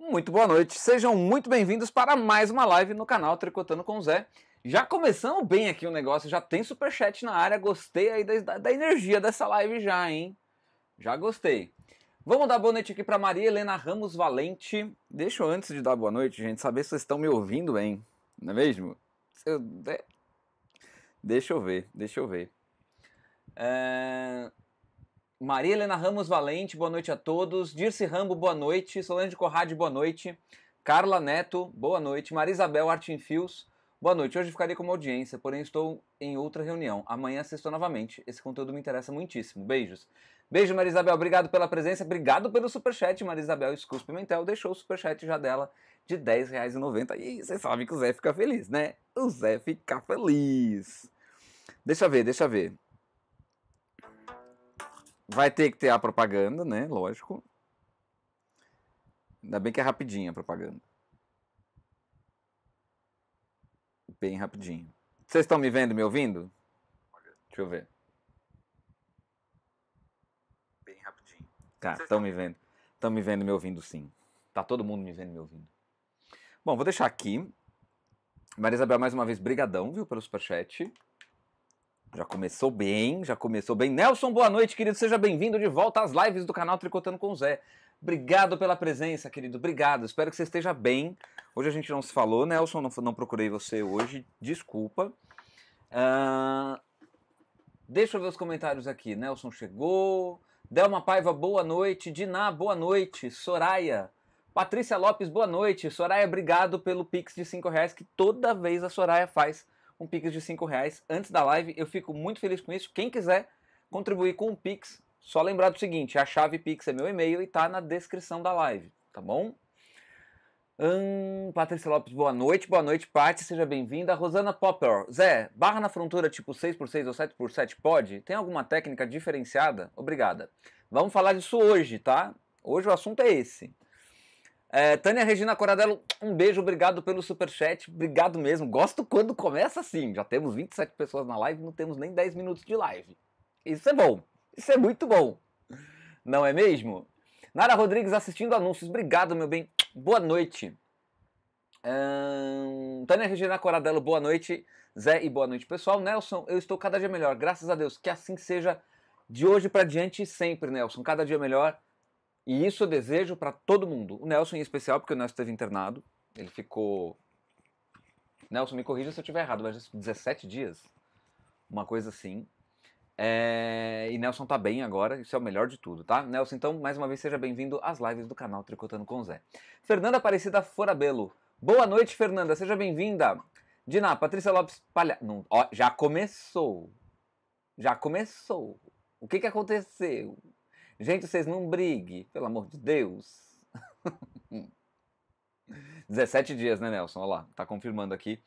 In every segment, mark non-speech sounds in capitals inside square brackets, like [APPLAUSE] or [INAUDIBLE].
Muito boa noite, sejam muito bem-vindos para mais uma live no canal Tricotando com o Zé. Já começamos bem aqui o negócio, já tem superchat na área, gostei aí da, da energia dessa live já, hein? Já gostei. Vamos dar boa noite aqui para Maria Helena Ramos Valente. Deixa eu, antes de dar boa noite, gente, saber se vocês estão me ouvindo bem, não é mesmo? Eu... Deixa eu ver, deixa eu ver. É... Maria Helena Ramos Valente, boa noite a todos. Dirce Rambo, boa noite. Solange Corrade, boa noite. Carla Neto, boa noite. Maria Isabel Artin Fios, boa noite. Hoje ficarei como audiência, porém estou em outra reunião. Amanhã assisto novamente. Esse conteúdo me interessa muitíssimo. Beijos. Beijo, Maria Isabel. Obrigado pela presença. Obrigado pelo superchat. Maria Isabel Escus Pimentel deixou o superchat já dela de R$10,90. E você sabe que o Zé fica feliz, né? O Zé fica feliz. Deixa eu ver, deixa eu ver. Vai ter que ter a propaganda, né? Lógico. Ainda bem que é rapidinha a propaganda. Bem rapidinho. Vocês estão me vendo, me ouvindo? Deixa eu ver. Bem rapidinho. Tá, estão me vendo. Estão me vendo, me ouvindo sim. Tá todo mundo me vendo, me ouvindo. Bom, vou deixar aqui. Maria Isabel, mais uma vez, brigadão, viu, pelo superchat. Já começou bem, já começou bem. Nelson, boa noite, querido. Seja bem-vindo de volta às lives do canal Tricotando com o Zé. Obrigado pela presença, querido. Obrigado. Espero que você esteja bem. Hoje a gente não se falou, Nelson. Não, não procurei você hoje. Desculpa. Uh, deixa eu ver os comentários aqui. Nelson chegou. Delma Paiva, boa noite. Diná, boa noite. Soraya. Patrícia Lopes, boa noite. Soraya, obrigado pelo Pix de 5 reais que toda vez a Soraya faz um Pix de 5 reais antes da live. Eu fico muito feliz com isso. Quem quiser contribuir com um Pix, só lembrar do seguinte: a chave Pix é meu e-mail e tá na descrição da live, tá bom? Hum, Patrícia Lopes, boa noite. Boa noite, Paty. Seja bem-vinda. Rosana Popper. Zé, barra na frontura tipo 6x6 ou 7x7 pode? Tem alguma técnica diferenciada? Obrigada. Vamos falar disso hoje, tá? Hoje o assunto é esse. É, Tânia Regina Coradello, um beijo, obrigado pelo superchat, obrigado mesmo. Gosto quando começa assim. Já temos 27 pessoas na live, não temos nem 10 minutos de live. Isso é bom, isso é muito bom. Não é mesmo? Nara Rodrigues assistindo anúncios, obrigado, meu bem. Boa noite. Hum, Tânia Regina Coradello, boa noite. Zé e boa noite, pessoal. Nelson, eu estou cada dia melhor, graças a Deus. Que assim seja de hoje para diante sempre, Nelson. Cada dia melhor. E isso eu desejo para todo mundo. O Nelson em especial, porque o Nelson esteve internado. Ele ficou. Nelson, me corrija se eu estiver errado, mas 17 dias? Uma coisa assim. É... E Nelson tá bem agora, isso é o melhor de tudo, tá? Nelson, então, mais uma vez, seja bem-vindo às lives do canal Tricotando com Zé. Fernanda Aparecida Forabelo. Boa noite, Fernanda, seja bem-vinda. Dina, Patrícia Lopes Palha. Não, ó, já começou. Já começou. O que, que aconteceu? Gente, vocês não briguem, pelo amor de Deus. 17 [LAUGHS] dias, né, Nelson? Olha lá, tá confirmando aqui.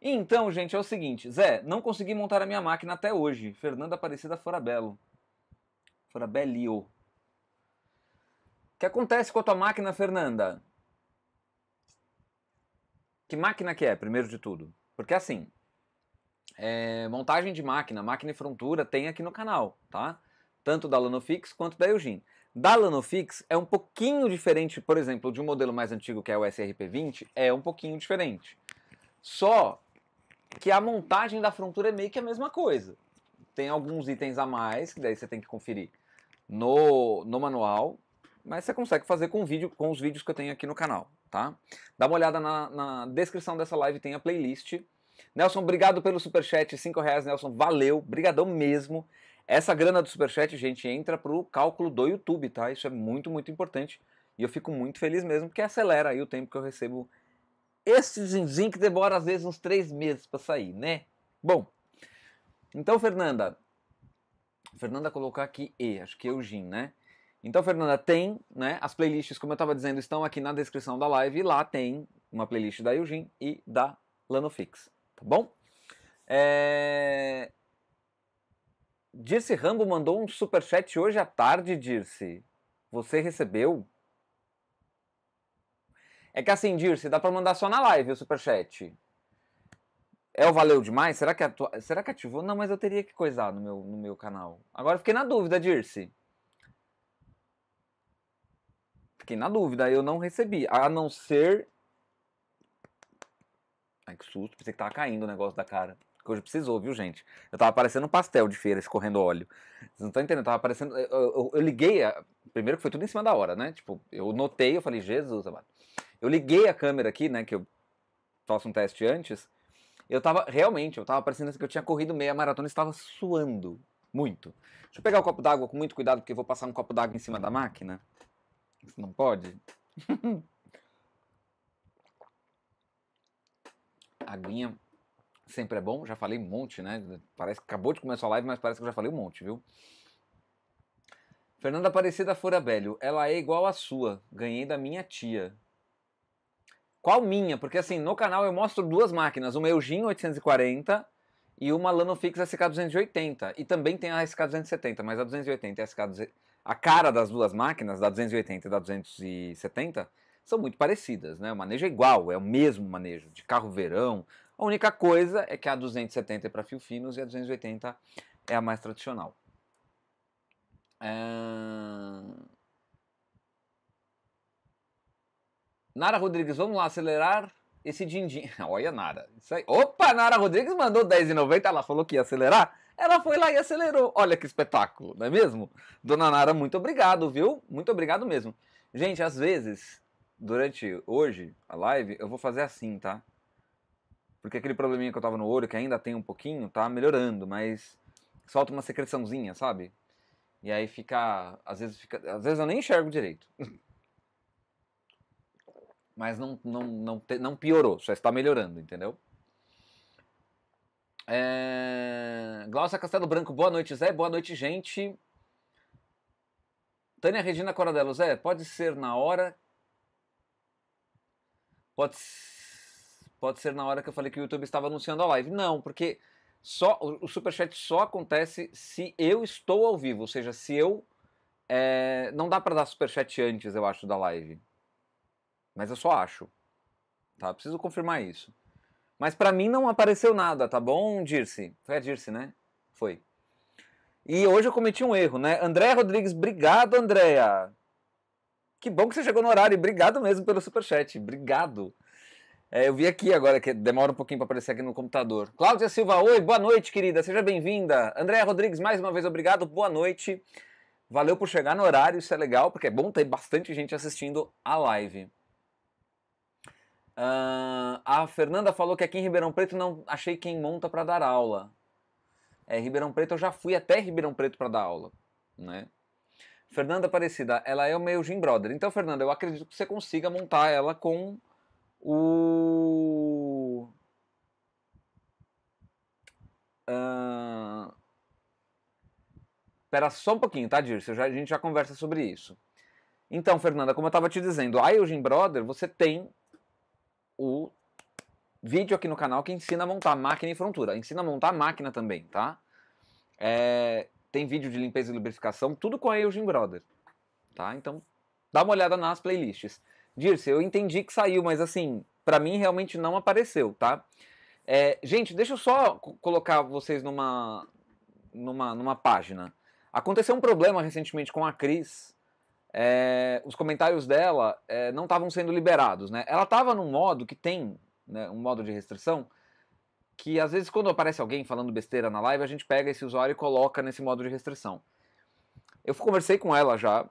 Então, gente, é o seguinte. Zé, não consegui montar a minha máquina até hoje. Fernanda Aparecida Forabelo. Forabelio. O que acontece com a tua máquina, Fernanda? Que máquina que é, primeiro de tudo? Porque assim, é, montagem de máquina, máquina e frontura tem aqui no canal, tá? tanto da Lanofix quanto da Eugene. Da Lanofix é um pouquinho diferente, por exemplo, de um modelo mais antigo que é o SRP20, é um pouquinho diferente. Só que a montagem da frontura é meio que a mesma coisa. Tem alguns itens a mais, que daí você tem que conferir no, no manual, mas você consegue fazer com, vídeo, com os vídeos que eu tenho aqui no canal, tá? Dá uma olhada na, na descrição dessa live, tem a playlist. Nelson, obrigado pelo superchat, 5 reais, Nelson, valeu, brigadão mesmo. Essa grana do Superchat, gente, entra pro cálculo do YouTube, tá? Isso é muito, muito importante. E eu fico muito feliz mesmo, porque acelera aí o tempo que eu recebo esse zinzin que demora às vezes uns três meses para sair, né? Bom, então, Fernanda. Fernanda colocar aqui E, acho que é o né? Então, Fernanda, tem, né? As playlists, como eu estava dizendo, estão aqui na descrição da live. Lá tem uma playlist da Eugene e da Lanofix, tá bom? É... Dirce Rambo mandou um superchat hoje à tarde, Dirce. Você recebeu? É que assim, Dirce, dá pra mandar só na live o superchat. É o valeu demais? Será que, Será que ativou? Não, mas eu teria que coisar no meu, no meu canal. Agora fiquei na dúvida, Dirce. Fiquei na dúvida, eu não recebi. A não ser. Ai, que susto, pensei que tava caindo o negócio da cara que hoje precisou, viu, gente? Eu tava parecendo um pastel de feira escorrendo óleo. Vocês não estão entendendo, eu tava parecendo. Eu, eu, eu liguei, a... primeiro que foi tudo em cima da hora, né? Tipo, eu notei, eu falei, Jesus, amado. Eu liguei a câmera aqui, né, que eu faço um teste antes. Eu tava, realmente, eu tava parecendo que eu tinha corrido meia maratona e estava suando muito. Deixa eu pegar o copo d'água com muito cuidado, porque eu vou passar um copo d'água em cima da máquina. Isso não pode. [LAUGHS] Aguinha sempre é bom, já falei um monte, né? Parece que acabou de começar a live, mas parece que eu já falei um monte, viu? Fernanda Aparecida Forabelho, ela é igual à sua, ganhei da minha tia. Qual minha? Porque assim, no canal eu mostro duas máquinas, uma Eugene é 840 e uma Lanofix SK280. E também tem a SK270, mas a 280 e a SK270, a cara das duas máquinas, da 280 e da 270, são muito parecidas, né? O manejo é igual, é o mesmo manejo de carro verão, a única coisa é que a 270 é para fio finos e a 280 é a mais tradicional. É... Nara Rodrigues, vamos lá acelerar esse din-din. [LAUGHS] Olha, Nara. Isso aí. Opa, Nara Rodrigues mandou 10,90, ela falou que ia acelerar. Ela foi lá e acelerou. Olha que espetáculo, não é mesmo? Dona Nara, muito obrigado, viu? Muito obrigado mesmo. Gente, às vezes, durante hoje a live, eu vou fazer assim, tá? Porque aquele probleminha que eu tava no olho, que ainda tem um pouquinho, tá melhorando, mas solta uma secreçãozinha, sabe? E aí fica, às vezes fica, às vezes eu nem enxergo direito. [LAUGHS] mas não não não, te, não piorou, só está melhorando, entendeu? É... Glaucia Castelo Branco, boa noite, Zé. Boa noite, gente. Tânia Regina Coradelo, Zé, pode ser na hora. Pode ser Pode ser na hora que eu falei que o YouTube estava anunciando a live. Não, porque só o superchat só acontece se eu estou ao vivo, ou seja, se eu é, não dá para dar superchat antes, eu acho, da live. Mas eu só acho. Tá? Preciso confirmar isso. Mas para mim não apareceu nada, tá bom, Dirce? Foi a Dirce, né? Foi. E hoje eu cometi um erro, né? André Rodrigues, obrigado, Andréa. Que bom que você chegou no horário. Obrigado mesmo pelo superchat. Obrigado. É, eu vi aqui agora, que demora um pouquinho para aparecer aqui no computador. Cláudia Silva, oi, boa noite, querida, seja bem-vinda. Andréa Rodrigues, mais uma vez, obrigado, boa noite. Valeu por chegar no horário, isso é legal, porque é bom ter bastante gente assistindo a live. Uh, a Fernanda falou que aqui em Ribeirão Preto não achei quem monta para dar aula. É, Ribeirão Preto, eu já fui até Ribeirão Preto para dar aula, né? Fernanda Aparecida, ela é o meu Jim brother. Então, Fernanda, eu acredito que você consiga montar ela com o. Uh... Pera só um pouquinho, tá, Dirce? Já, a gente já conversa sobre isso. Então, Fernanda, como eu estava te dizendo, a Eugen Brother, você tem o vídeo aqui no canal que ensina a montar máquina e frontura. Ensina a montar máquina também, tá? É, tem vídeo de limpeza e lubrificação, tudo com a Eugen Brother. Tá? Então, dá uma olhada nas playlists. Dirce, eu entendi que saiu, mas assim, para mim realmente não apareceu, tá? É, gente, deixa eu só colocar vocês numa, numa, numa página. Aconteceu um problema recentemente com a Cris. É, os comentários dela é, não estavam sendo liberados, né? Ela estava num modo que tem, né, um modo de restrição, que às vezes quando aparece alguém falando besteira na live, a gente pega esse usuário e coloca nesse modo de restrição. Eu conversei com ela já,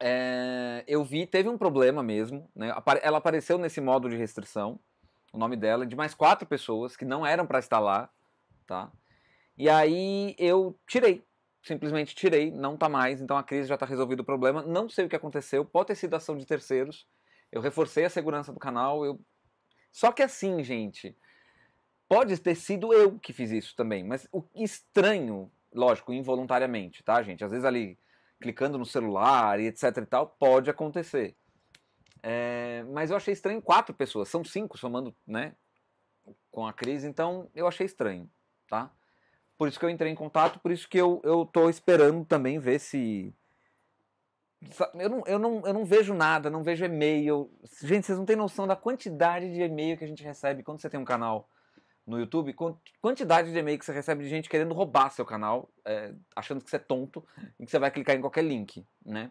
é, eu vi, teve um problema mesmo. Né? Ela apareceu nesse modo de restrição, o nome dela, de mais quatro pessoas que não eram para estar lá, tá? E aí eu tirei, simplesmente tirei, não tá mais, então a crise já tá resolvido o problema. Não sei o que aconteceu, pode ter sido ação de terceiros. Eu reforcei a segurança do canal, eu Só que assim, gente, pode ter sido eu que fiz isso também, mas o estranho, lógico, involuntariamente, tá, gente? Às vezes ali clicando no celular e etc e tal, pode acontecer. É, mas eu achei estranho quatro pessoas, são cinco somando, né, com a crise, então eu achei estranho, tá? Por isso que eu entrei em contato, por isso que eu, eu tô esperando também ver se... Eu não, eu, não, eu não vejo nada, não vejo e-mail. Gente, vocês não têm noção da quantidade de e-mail que a gente recebe quando você tem um canal no YouTube, quantidade de e-mail que você recebe de gente querendo roubar seu canal, é, achando que você é tonto e que você vai clicar em qualquer link, né?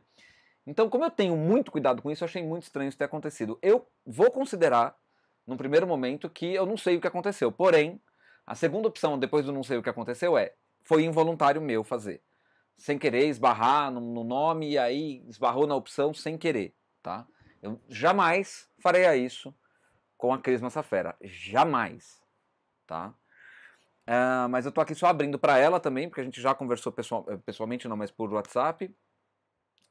Então, como eu tenho muito cuidado com isso, eu achei muito estranho isso ter acontecido. Eu vou considerar, num primeiro momento, que eu não sei o que aconteceu. Porém, a segunda opção, depois do não sei o que aconteceu, é foi involuntário meu fazer. Sem querer esbarrar no, nome e aí esbarrou na opção sem querer, tá? Eu jamais farei isso com a Cris Massafera. Jamais tá? Uh, mas eu tô aqui só abrindo para ela também, porque a gente já conversou pessoal, eh, pessoalmente, não, mas por WhatsApp.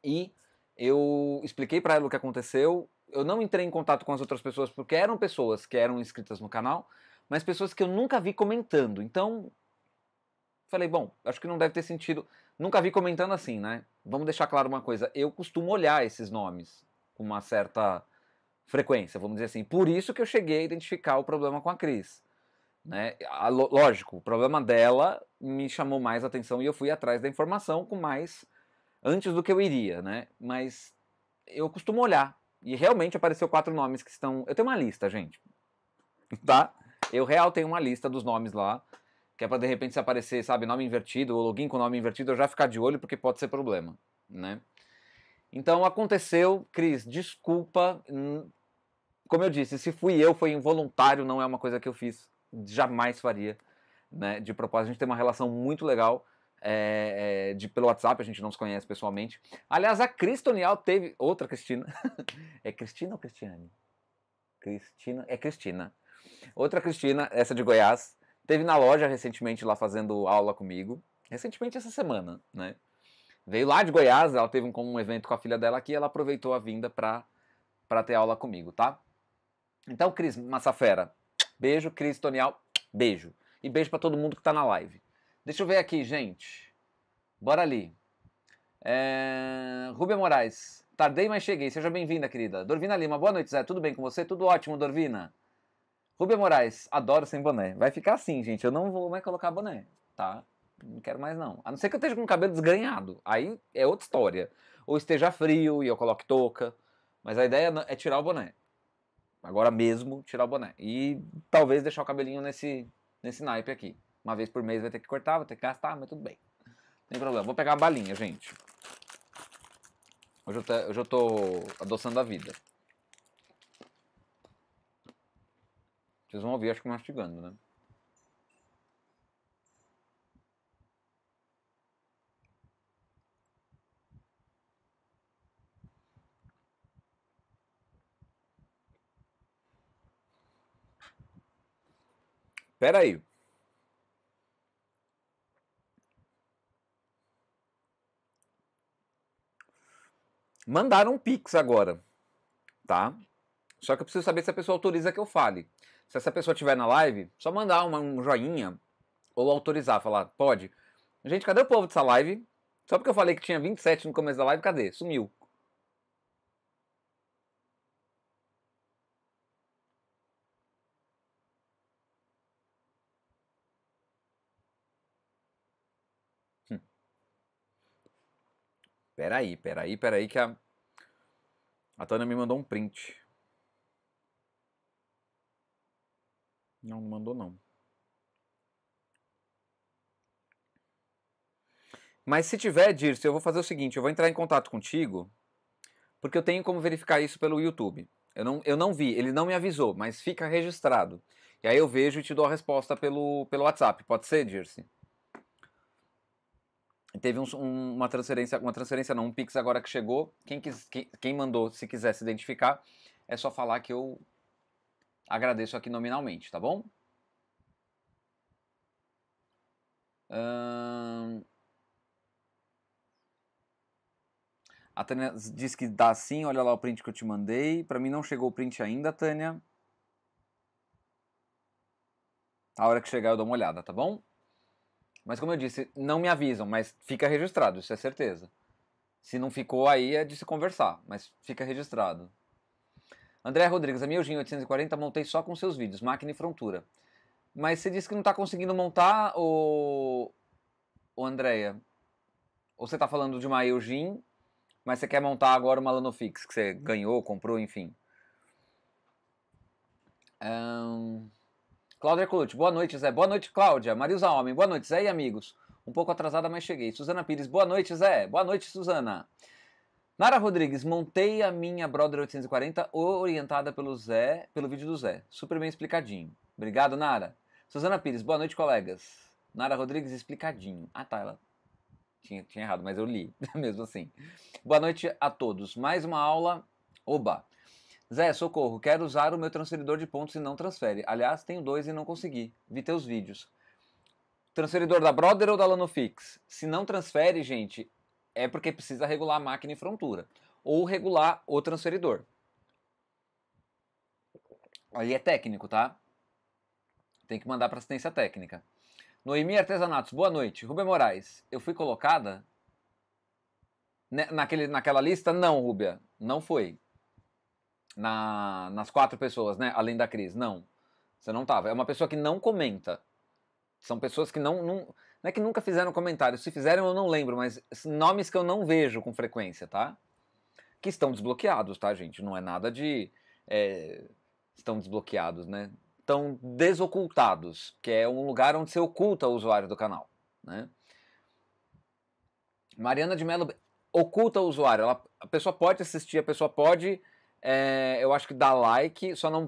E eu expliquei para ela o que aconteceu. Eu não entrei em contato com as outras pessoas porque eram pessoas que eram inscritas no canal, mas pessoas que eu nunca vi comentando. Então, falei, bom, acho que não deve ter sentido. Nunca vi comentando assim, né? Vamos deixar claro uma coisa. Eu costumo olhar esses nomes com uma certa frequência, vamos dizer assim. Por isso que eu cheguei a identificar o problema com a Cris né? A, lógico, o problema dela me chamou mais atenção e eu fui atrás da informação com mais antes do que eu iria, né? Mas eu costumo olhar e realmente apareceu quatro nomes que estão. Eu tenho uma lista, gente, [LAUGHS] tá? Eu real tenho uma lista dos nomes lá que é para de repente se aparecer, sabe, nome invertido ou login com nome invertido, eu já ficar de olho porque pode ser problema, né? Então aconteceu, Cris, desculpa. Como eu disse, se fui eu, foi involuntário, não é uma coisa que eu fiz jamais faria, né? De propósito, a gente tem uma relação muito legal é, é, de, pelo WhatsApp, a gente não se conhece pessoalmente. Aliás, a Cristonial teve outra Cristina. [LAUGHS] é Cristina ou Cristiane? Cristina, é Cristina. Outra Cristina, essa de Goiás, teve na loja recentemente lá fazendo aula comigo. Recentemente essa semana, né? Veio lá de Goiás, ela teve um, um evento com a filha dela aqui, ela aproveitou a vinda para pra ter aula comigo, tá? Então, Cris Massafera, Beijo, Cris Tonial. Beijo. E beijo para todo mundo que tá na live. Deixa eu ver aqui, gente. Bora ali. É... Rubia Moraes. Tardei, mas cheguei. Seja bem-vinda, querida. Dorvina Lima, boa noite, Zé. Tudo bem com você? Tudo ótimo, Dorvina. Rubia Moraes, adoro sem boné. Vai ficar assim, gente. Eu não vou mais colocar boné, tá? Não quero mais, não. A não ser que eu esteja com o cabelo desgrenhado. Aí é outra história. Ou esteja frio e eu coloque touca. Mas a ideia é tirar o boné. Agora mesmo tirar o boné. E talvez deixar o cabelinho nesse, nesse naipe aqui. Uma vez por mês vai ter que cortar, vai ter que gastar, mas tudo bem. Não tem problema. Vou pegar a balinha, gente. Hoje eu, tô, hoje eu tô adoçando a vida. Vocês vão ouvir, acho que mastigando, né? Pera aí. Mandaram um Pix agora, tá? Só que eu preciso saber se a pessoa autoriza que eu fale. Se essa pessoa estiver na live, só mandar uma, um joinha ou autorizar, falar, pode. Gente, cadê o povo dessa live? Só porque eu falei que tinha 27 no começo da live, cadê? Sumiu. Peraí, peraí, peraí que a... A Tânia me mandou um print. Não, não mandou não. Mas se tiver, Dirce, eu vou fazer o seguinte, eu vou entrar em contato contigo, porque eu tenho como verificar isso pelo YouTube. Eu não, eu não vi, ele não me avisou, mas fica registrado. E aí eu vejo e te dou a resposta pelo, pelo WhatsApp. Pode ser, Dirce? teve um, um, uma transferência, uma transferência não, um Pix agora que chegou. Quem, quis, quem, quem, mandou, se quiser se identificar, é só falar que eu agradeço aqui nominalmente, tá bom? Hum... A Tânia diz que dá sim, olha lá o print que eu te mandei. Para mim não chegou o print ainda, Tânia. A hora que chegar eu dou uma olhada, tá bom? Mas como eu disse, não me avisam, mas fica registrado, isso é certeza. Se não ficou aí é de se conversar, mas fica registrado. André Rodrigues, a Miojin 840 montei só com seus vídeos, máquina e frontura. Mas você disse que não está conseguindo montar, o, o Andréia. Ou você está falando de uma Eugene, mas você quer montar agora uma Lanofix que você ganhou, comprou, enfim. Um... Cláudia Clute, boa noite, Zé. Boa noite, Cláudia. Marisa Homem, boa noite, Zé e amigos. Um pouco atrasada, mas cheguei. Suzana Pires, boa noite, Zé. Boa noite, Suzana. Nara Rodrigues, montei a minha Brother 840 orientada pelo Zé, pelo vídeo do Zé. Super bem explicadinho. Obrigado, Nara. Suzana Pires, boa noite, colegas. Nara Rodrigues, explicadinho. Ah, tá, ela tinha, tinha errado, mas eu li, [LAUGHS] mesmo assim. Boa noite a todos. Mais uma aula. Oba! Zé, socorro, quero usar o meu transferidor de pontos e não transfere. Aliás, tenho dois e não consegui. Vi teus vídeos. Transferidor da Brother ou da Lanofix? Se não transfere, gente, é porque precisa regular a máquina em frontura. Ou regular o transferidor. Aí é técnico, tá? Tem que mandar para assistência técnica. Noemi Artesanatos, boa noite. Rubem Moraes, eu fui colocada né, naquele, naquela lista? Não, Rubia, não foi na, nas quatro pessoas, né? Além da Cris. Não. Você não tava. É uma pessoa que não comenta. São pessoas que não, não. Não é que nunca fizeram comentário. Se fizeram, eu não lembro, mas nomes que eu não vejo com frequência, tá? Que estão desbloqueados, tá, gente? Não é nada de. É, estão desbloqueados, né? Estão desocultados, que é um lugar onde se oculta o usuário do canal, né? Mariana de Mello oculta o usuário. Ela, a pessoa pode assistir, a pessoa pode é, eu acho que dá like, só não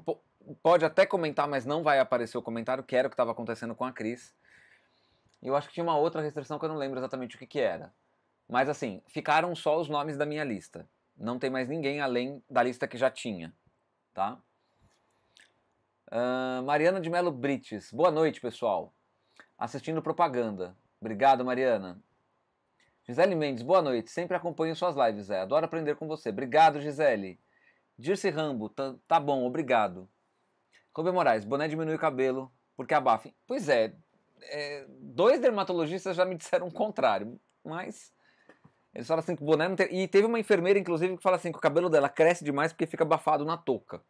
pode até comentar, mas não vai aparecer o comentário, que era o que estava acontecendo com a Cris. E eu acho que tinha uma outra restrição que eu não lembro exatamente o que, que era. Mas assim, ficaram só os nomes da minha lista. Não tem mais ninguém além da lista que já tinha, tá? Uh, Mariana de Melo Brites. Boa noite, pessoal. Assistindo propaganda. Obrigado, Mariana. Gisele Mendes, boa noite. Sempre acompanho suas lives, Zé. Adoro aprender com você. Obrigado, Gisele. Dirce Rambo, tá, tá bom, obrigado. Rubem Moraes, boné diminui o cabelo porque abafa. Pois é, é, dois dermatologistas já me disseram o contrário, mas eles falam assim que o boné não tem. E teve uma enfermeira, inclusive, que fala assim que o cabelo dela cresce demais porque fica abafado na touca.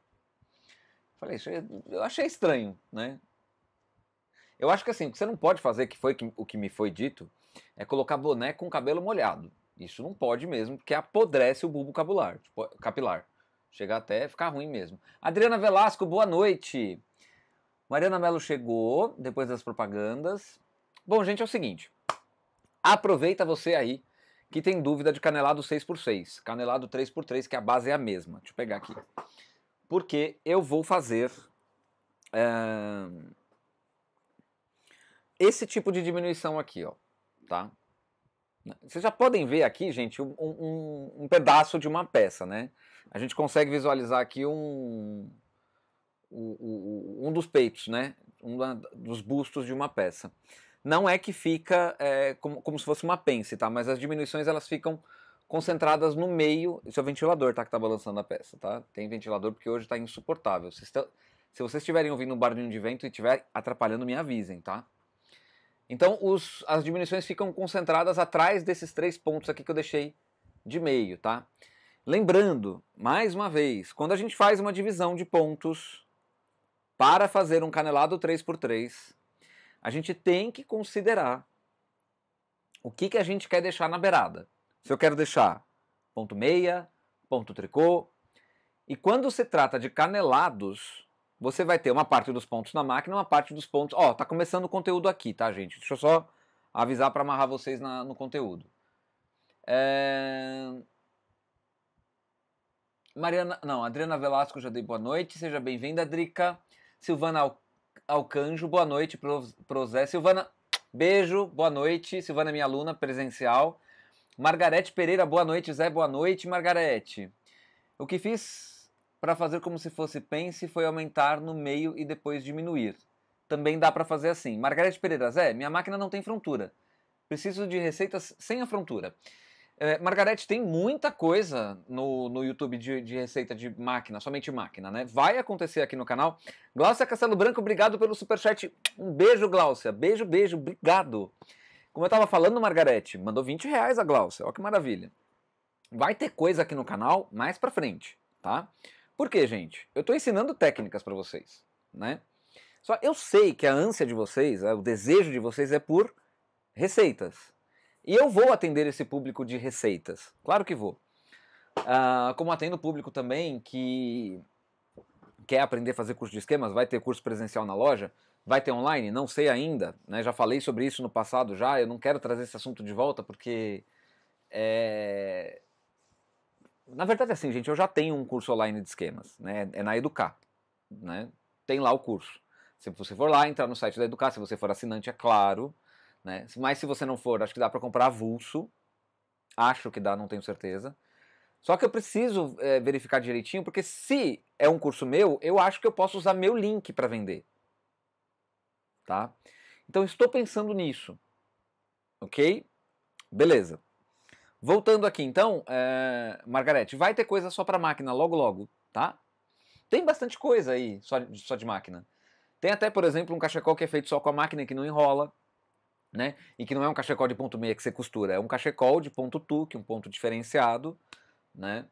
Falei, isso eu achei estranho, né? Eu acho que assim, o que você não pode fazer, que foi o que me foi dito, é colocar boné com o cabelo molhado. Isso não pode mesmo, porque apodrece o bulbo tipo, capilar. Chegar até ficar ruim mesmo. Adriana Velasco, boa noite. Mariana Mello chegou depois das propagandas. Bom, gente, é o seguinte. Aproveita você aí que tem dúvida de canelado 6x6, canelado 3x3, que a base é a mesma. Deixa eu pegar aqui. Porque eu vou fazer eh, esse tipo de diminuição aqui, ó, tá? Vocês já podem ver aqui, gente, um, um, um pedaço de uma peça, né? a gente consegue visualizar aqui um, um, um dos peitos, né? Um dos bustos de uma peça. Não é que fica é, como, como se fosse uma pence, tá? Mas as diminuições elas ficam concentradas no meio. Isso é o ventilador, tá? Que tá balançando a peça, tá? Tem ventilador porque hoje tá insuportável. Se, está, se vocês estiverem ouvindo um barulho de vento e estiver atrapalhando, me avisem, tá? Então os, as diminuições ficam concentradas atrás desses três pontos aqui que eu deixei de meio, tá? Lembrando, mais uma vez, quando a gente faz uma divisão de pontos para fazer um canelado 3x3, a gente tem que considerar o que, que a gente quer deixar na beirada. Se eu quero deixar ponto meia, ponto tricô. E quando se trata de canelados, você vai ter uma parte dos pontos na máquina, uma parte dos pontos. Ó, oh, tá começando o conteúdo aqui, tá, gente? Deixa eu só avisar para amarrar vocês na, no conteúdo. É... Mariana, não, Adriana Velasco já dei boa noite, seja bem-vinda, Drica. Silvana Al, Alcanjo, boa noite pro, pro Zé. Silvana, beijo, boa noite. Silvana, é minha aluna presencial. Margarete Pereira, boa noite, Zé, boa noite, Margarete. O que fiz para fazer como se fosse pense foi aumentar no meio e depois diminuir. Também dá para fazer assim. Margarete Pereira, Zé, minha máquina não tem frontura. Preciso de receitas sem a frontura. É, Margarete, tem muita coisa no, no YouTube de, de, receita de máquina, somente máquina, né? Vai acontecer aqui no canal. Gláucia Castelo Branco, obrigado pelo superchat. Um beijo, Gláucia. Beijo, beijo, obrigado. Como eu tava falando, Margarete, mandou 20 reais a Gláucia. Olha que maravilha. Vai ter coisa aqui no canal mais pra frente, tá? Por quê, gente? Eu tô ensinando técnicas para vocês, né? Só eu sei que a ânsia de vocês, é, o desejo de vocês é por receitas, e eu vou atender esse público de receitas, claro que vou. Ah, como atendo o público também que quer aprender a fazer curso de esquemas, vai ter curso presencial na loja, vai ter online, não sei ainda, né? já falei sobre isso no passado já, eu não quero trazer esse assunto de volta porque... É... Na verdade, é assim, gente, eu já tenho um curso online de esquemas, né? É na Educar, né? Tem lá o curso. Se você for lá, entrar no site da Educar, se você for assinante, é claro, né? Mas se você não for, acho que dá para comprar avulso. Acho que dá, não tenho certeza. Só que eu preciso é, verificar direitinho, porque se é um curso meu, eu acho que eu posso usar meu link para vender. Tá? Então estou pensando nisso. Ok? Beleza. Voltando aqui então, é... Margarete, vai ter coisa só para máquina logo logo, tá? Tem bastante coisa aí só, só de máquina. Tem até, por exemplo, um cachecol que é feito só com a máquina que não enrola, né? E que não é um cachecol de ponto meia que você costura, é um cachecol de ponto tuque, é um ponto diferenciado, né?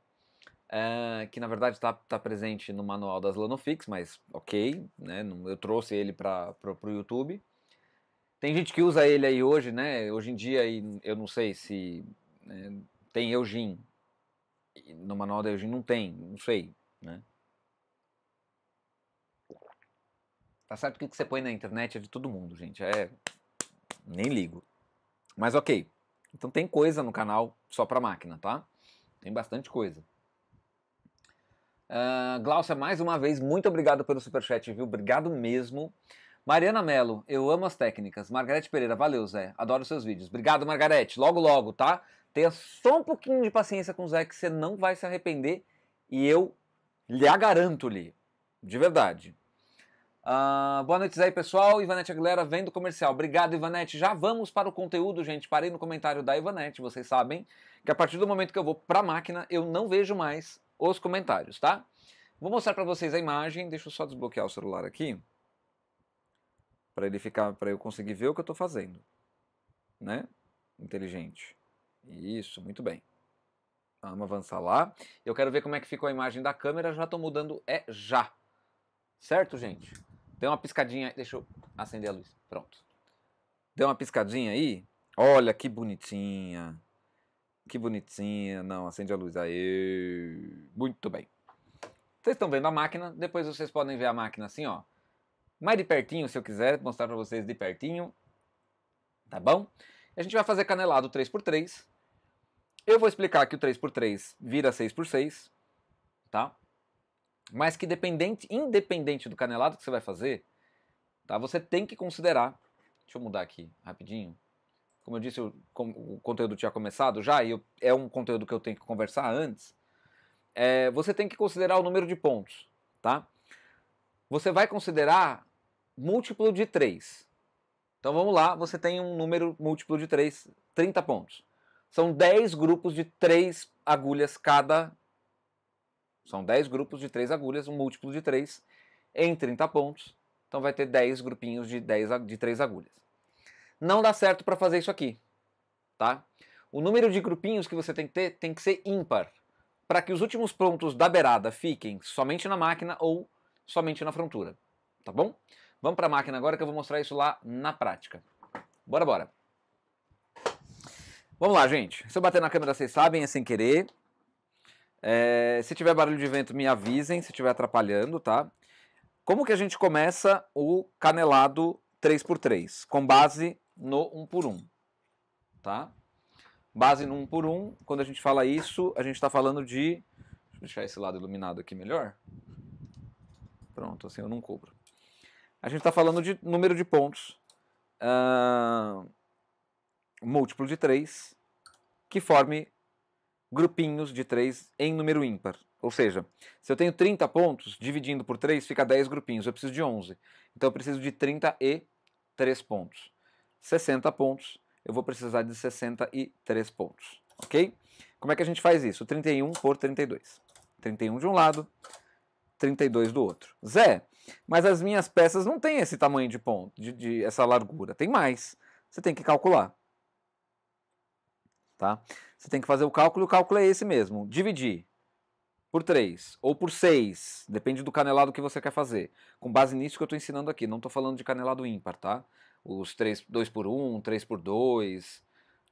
É, que na verdade está tá presente no manual das Lanofix, mas ok, né? Eu trouxe ele para o YouTube. Tem gente que usa ele aí hoje, né? Hoje em dia, eu não sei se né, tem Eugin. No manual da Eugin não tem, não sei, né? Tá certo que o que você põe na internet é de todo mundo, gente. É nem ligo. Mas ok, então tem coisa no canal só para máquina, tá? Tem bastante coisa. Uh, Glaucia, mais uma vez, muito obrigado pelo superchat, viu? Obrigado mesmo. Mariana Mello, eu amo as técnicas. Margarete Pereira, valeu, Zé. Adoro seus vídeos. Obrigado, Margarete. Logo, logo, tá? Tenha só um pouquinho de paciência com o Zé, que você não vai se arrepender. E eu lhe garanto-lhe, de verdade. Uh, boa noite aí, pessoal. Ivanete Aguilera vem do comercial. Obrigado, Ivanete. Já vamos para o conteúdo, gente. Parei no comentário da Ivanete, vocês sabem que a partir do momento que eu vou para a máquina, eu não vejo mais os comentários, tá? Vou mostrar para vocês a imagem. Deixa eu só desbloquear o celular aqui para ele ficar, para eu conseguir ver o que eu estou fazendo, né? Inteligente. Isso, muito bem. Vamos avançar lá. Eu quero ver como é que ficou a imagem da câmera. Já estou mudando, é já. Certo, gente? Deu uma piscadinha. Deixa eu acender a luz. Pronto. Deu uma piscadinha aí. Olha que bonitinha. Que bonitinha. Não, acende a luz aí. Muito bem. Vocês estão vendo a máquina. Depois vocês podem ver a máquina assim, ó. Mais de pertinho, se eu quiser mostrar para vocês de pertinho. Tá bom? A gente vai fazer canelado 3x3. Eu vou explicar que o 3x3 vira 6x6. Tá? mas que dependente, independente do canelado que você vai fazer, tá? Você tem que considerar. Deixa eu mudar aqui rapidinho. Como eu disse, o, o conteúdo tinha começado já e eu, é um conteúdo que eu tenho que conversar antes. É, você tem que considerar o número de pontos, tá? Você vai considerar múltiplo de 3. Então vamos lá, você tem um número múltiplo de 3, 30 pontos. São 10 grupos de 3 agulhas cada são 10 grupos de 3 agulhas, um múltiplo de 3, em 30 pontos. Então vai ter 10 grupinhos de, 10, de 3 agulhas. Não dá certo para fazer isso aqui, tá? O número de grupinhos que você tem que ter tem que ser ímpar, para que os últimos pontos da beirada fiquem somente na máquina ou somente na frontura, tá bom? Vamos para a máquina agora que eu vou mostrar isso lá na prática. Bora, bora! Vamos lá, gente. Se eu bater na câmera, vocês sabem, é sem querer. É, se tiver barulho de vento, me avisem se estiver atrapalhando, tá? Como que a gente começa o canelado 3x3? Com base no 1x1, tá? Base no 1x1, quando a gente fala isso, a gente está falando de... Deixa eu deixar esse lado iluminado aqui melhor. Pronto, assim eu não cubro. A gente está falando de número de pontos. Uh, múltiplo de 3, que forme grupinhos de 3 em número ímpar. Ou seja, se eu tenho 30 pontos, dividindo por 3 fica 10 grupinhos, eu preciso de 11. Então eu preciso de 30 e 3 pontos. 60 pontos, eu vou precisar de 63 pontos, ok? Como é que a gente faz isso? 31 por 32. 31 de um lado, 32 do outro. Zé, mas as minhas peças não têm esse tamanho de ponto, de, de essa largura. Tem mais. Você tem que calcular tá? Você tem que fazer o cálculo e o cálculo é esse mesmo. Dividir por 3 ou por 6, depende do canelado que você quer fazer. Com base nisso que eu estou ensinando aqui, não estou falando de canelado ímpar, tá? Os 3, 2 por 1, 3 por 2,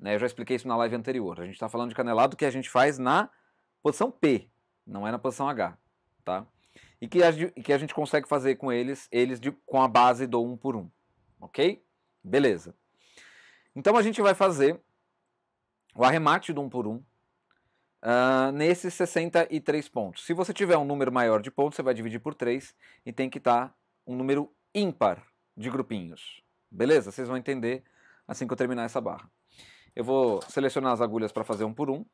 né? Eu já expliquei isso na live anterior. A gente está falando de canelado que a gente faz na posição P, não é na posição H, tá? E que a, que a gente consegue fazer com eles, eles de, com a base do 1 por 1, ok? Beleza. Então a gente vai fazer o arremate do 1 um por 1 um, uh, nesses 63 pontos. Se você tiver um número maior de pontos, você vai dividir por 3 e tem que estar tá um número ímpar de grupinhos. Beleza? Vocês vão entender assim que eu terminar essa barra. Eu vou selecionar as agulhas para fazer um por um.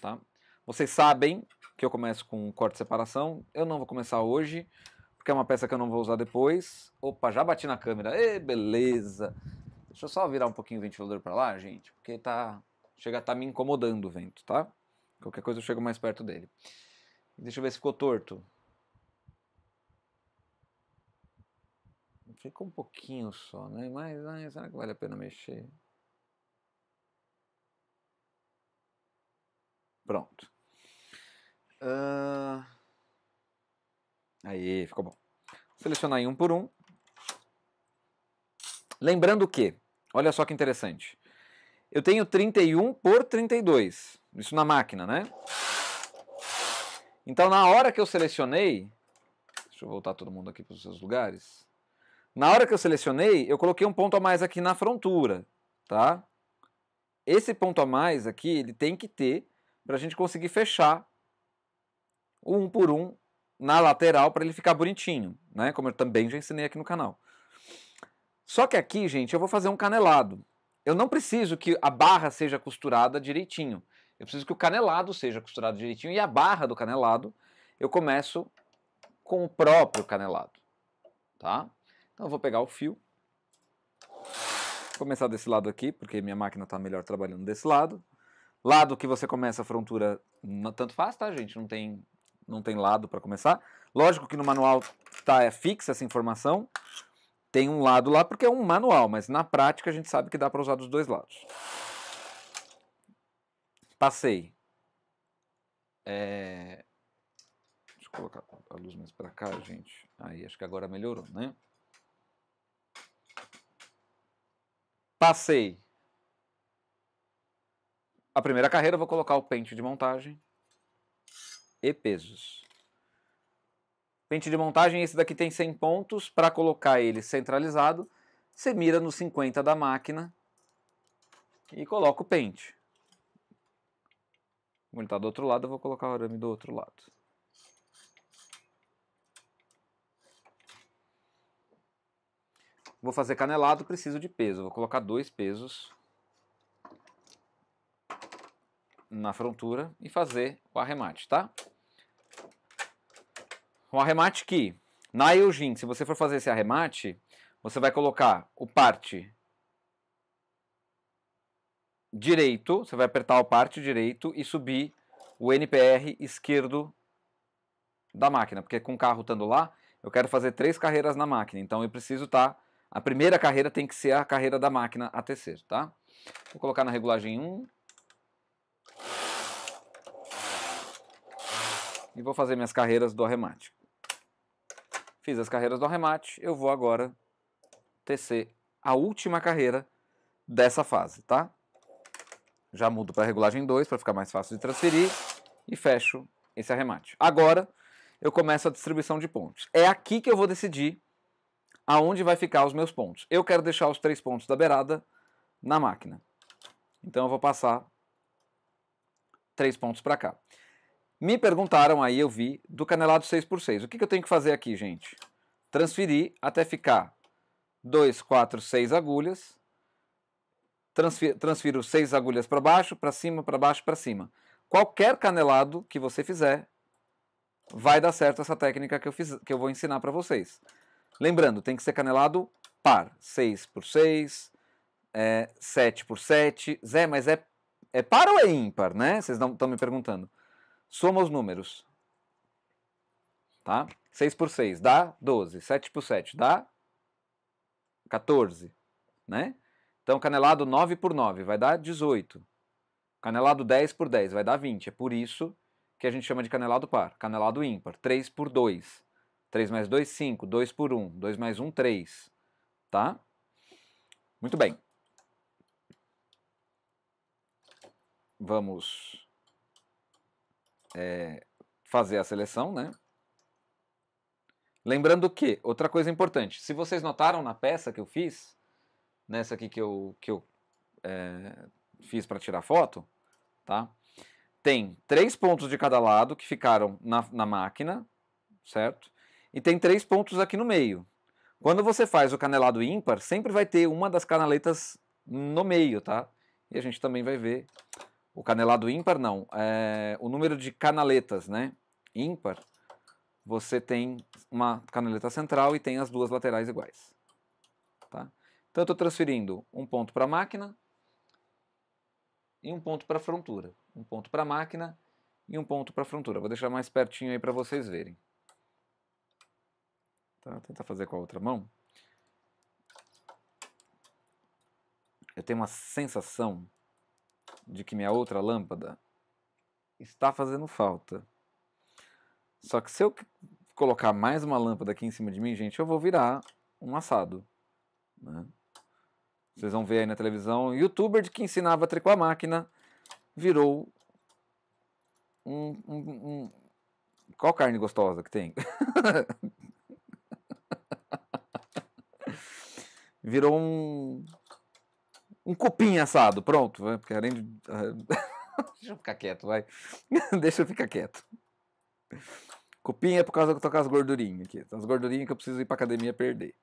Tá? Vocês sabem que eu começo com um corte de separação. Eu não vou começar hoje, porque é uma peça que eu não vou usar depois. Opa, já bati na câmera. Ê, beleza. Deixa eu só virar um pouquinho o ventilador para lá, gente, porque tá Chega a estar tá me incomodando o vento, tá? Qualquer coisa eu chego mais perto dele. Deixa eu ver se ficou torto. Ficou um pouquinho só, né? Mas, mas será que vale a pena mexer? Pronto. Uh... Aí, ficou bom. Selecionar em um por um. Lembrando que, olha só que interessante eu tenho 31 por 32. Isso na máquina, né? Então, na hora que eu selecionei, deixa eu voltar todo mundo aqui para os seus lugares. Na hora que eu selecionei, eu coloquei um ponto a mais aqui na frontura, tá? Esse ponto a mais aqui, ele tem que ter para a gente conseguir fechar o um por um na lateral para ele ficar bonitinho, né? Como eu também já ensinei aqui no canal. Só que aqui, gente, eu vou fazer um canelado eu não preciso que a barra seja costurada direitinho. Eu preciso que o canelado seja costurado direitinho e a barra do canelado eu começo com o próprio canelado, tá? Então eu vou pegar o fio, começar desse lado aqui, porque minha máquina está melhor trabalhando desse lado. Lado que você começa a frontura, não, tanto faz, tá, gente? Não tem, não tem lado para começar. Lógico que no manual tá, é fixa essa informação, tem um lado lá porque é um manual, mas na prática a gente sabe que dá para usar dos dois lados. Passei. É... Deixa eu colocar a luz mais para cá, gente. Aí acho que agora melhorou, né? Passei. A primeira carreira, vou colocar o pente de montagem e pesos. Pente de montagem, esse daqui tem 100 pontos. Para colocar ele centralizado, você mira no 50 da máquina e coloca o pente. Como ele está do outro lado, eu vou colocar o arame do outro lado. Vou fazer canelado, preciso de peso. Vou colocar dois pesos na frontura e fazer o arremate, tá? Um arremate que, na Eugin, se você for fazer esse arremate, você vai colocar o parte direito, você vai apertar o parte direito e subir o NPR esquerdo da máquina, porque com o carro estando lá, eu quero fazer três carreiras na máquina, então eu preciso estar... Tá, a primeira carreira tem que ser a carreira da máquina a tecer, tá? Vou colocar na regulagem 1. E vou fazer minhas carreiras do arremate. Fiz as carreiras do arremate, eu vou agora tecer a última carreira dessa fase, tá? Já mudo para a regulagem 2 para ficar mais fácil de transferir e fecho esse arremate. Agora eu começo a distribuição de pontos. É aqui que eu vou decidir aonde vai ficar os meus pontos. Eu quero deixar os três pontos da beirada na máquina. Então eu vou passar três pontos para cá. Me perguntaram aí, eu vi, do canelado 6x6. O que, que eu tenho que fazer aqui, gente? Transferir até ficar 2, 4, 6 agulhas. Transfiro, transfiro 6 agulhas para baixo, para cima, para baixo, para cima. Qualquer canelado que você fizer, vai dar certo essa técnica que eu, fiz, que eu vou ensinar para vocês. Lembrando, tem que ser canelado par. 6 x 6, é, 7 x 7. Zé, mas é, é par ou é ímpar, né? Vocês estão me perguntando. Soma os números. Tá? 6 por 6 dá 12. 7 por 7 dá 14. Né? Então, canelado 9 por 9 vai dar 18. Canelado 10 por 10 vai dar 20. É por isso que a gente chama de canelado par. Canelado ímpar. 3 por 2. 3 mais 2, 5. 2 por 1. 2 mais 1, 3. Tá? Muito bem. Vamos é, fazer a seleção, né? Lembrando que, outra coisa importante, se vocês notaram na peça que eu fiz, nessa aqui que eu, que eu é, fiz para tirar foto, tá? Tem três pontos de cada lado que ficaram na, na máquina, certo? E tem três pontos aqui no meio. Quando você faz o canelado ímpar, sempre vai ter uma das canaletas no meio, tá? E a gente também vai ver o canelado ímpar não. É, o número de canaletas, né? Ímpar, você tem uma canaleta central e tem as duas laterais iguais. Tá? Então eu estou transferindo um ponto para a máquina e um ponto para a frontura. Um ponto para a máquina e um ponto para a frontura. Vou deixar mais pertinho aí para vocês verem. Tá? Tentar fazer com a outra mão. Eu tenho uma sensação de que minha outra lâmpada está fazendo falta. Só que se eu colocar mais uma lâmpada aqui em cima de mim, gente, eu vou virar um assado. Né? Vocês vão ver aí na televisão, youtuber de que ensinava tricô a máquina virou um, um, um... Qual carne gostosa que tem? [LAUGHS] virou um um cupim assado, pronto. Porque além de. Ah, [LAUGHS] deixa eu ficar quieto, vai. [LAUGHS] Deixa eu ficar quieto. Cupim é por causa que eu tô com as gordurinhas aqui. As gordurinhas que eu preciso ir pra academia perder.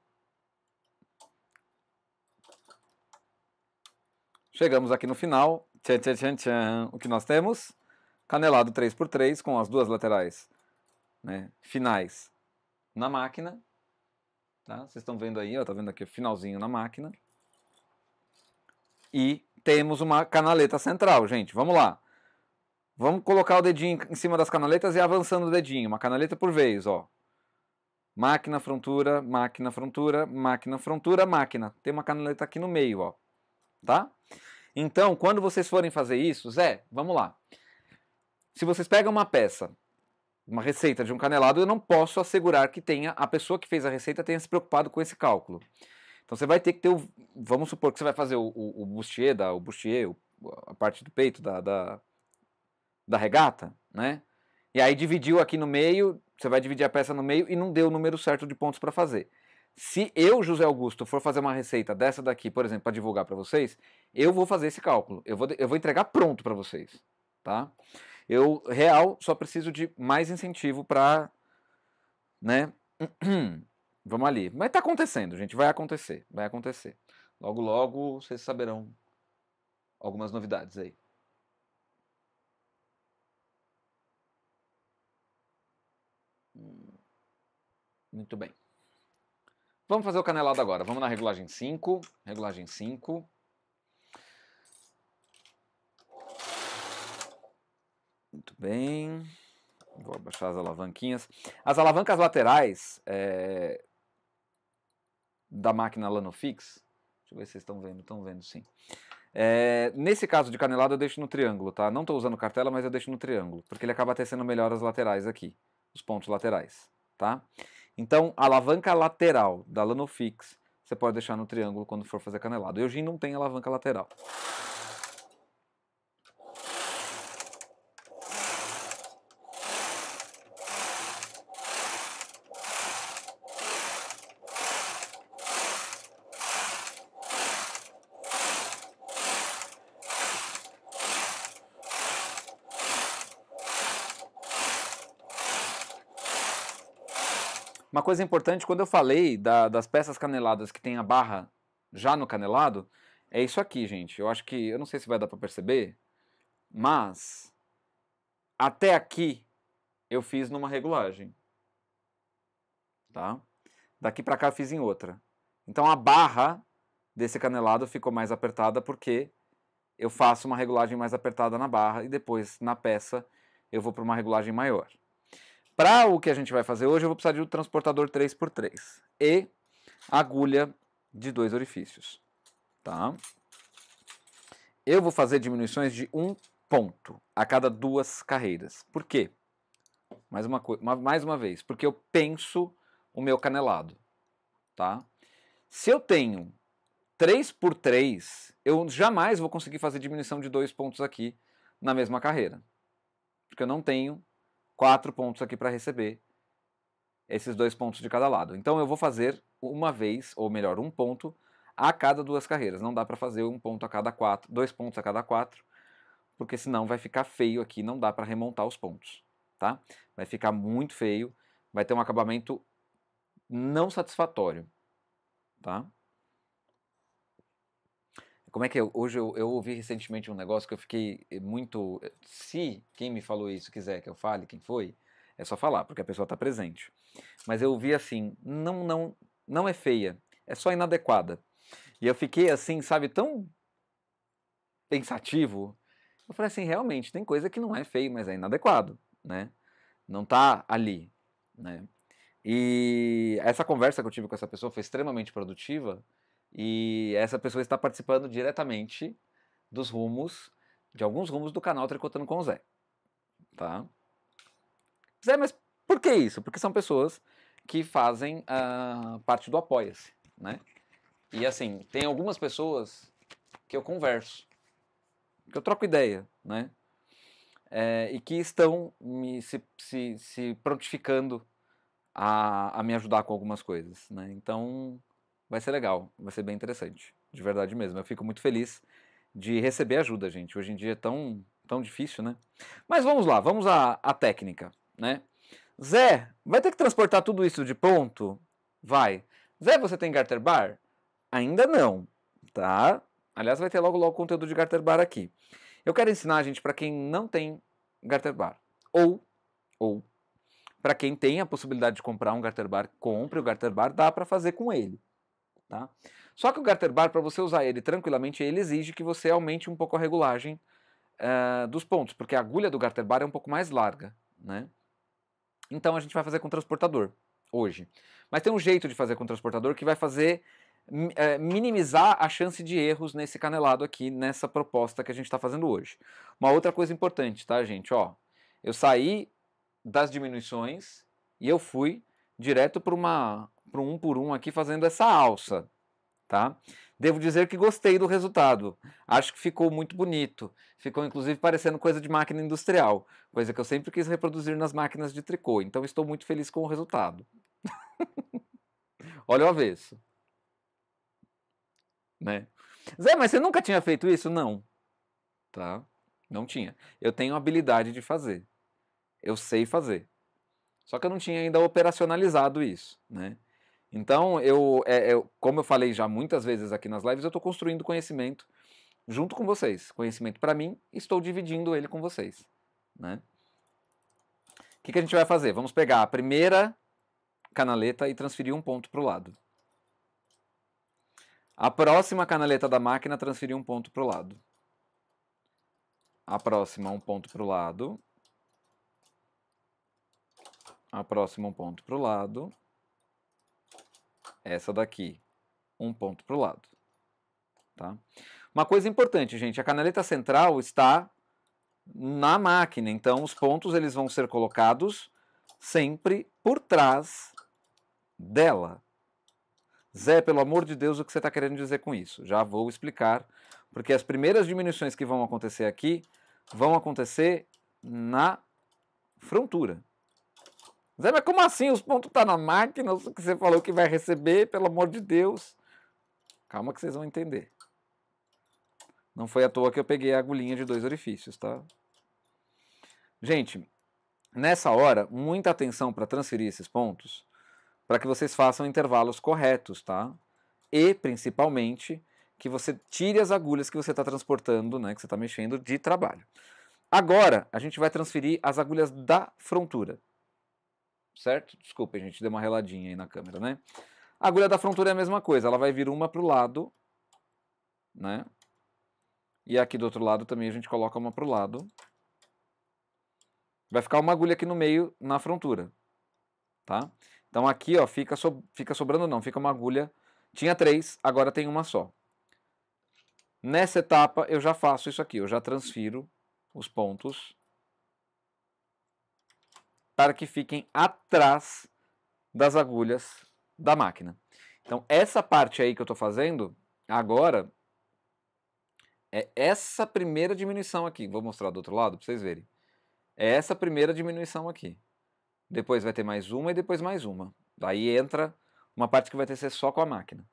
Chegamos aqui no final. Tchan, tchan, tchan, tchan. O que nós temos? Canelado 3x3 com as duas laterais né, finais na máquina. Tá? Vocês estão vendo aí, ó, tá vendo aqui o finalzinho na máquina. E temos uma canaleta central, gente. Vamos lá. Vamos colocar o dedinho em cima das canaletas e avançando o dedinho, uma canaleta por vez, ó. Máquina, frontura, máquina, frontura, máquina, frontura, máquina. Tem uma canaleta aqui no meio, ó. Tá? Então, quando vocês forem fazer isso, Zé, vamos lá. Se vocês pegam uma peça, uma receita de um canelado, eu não posso assegurar que tenha a pessoa que fez a receita tenha se preocupado com esse cálculo. Então você vai ter que ter o. Vamos supor que você vai fazer o, o, o bustier, da, o bustier, o, a parte do peito da, da, da, regata, né? E aí dividiu aqui no meio, você vai dividir a peça no meio e não deu o número certo de pontos para fazer. Se eu, José Augusto, for fazer uma receita dessa daqui, por exemplo, para divulgar para vocês, eu vou fazer esse cálculo. Eu vou, eu vou entregar pronto para vocês, tá? Eu, real, só preciso de mais incentivo para, né? [CLEARS THROAT] Vamos ali. Mas está acontecendo, gente. Vai acontecer. Vai acontecer. Logo, logo, vocês saberão algumas novidades aí. Hum, muito bem. Vamos fazer o canelado agora. Vamos na regulagem 5. Regulagem 5. Muito bem. Vou abaixar as alavanquinhas. As alavancas laterais, é, da máquina Lanofix. Deixa eu ver se vocês estão vendo. Estão vendo, sim. É, nesse caso de canelada, eu deixo no triângulo, tá? Não estou usando cartela, mas eu deixo no triângulo, porque ele acaba tecendo melhor as laterais aqui, os pontos laterais, tá? Então, a alavanca lateral da Lanofix, você pode deixar no triângulo quando for fazer canelado. Eugene não tem alavanca lateral. coisa importante, quando eu falei da, das peças caneladas que tem a barra já no canelado, é isso aqui, gente. Eu acho que, eu não sei se vai dar para perceber, mas até aqui eu fiz numa regulagem, tá? Daqui para cá eu fiz em outra. Então a barra desse canelado ficou mais apertada porque eu faço uma regulagem mais apertada na barra e depois na peça eu vou para uma regulagem maior. Para o que a gente vai fazer hoje, eu vou precisar de um transportador 3x3 e agulha de dois orifícios, tá? Eu vou fazer diminuições de um ponto a cada duas carreiras. Por quê? Mais uma, mais uma vez, porque eu penso o meu canelado, tá? Se eu tenho 3 por 3, eu jamais vou conseguir fazer diminuição de dois pontos aqui na mesma carreira, porque eu não tenho quatro pontos aqui para receber esses dois pontos de cada lado. Então eu vou fazer uma vez, ou melhor, um ponto a cada duas carreiras. Não dá para fazer um ponto a cada quatro, dois pontos a cada quatro, porque senão vai ficar feio aqui, não dá para remontar os pontos, tá? Vai ficar muito feio, vai ter um acabamento não satisfatório, tá? Como é que eu, é? hoje eu, eu, ouvi recentemente um negócio que eu fiquei eh, muito. Eh, se quem me falou isso quiser que eu fale quem foi, é só falar, porque a pessoa está presente. Mas eu ouvi assim: não, não, não é feia, é só inadequada. E eu fiquei assim, sabe, tão pensativo. Eu falei assim: realmente, tem coisa que não é feio, mas é inadequado, né? Não está ali, né? E essa conversa que eu tive com essa pessoa foi extremamente produtiva, e essa pessoa está participando diretamente dos rumos, de alguns rumos do canal Tricotando com o Zé. Tá? Zé, mas por que isso? Porque são pessoas que fazem uh, parte do Apoia-se, né? E assim, tem algumas pessoas que eu converso, que eu troco ideia, né? É, e que estão me, se, se, se prontificando a, a me ajudar com algumas coisas, né? Então, vai ser legal, vai ser bem interessante, de verdade mesmo. Eu fico muito feliz de receber ajuda, gente. Hoje em dia é tão, tão difícil, né? Mas vamos lá, vamos à, à técnica, né? Zé, vai ter que transportar tudo isso de ponto? Vai. Zé, você tem garter bar? Ainda não, tá? Aliás, vai ter logo logo conteúdo de garter bar aqui. Eu quero ensinar, a gente, para quem não tem garter bar. Ou, ou, para quem tem a possibilidade de comprar um garter bar, compre o garter bar, dá para fazer com ele. Tá? Só que o garter bar, para você usar ele tranquilamente, ele exige que você aumente um pouco a regulagem uh, dos pontos, porque a agulha do garter bar é um pouco mais larga. Né? Então a gente vai fazer com transportador hoje. Mas tem um jeito de fazer com transportador que vai fazer eh, minimizar a chance de erros nesse canelado aqui, nessa proposta que a gente está fazendo hoje. Uma outra coisa importante, tá, gente? Ó, eu saí das diminuições e eu fui direto para uma para um por um aqui fazendo essa alça, tá? Devo dizer que gostei do resultado. Acho que ficou muito bonito. Ficou inclusive parecendo coisa de máquina industrial, coisa que eu sempre quis reproduzir nas máquinas de tricô. Então estou muito feliz com o resultado. [LAUGHS] Olha o avesso. Né? Zé, mas você nunca tinha feito isso? Não. Tá? Não tinha. Eu tenho habilidade de fazer. Eu sei fazer. Só que eu não tinha ainda operacionalizado isso, né? Então, eu, é, eu, como eu falei já muitas vezes aqui nas lives, eu estou construindo conhecimento junto com vocês. Conhecimento para mim, estou dividindo ele com vocês. Né? O que, que a gente vai fazer? Vamos pegar a primeira canaleta e transferir um ponto para o lado. A próxima canaleta da máquina, transferir um ponto para o lado. A próxima, um ponto para o lado. A próxima, um ponto para o lado essa daqui, um ponto para o lado. Tá? Uma coisa importante, gente, a canaleta central está na máquina, então os pontos eles vão ser colocados sempre por trás dela. Zé, pelo amor de Deus, o que você está querendo dizer com isso? Já vou explicar, porque as primeiras diminuições que vão acontecer aqui vão acontecer na frontura. Zé, mas como assim? Os pontos estão tá na máquina, o que você falou que vai receber, pelo amor de Deus. Calma que vocês vão entender. Não foi à toa que eu peguei a agulhinha de dois orifícios, tá? Gente, nessa hora, muita atenção para transferir esses pontos, para que vocês façam intervalos corretos, tá? E, principalmente, que você tire as agulhas que você está transportando, né, que você está mexendo, de trabalho. Agora, a gente vai transferir as agulhas da frontura certo? Desculpa, gente, deu uma reladinha aí na câmera, né? A agulha da frontura é a mesma coisa, ela vai vir uma para o lado, né? E aqui do outro lado também a gente coloca uma para o lado. Vai ficar uma agulha aqui no meio, na frontura, tá? Então aqui, ó, fica, so... fica sobrando não, fica uma agulha... Tinha três, agora tem uma só. Nessa etapa eu já faço isso aqui, eu já transfiro os pontos para que fiquem atrás das agulhas da máquina. Então, essa parte aí que eu estou fazendo agora é essa primeira diminuição aqui. Vou mostrar do outro lado para vocês verem. É essa primeira diminuição aqui. Depois vai ter mais uma e depois mais uma. Daí entra uma parte que vai ter que ser só com a máquina.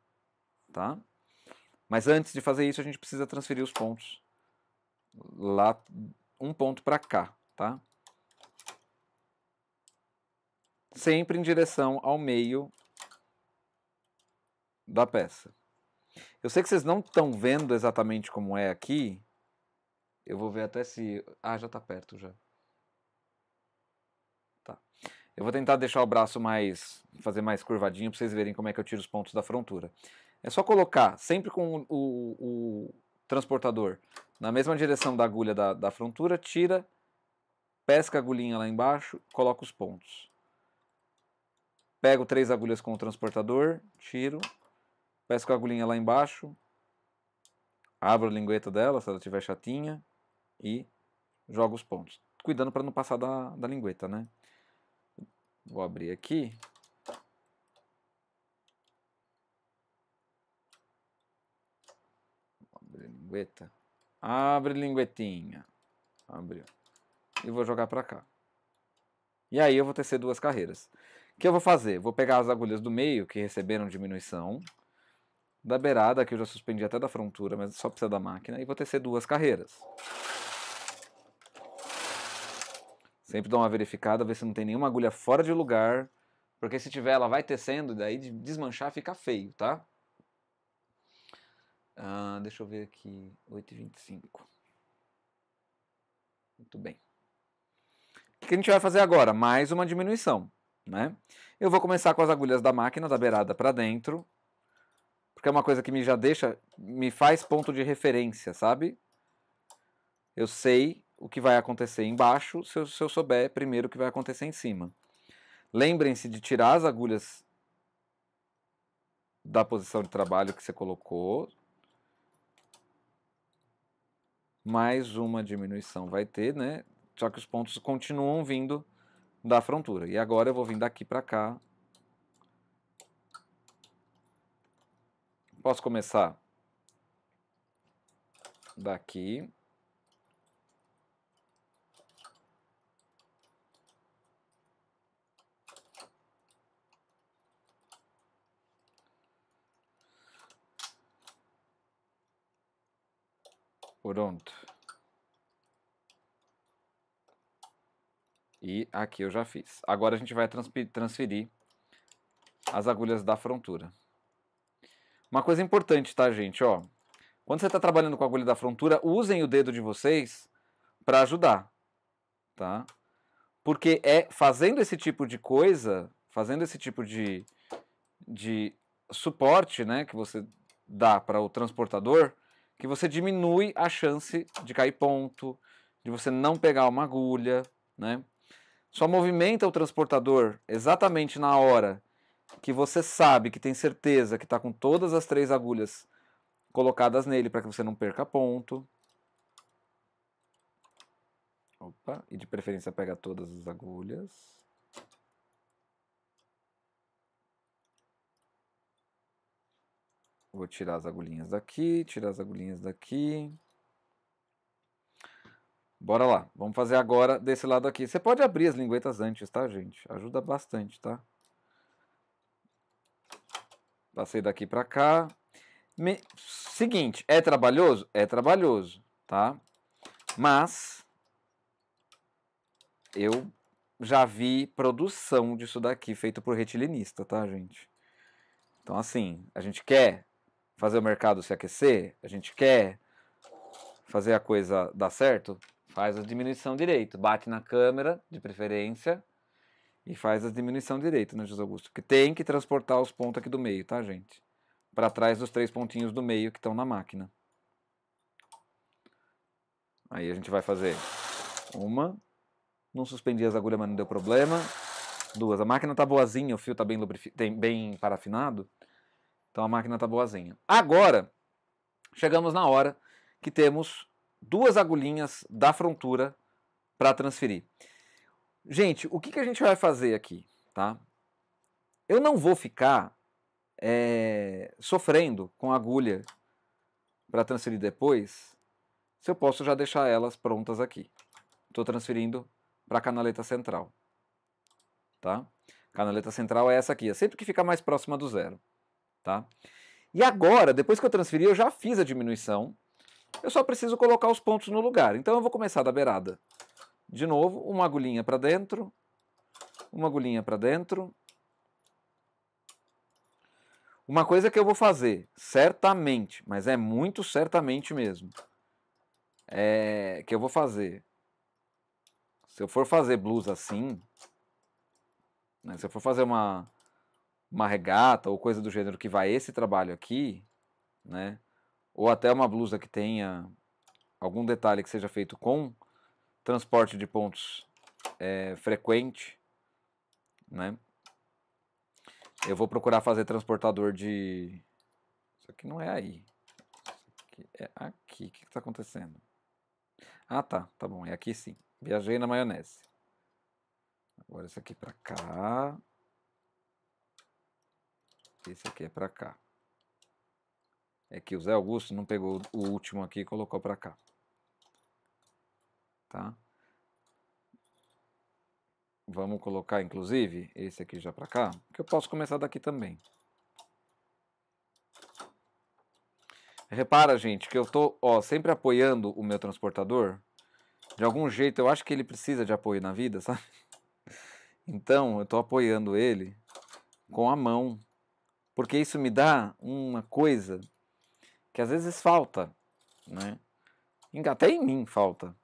Tá? Mas antes de fazer isso, a gente precisa transferir os pontos lá, um ponto para cá, tá? sempre em direção ao meio da peça. Eu sei que vocês não estão vendo exatamente como é aqui. Eu vou ver até se... Ah, já está perto já. Tá. Eu vou tentar deixar o braço mais... Fazer mais curvadinho para vocês verem como é que eu tiro os pontos da frontura. É só colocar sempre com o, o, o transportador na mesma direção da agulha da, da frontura, tira, pesca a agulhinha lá embaixo, coloca os pontos. Pego três agulhas com o transportador, tiro, pesco a agulhinha lá embaixo, abro a lingueta dela, se ela estiver chatinha, e jogo os pontos. Cuidando para não passar da, da lingueta, né? Vou abrir aqui. abre a lingueta. Abre linguetinha. Abriu. E vou jogar para cá. E aí eu vou tecer duas carreiras. O que eu vou fazer? Vou pegar as agulhas do meio, que receberam diminuição, da beirada, que eu já suspendi até da frontura, mas só precisa da máquina, e vou tecer duas carreiras. Sempre dá uma verificada, ver se não tem nenhuma agulha fora de lugar, porque se tiver ela vai tecendo, e daí desmanchar fica feio, tá? Ah, deixa eu ver aqui, 8,25. Muito bem. O que a gente vai fazer agora? Mais uma diminuição. Né? Eu vou começar com as agulhas da máquina, da beirada para dentro, porque é uma coisa que me já deixa, me faz ponto de referência, sabe? Eu sei o que vai acontecer embaixo se eu, se eu souber primeiro o que vai acontecer em cima. Lembrem-se de tirar as agulhas da posição de trabalho que você colocou. Mais uma diminuição vai ter, né? Só que os pontos continuam vindo da frontura. E agora eu vou vir daqui para cá. Posso começar daqui. Pronto. E aqui eu já fiz. Agora a gente vai transferir as agulhas da frontura. Uma coisa importante, tá, gente? Ó, quando você está trabalhando com a agulha da frontura, usem o dedo de vocês para ajudar, tá? Porque é fazendo esse tipo de coisa, fazendo esse tipo de, de suporte, né, que você dá para o transportador, que você diminui a chance de cair ponto, de você não pegar uma agulha, né? só movimenta o transportador exatamente na hora que você sabe, que tem certeza que está com todas as três agulhas colocadas nele para que você não perca ponto. Opa, e de preferência pega todas as agulhas. Vou tirar as agulhinhas daqui, tirar as agulhinhas daqui. Bora lá. Vamos fazer agora desse lado aqui. Você pode abrir as linguetas antes, tá, gente? Ajuda bastante, tá? Passei daqui para cá. Me... Seguinte, é trabalhoso? É trabalhoso, tá? Mas eu já vi produção disso daqui feito por retilinista, tá, gente? Então, assim, a gente quer fazer o mercado se aquecer? A gente quer fazer a coisa dar certo? Faz a diminuição direito. Bate na câmera, de preferência, e faz a diminuição direito, né, José Augusto? Porque tem que transportar os pontos aqui do meio, tá, gente? Para trás dos três pontinhos do meio que estão na máquina. Aí a gente vai fazer uma. Não suspendi as agulhas, mas não deu problema. Duas. A máquina tá boazinha, o fio tá bem, lubrifi... Tem, bem parafinado. Então a máquina tá boazinha. Agora, chegamos na hora que temos duas agulhinhas da frontura para transferir. Gente, o que, que a gente vai fazer aqui, tá? Eu não vou ficar é, sofrendo com agulha para transferir depois, se eu posso já deixar elas prontas aqui. Estou transferindo para a canaleta central, tá? Canaleta central é essa aqui, é sempre que fica mais próxima do zero, tá? E agora, depois que eu transferi, eu já fiz a diminuição, eu só preciso colocar os pontos no lugar. Então eu vou começar da beirada. De novo, uma agulhinha para dentro, uma agulhinha para dentro. Uma coisa que eu vou fazer, certamente, mas é muito certamente mesmo, é que eu vou fazer. Se eu for fazer blusa assim, né, se eu for fazer uma, uma regata ou coisa do gênero que vai esse trabalho aqui, né? ou até uma blusa que tenha algum detalhe que seja feito com transporte de pontos é, frequente, né? Eu vou procurar fazer transportador de... Isso aqui não é aí. Isso aqui é aqui. O que está acontecendo? Ah, tá. Tá bom. É aqui sim. Viajei na maionese. Agora isso aqui é para cá. Esse aqui é para cá é que o Zé Augusto não pegou o último aqui e colocou para cá. Tá? Vamos colocar, inclusive, esse aqui já para cá, que eu posso começar daqui também. Repara, gente, que eu tô sempre apoiando o meu transportador. De algum jeito, eu acho que ele precisa de apoio na vida, [LAUGHS] sabe? Então, eu tô apoiando ele com a mão, porque isso me dá uma coisa que às vezes falta, né? Até em mim falta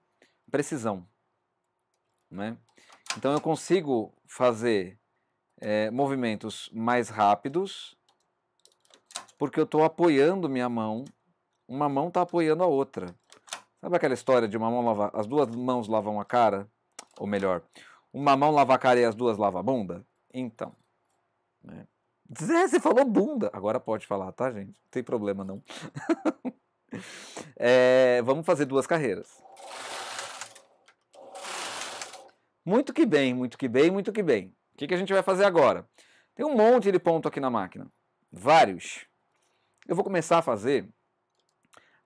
precisão, né? Então eu consigo fazer é, movimentos mais rápidos porque eu estou apoiando minha mão, uma mão está apoiando a outra. Sabe aquela história de uma mão lavar, as duas mãos lavam a cara, ou melhor, uma mão lava a cara e as duas lavam a bunda? Então, né? Zé, você falou bunda. Agora pode falar, tá, gente? Não tem problema, não. [LAUGHS] é, vamos fazer duas carreiras. Muito que bem, muito que bem, muito que bem. O que, que a gente vai fazer agora? Tem um monte de ponto aqui na máquina. Vários. Eu vou começar a fazer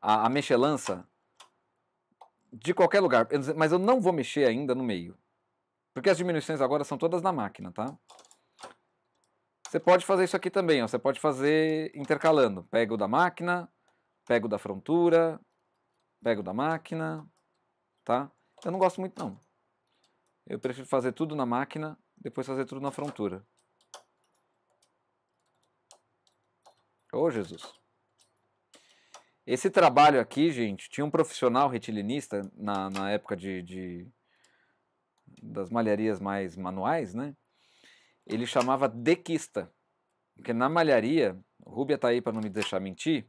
a, a mexelança de qualquer lugar. Mas eu não vou mexer ainda no meio. Porque as diminuições agora são todas na máquina, tá? Tá? Você pode fazer isso aqui também, ó. você pode fazer intercalando. Pego o da máquina, pego o da frontura, pego o da máquina, tá? Eu não gosto muito não. Eu prefiro fazer tudo na máquina, depois fazer tudo na frontura. Ô oh, Jesus! Esse trabalho aqui, gente, tinha um profissional retilinista na, na época de, de das malharias mais manuais, né? ele chamava dequista. Porque na malharia, Rubia tá aí para não me deixar mentir,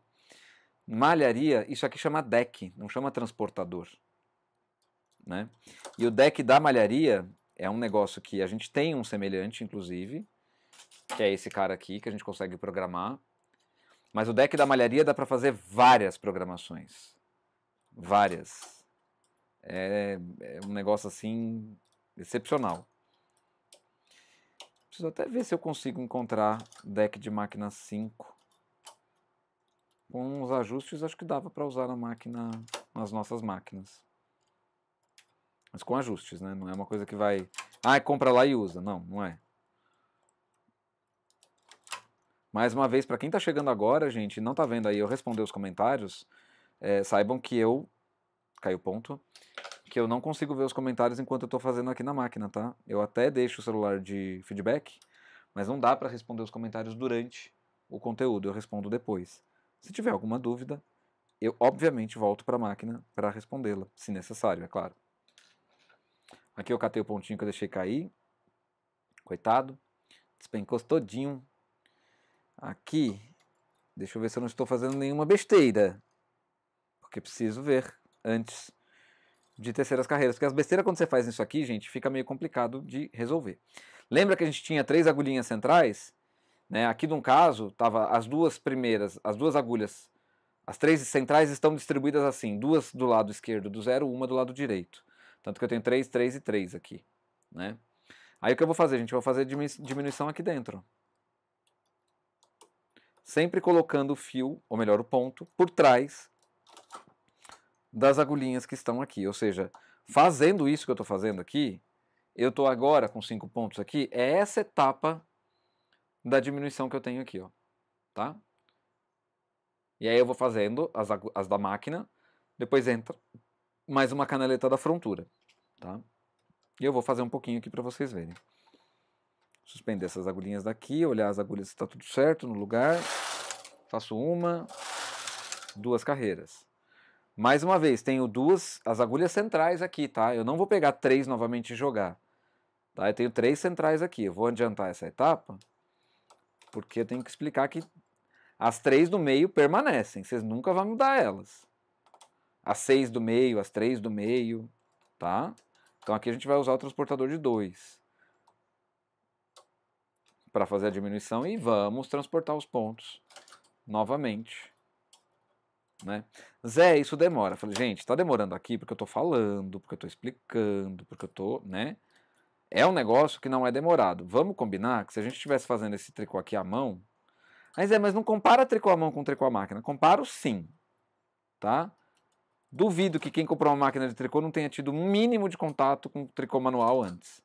malharia, isso aqui chama deck, não chama transportador. Né? E o deck da malharia é um negócio que a gente tem um semelhante, inclusive, que é esse cara aqui, que a gente consegue programar. Mas o deck da malharia dá para fazer várias programações. Várias. É, é um negócio assim excepcional. Preciso até ver se eu consigo encontrar deck de máquina 5. Com uns ajustes, acho que dava para usar na máquina, nas nossas máquinas. Mas com ajustes, né? Não é uma coisa que vai... Ah, é, compra lá e usa. Não, não é. Mais uma vez, para quem está chegando agora, gente, e não está vendo aí eu responder os comentários, é, saibam que eu. Caiu ponto que eu não consigo ver os comentários enquanto eu estou fazendo aqui na máquina, tá? Eu até deixo o celular de feedback, mas não dá para responder os comentários durante o conteúdo, eu respondo depois. Se tiver alguma dúvida, eu obviamente volto para a máquina para respondê-la, se necessário, é claro. Aqui eu catei o pontinho que eu deixei cair. Coitado. Despencou todinho. Aqui, deixa eu ver se eu não estou fazendo nenhuma besteira. Porque preciso ver antes de terceiras carreiras. Porque as besteiras, quando você faz isso aqui, gente, fica meio complicado de resolver. Lembra que a gente tinha três agulhinhas centrais? Né? Aqui, num caso, tava as duas primeiras, as duas agulhas, as três centrais estão distribuídas assim, duas do lado esquerdo do zero, uma do lado direito. Tanto que eu tenho três três e três aqui, né? Aí o que eu vou fazer, gente? Eu vou fazer diminuição aqui dentro. Sempre colocando o fio, ou melhor, o ponto, por trás das agulhinhas que estão aqui. Ou seja, fazendo isso que eu estou fazendo aqui, eu estou agora com cinco pontos aqui, é essa etapa da diminuição que eu tenho aqui, ó, tá? E aí eu vou fazendo as, as da máquina, depois entra mais uma canaleta da frontura, tá? E eu vou fazer um pouquinho aqui para vocês verem. Suspender essas agulhinhas daqui, olhar as agulhas se está tudo certo no lugar. Faço uma, duas carreiras. Mais uma vez, tenho duas, as agulhas centrais aqui, tá? Eu não vou pegar três novamente e jogar. Tá? Eu tenho três centrais aqui. Eu vou adiantar essa etapa, porque eu tenho que explicar que as três do meio permanecem. Vocês nunca vão mudar elas. As seis do meio, as três do meio, tá? Então aqui a gente vai usar o transportador de dois para fazer a diminuição e vamos transportar os pontos novamente. Né? Zé, isso demora. Eu falei, gente, tá demorando aqui porque eu tô falando, porque eu tô explicando, porque eu tô, né? É um negócio que não é demorado. Vamos combinar que se a gente estivesse fazendo esse tricô aqui à mão. Mas é, mas não compara tricô à mão com tricô à máquina. Comparo sim. Tá? Duvido que quem comprou uma máquina de tricô não tenha tido um mínimo de contato com tricô manual antes.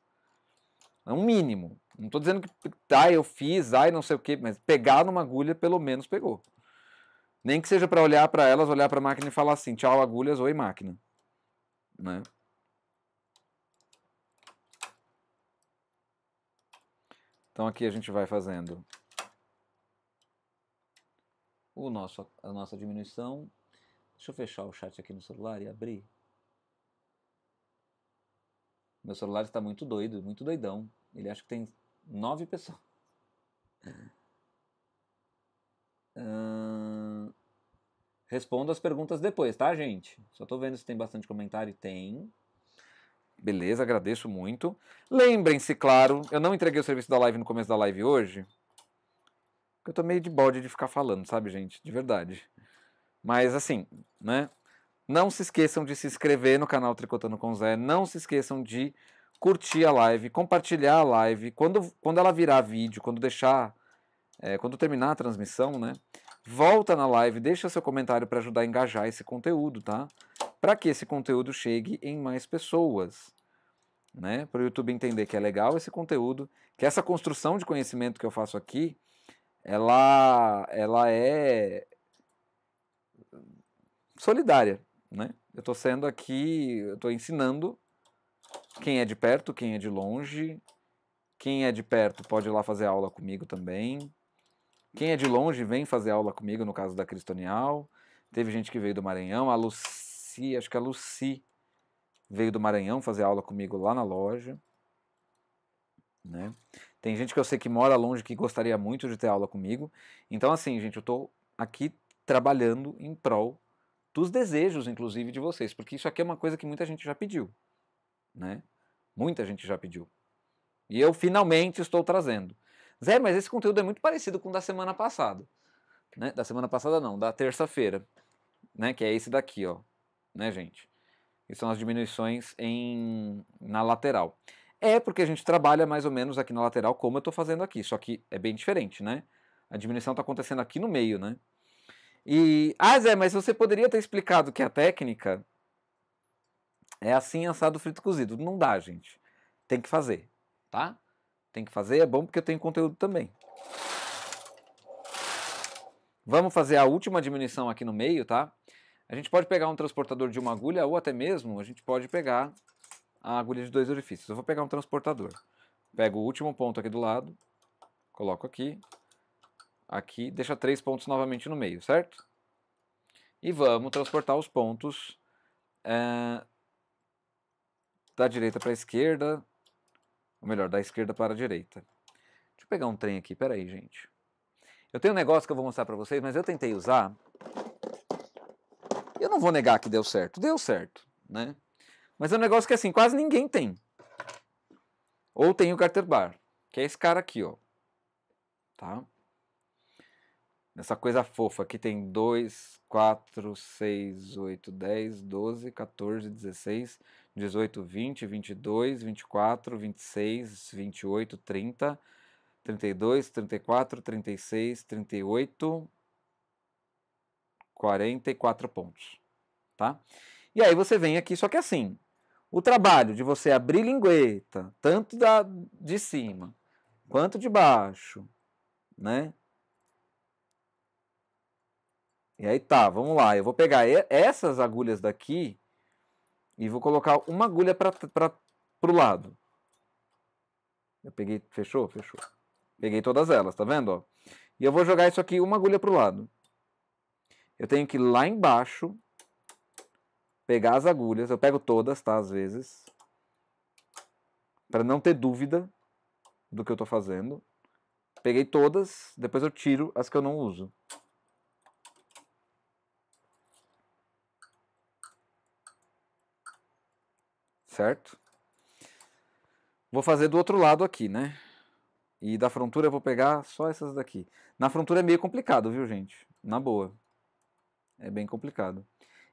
É um mínimo. Não tô dizendo que, ai, eu fiz, ai, não sei o que, mas pegar numa agulha pelo menos pegou. Nem que seja para olhar para elas, olhar para a máquina e falar assim: tchau, agulhas, oi, máquina. Né? Então aqui a gente vai fazendo o nosso, a nossa diminuição. Deixa eu fechar o chat aqui no celular e abrir. Meu celular está muito doido, muito doidão. Ele acha que tem nove pessoas. Hum... [LAUGHS] Respondo as perguntas depois, tá, gente? Só tô vendo se tem bastante comentário. Tem. Beleza, agradeço muito. Lembrem-se, claro, eu não entreguei o serviço da live no começo da live hoje. Eu tô meio de bode de ficar falando, sabe, gente? De verdade. Mas assim, né? Não se esqueçam de se inscrever no canal Tricotando com Zé. Não se esqueçam de curtir a live, compartilhar a live. Quando, quando ela virar vídeo, quando deixar. É, quando terminar a transmissão, né? Volta na live, deixa seu comentário para ajudar a engajar esse conteúdo, tá? Para que esse conteúdo chegue em mais pessoas, né? Para o YouTube entender que é legal esse conteúdo, que essa construção de conhecimento que eu faço aqui, ela, ela é solidária, né? Eu estou sendo aqui, eu estou ensinando quem é de perto, quem é de longe. Quem é de perto pode ir lá fazer aula comigo também. Quem é de longe vem fazer aula comigo, no caso da Cristonial. Teve gente que veio do Maranhão, a Luci, acho que a Luci veio do Maranhão fazer aula comigo lá na loja. Né? Tem gente que eu sei que mora longe que gostaria muito de ter aula comigo. Então, assim, gente, eu estou aqui trabalhando em prol dos desejos, inclusive, de vocês, porque isso aqui é uma coisa que muita gente já pediu. Né? Muita gente já pediu. E eu finalmente estou trazendo. Zé, mas esse conteúdo é muito parecido com o da semana passada. Né? Da semana passada não, da terça-feira. Né? Que é esse daqui, ó. Né, gente? E são as diminuições em, na lateral. É porque a gente trabalha mais ou menos aqui na lateral como eu estou fazendo aqui, só que é bem diferente, né? A diminuição está acontecendo aqui no meio, né? E, ah, Zé, mas você poderia ter explicado que a técnica é assim assado frito cozido. Não dá, gente. Tem que fazer, tá? tem que fazer, é bom porque eu tenho conteúdo também. Vamos fazer a última diminuição aqui no meio, tá? A gente pode pegar um transportador de uma agulha ou até mesmo a gente pode pegar a agulha de dois orifícios. Eu vou pegar um transportador. Pego o último ponto aqui do lado, coloco aqui, aqui, deixa três pontos novamente no meio, certo? E vamos transportar os pontos é, da direita para a esquerda, ou melhor, da esquerda para a direita. Deixa eu pegar um trem aqui, peraí, gente. Eu tenho um negócio que eu vou mostrar para vocês, mas eu tentei usar. Eu não vou negar que deu certo, deu certo, né? Mas é um negócio que assim, quase ninguém tem. Ou tem o Carter Bar, que é esse cara aqui, ó. Tá? Essa coisa fofa aqui tem 2, 4, 6, 8, 10, 12, 14, 16, 18, 20, 22, 24, 26, 28, 30, 32, 34, 36, 38, 44 pontos, tá? E aí você vem aqui, só que assim, o trabalho de você abrir lingueta, tanto da de cima quanto de baixo, né? E aí tá, vamos lá, eu vou pegar essas agulhas daqui, e vou colocar uma agulha para o lado. Eu peguei, fechou? Fechou. Peguei todas elas, tá vendo? Ó? E eu vou jogar isso aqui uma agulha para o lado. Eu tenho que ir lá embaixo, pegar as agulhas, eu pego todas, tá, às vezes, para não ter dúvida do que eu estou fazendo. Peguei todas, depois eu tiro as que eu não uso. certo? Vou fazer do outro lado aqui, né? E da frontura eu vou pegar só essas daqui. Na frontura é meio complicado, viu, gente? Na boa. É bem complicado.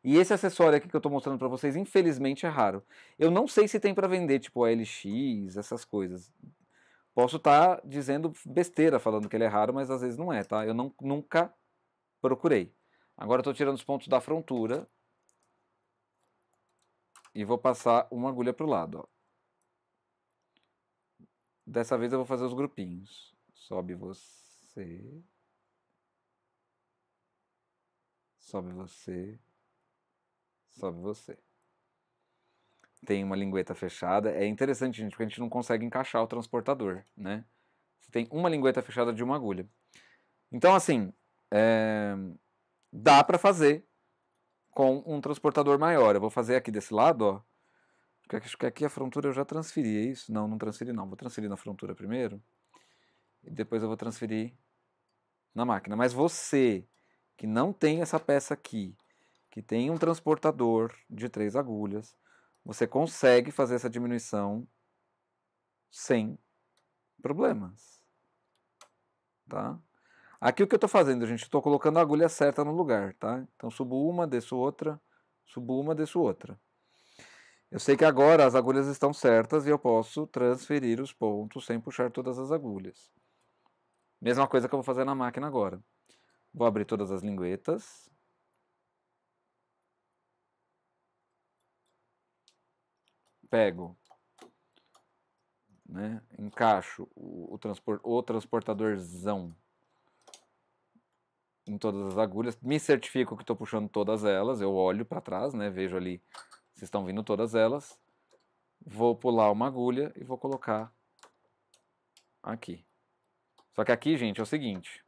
E esse acessório aqui que eu estou mostrando para vocês, infelizmente, é raro. Eu não sei se tem para vender, tipo LX, essas coisas. Posso estar tá dizendo besteira falando que ele é raro, mas às vezes não é, tá? Eu não, nunca procurei. Agora eu estou tirando os pontos da frontura e vou passar uma agulha para o lado. Ó. Dessa vez eu vou fazer os grupinhos. Sobe você. Sobe você. Sobe você. Tem uma lingueta fechada. É interessante, gente, porque a gente não consegue encaixar o transportador, né? Você tem uma lingueta fechada de uma agulha. Então, assim, é... dá para fazer com um transportador maior. Eu vou fazer aqui desse lado, ó. Acho que aqui a frontura eu já transferi, é isso? Não, não transferi não. Vou transferir na frontura primeiro. E depois eu vou transferir na máquina. Mas você que não tem essa peça aqui, que tem um transportador de três agulhas, você consegue fazer essa diminuição sem problemas. Tá? Aqui o que eu estou fazendo, gente? Estou colocando a agulha certa no lugar, tá? Então subo uma, desço outra, subo uma, desço outra. Eu sei que agora as agulhas estão certas e eu posso transferir os pontos sem puxar todas as agulhas. Mesma coisa que eu vou fazer na máquina agora. Vou abrir todas as linguetas. Pego, né, encaixo o, o, transport, o transportadorzão em todas as agulhas, me certifico que estou puxando todas elas, eu olho para trás, né, vejo ali se estão vindo todas elas, vou pular uma agulha e vou colocar aqui. Só que aqui, gente, é o seguinte,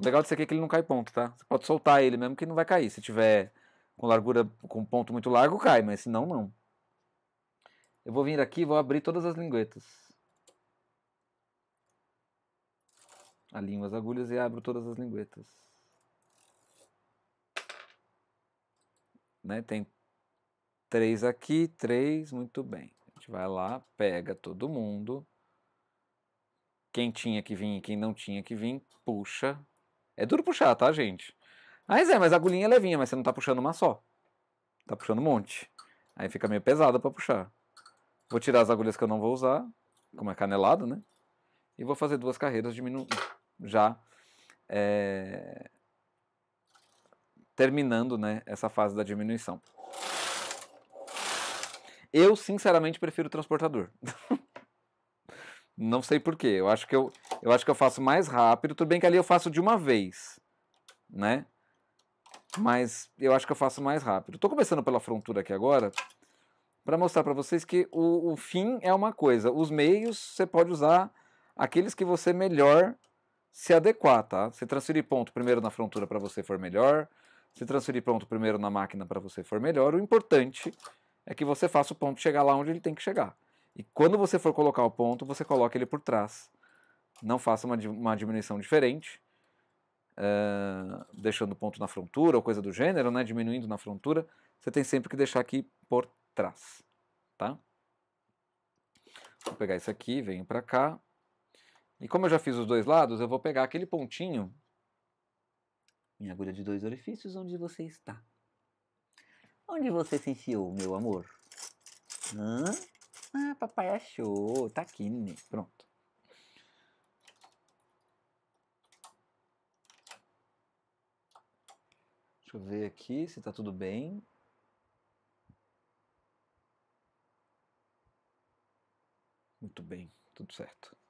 o legal disso aqui é que ele não cai ponto, tá? Você pode soltar ele mesmo que não vai cair, se tiver com largura, com ponto muito largo, cai, mas se não, não. Eu vou vir aqui e vou abrir todas as linguetas. alinho as agulhas e abro todas as linguetas. Né? Tem três aqui, três, muito bem. A gente vai lá, pega todo mundo. Quem tinha que vir e quem não tinha que vir, puxa. É duro puxar, tá, gente? Mas é, mas a agulhinha é levinha, mas você não tá puxando uma só. Tá puxando um monte. Aí fica meio pesada para puxar. Vou tirar as agulhas que eu não vou usar, como é canelado, né? E vou fazer duas carreiras diminuindo já é, terminando né, essa fase da diminuição. Eu, sinceramente, prefiro o transportador. Não sei porquê. Eu acho que eu, eu acho que eu faço mais rápido. Tudo bem que ali eu faço de uma vez, né? Mas eu acho que eu faço mais rápido. Estou começando pela frontura aqui agora para mostrar para vocês que o, o, fim é uma coisa. Os meios você pode usar aqueles que você melhor se adequar, tá? Se transferir ponto primeiro na frontura para você for melhor, se transferir ponto primeiro na máquina para você for melhor, o importante é que você faça o ponto chegar lá onde ele tem que chegar. E quando você for colocar o ponto, você coloca ele por trás. Não faça uma, uma diminuição diferente, uh, deixando o ponto na frontura ou coisa do gênero, né? Diminuindo na frontura, você tem sempre que deixar aqui por trás, tá? Vou pegar isso aqui, venho para cá. E como eu já fiz os dois lados, eu vou pegar aquele pontinho, minha agulha de dois orifícios, onde você está. Onde você se enfiou, meu amor? Hã? Ah, papai achou, tá aqui, né? Pronto. Deixa eu ver aqui se tá tudo bem. Muito bem, tudo certo.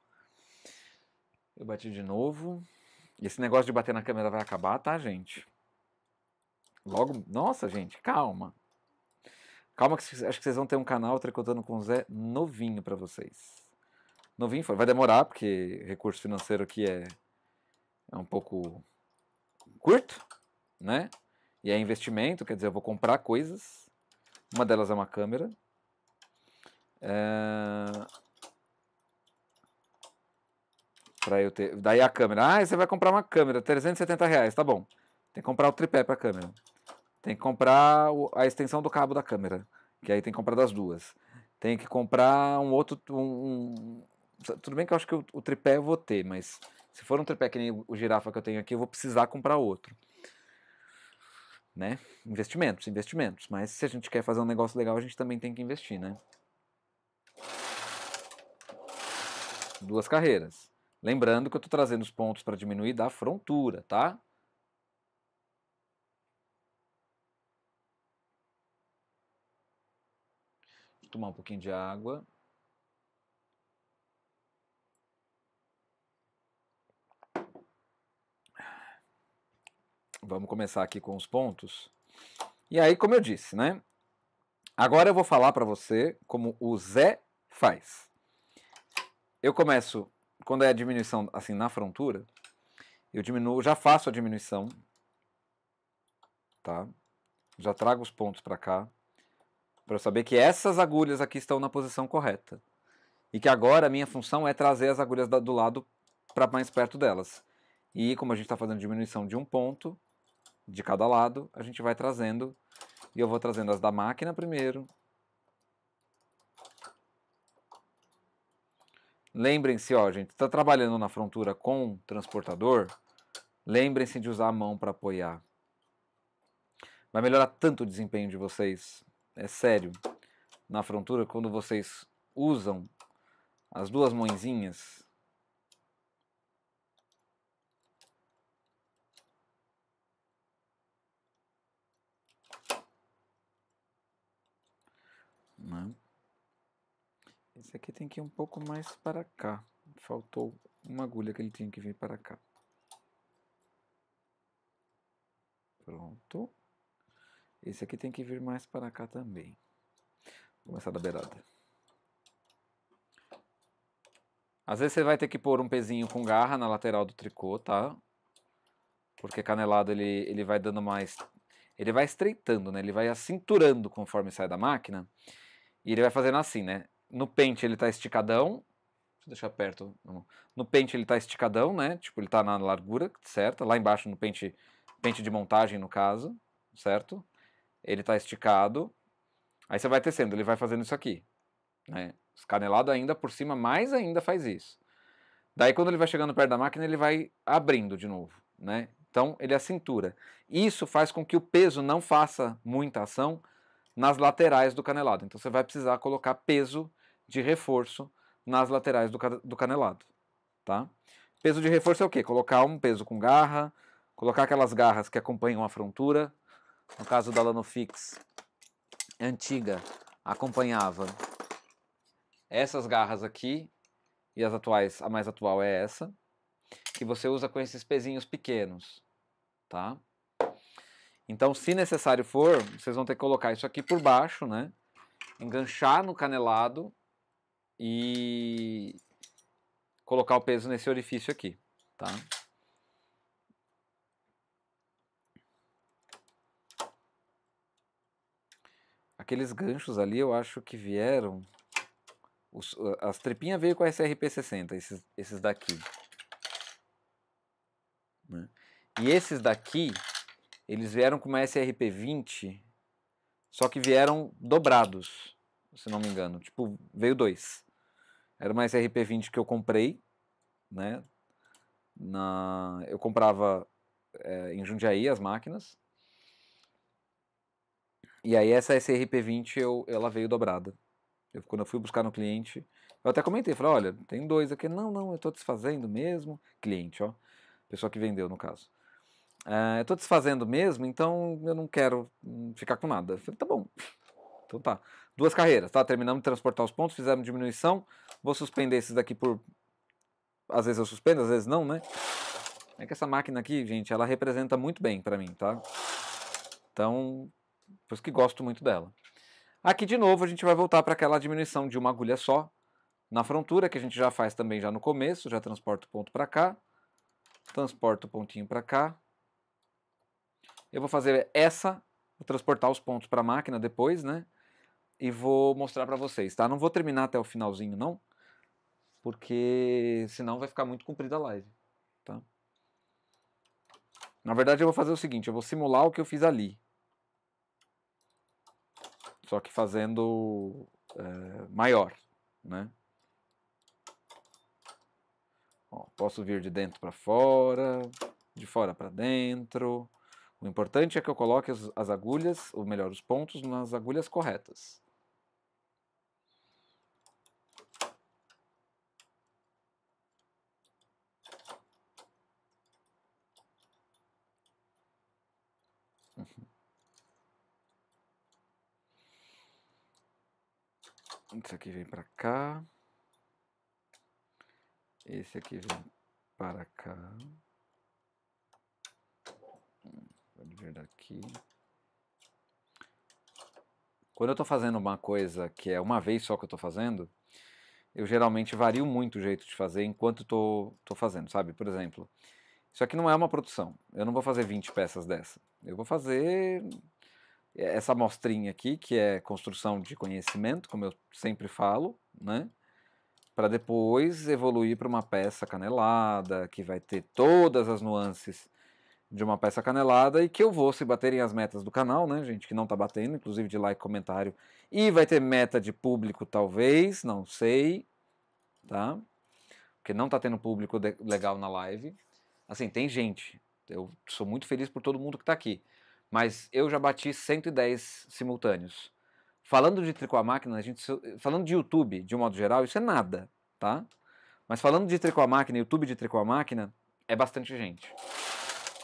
Eu bati de novo. Esse negócio de bater na câmera vai acabar, tá, gente? Logo. Nossa, gente, calma. Calma, que acho que vocês vão ter um canal Tricotando com o Zé novinho para vocês. Novinho foi. Vai demorar, porque recurso financeiro aqui é, é um pouco curto, né? E é investimento, quer dizer, eu vou comprar coisas. Uma delas é uma câmera. É... Pra eu ter. Daí a câmera. Ah, você vai comprar uma câmera, 370 reais, tá bom. Tem que comprar o tripé pra câmera. Tem que comprar a extensão do cabo da câmera. Que aí tem que comprar das duas. Tem que comprar um outro. Um, um... Tudo bem que eu acho que o, o tripé eu vou ter, mas se for um tripé que nem o girafa que eu tenho aqui, eu vou precisar comprar outro. Né? Investimentos, investimentos. Mas se a gente quer fazer um negócio legal, a gente também tem que investir, né? Duas carreiras. Lembrando que eu estou trazendo os pontos para diminuir da frontura, tá? Vou tomar um pouquinho de água. Vamos começar aqui com os pontos. E aí, como eu disse, né? Agora eu vou falar para você como o Zé faz. Eu começo quando é a diminuição assim na frontura, eu diminuo, já faço a diminuição, tá? Já trago os pontos para cá, para saber que essas agulhas aqui estão na posição correta. E que agora a minha função é trazer as agulhas do lado para mais perto delas. E como a gente está fazendo diminuição de um ponto de cada lado, a gente vai trazendo, e eu vou trazendo as da máquina primeiro, Lembrem-se, ó, gente, está trabalhando na frontura com transportador, lembrem-se de usar a mão para apoiar. Vai melhorar tanto o desempenho de vocês, é sério. Na frontura, quando vocês usam as duas mãozinhas, não? Né? Esse aqui tem que ir um pouco mais para cá. Faltou uma agulha que ele tinha que vir para cá. Pronto. Esse aqui tem que vir mais para cá também. Vou começar da beirada. Às vezes você vai ter que pôr um pezinho com garra na lateral do tricô, tá? Porque canelado ele, ele vai dando mais... Ele vai estreitando, né? Ele vai acinturando conforme sai da máquina. E ele vai fazendo assim, né? no pente ele está esticadão. Deixa eu deixar perto. No pente ele está esticadão, né? Tipo, ele está na largura certa. Lá embaixo no pente, pente de montagem, no caso, certo? Ele está esticado. Aí você vai tecendo, ele vai fazendo isso aqui. Né? Escanelado ainda, por cima mais ainda faz isso. Daí quando ele vai chegando perto da máquina, ele vai abrindo de novo, né? Então ele é a cintura. Isso faz com que o peso não faça muita ação nas laterais do canelado. Então você vai precisar colocar peso de reforço nas laterais do, do canelado, tá? Peso de reforço é o quê? Colocar um peso com garra, colocar aquelas garras que acompanham a frontura. No caso da Lanofix antiga, acompanhava essas garras aqui e as atuais, a mais atual é essa, que você usa com esses pezinhos pequenos, tá? Então, se necessário for, vocês vão ter que colocar isso aqui por baixo, né? Enganchar no canelado e colocar o peso nesse orifício aqui, tá? Aqueles ganchos ali eu acho que vieram... Os, as tripinhas veio com a SRP60, esses, esses daqui. Né? E esses daqui, eles vieram com uma SRP20, só que vieram dobrados, se não me engano. Tipo, veio dois. Era uma SRP20 que eu comprei, né? Na, eu comprava é, em Jundiaí as máquinas. E aí essa SRP20 eu, ela veio dobrada. Eu, quando eu fui buscar no cliente, eu até comentei, falei, olha, tem dois aqui. Não, não, eu estou desfazendo mesmo. Cliente, ó. Pessoa que vendeu, no caso. Ah, eu estou desfazendo mesmo, então eu não quero hum, ficar com nada. Eu falei, tá bom. [LAUGHS] Então tá duas carreiras, tá? Terminamos de transportar os pontos, fizemos diminuição. Vou suspender esses daqui por. Às vezes eu suspendo, às vezes não, né? É que essa máquina aqui, gente, ela representa muito bem para mim, tá? Então, por isso que gosto muito dela. Aqui de novo a gente vai voltar para aquela diminuição de uma agulha só na frontura, que a gente já faz também já no começo, já transporta o ponto para cá, transporta o pontinho para cá. Eu vou fazer essa, vou transportar os pontos para a máquina depois, né? e vou mostrar para vocês, tá? Não vou terminar até o finalzinho, não, porque senão vai ficar muito comprida a live, tá? Na verdade, eu vou fazer o seguinte, eu vou simular o que eu fiz ali. Só que fazendo é, maior, né? Ó, posso vir de dentro para fora, de fora para dentro. O importante é que eu coloque as, as agulhas, ou melhor, os pontos nas agulhas corretas. Isso aqui vem para cá. Esse aqui vem para cá. Pode hum, ver daqui. Quando eu estou fazendo uma coisa que é uma vez só que eu estou fazendo, eu geralmente vario muito o jeito de fazer enquanto estou tô, tô fazendo, sabe? Por exemplo, isso aqui não é uma produção. Eu não vou fazer 20 peças dessa. Eu vou fazer essa mostrinha aqui, que é construção de conhecimento, como eu sempre falo, né? Para depois evoluir para uma peça canelada, que vai ter todas as nuances de uma peça canelada e que eu vou, se baterem as metas do canal, né, gente, que não tá batendo, inclusive de like, comentário, e vai ter meta de público talvez, não sei, tá? Porque não tá tendo público legal na live. Assim, tem gente. Eu sou muito feliz por todo mundo que tá aqui mas eu já bati 110 simultâneos. Falando de tricô máquina, a gente, falando de YouTube de um modo geral, isso é nada, tá? Mas falando de tricô máquina, YouTube de tricô máquina, é bastante gente.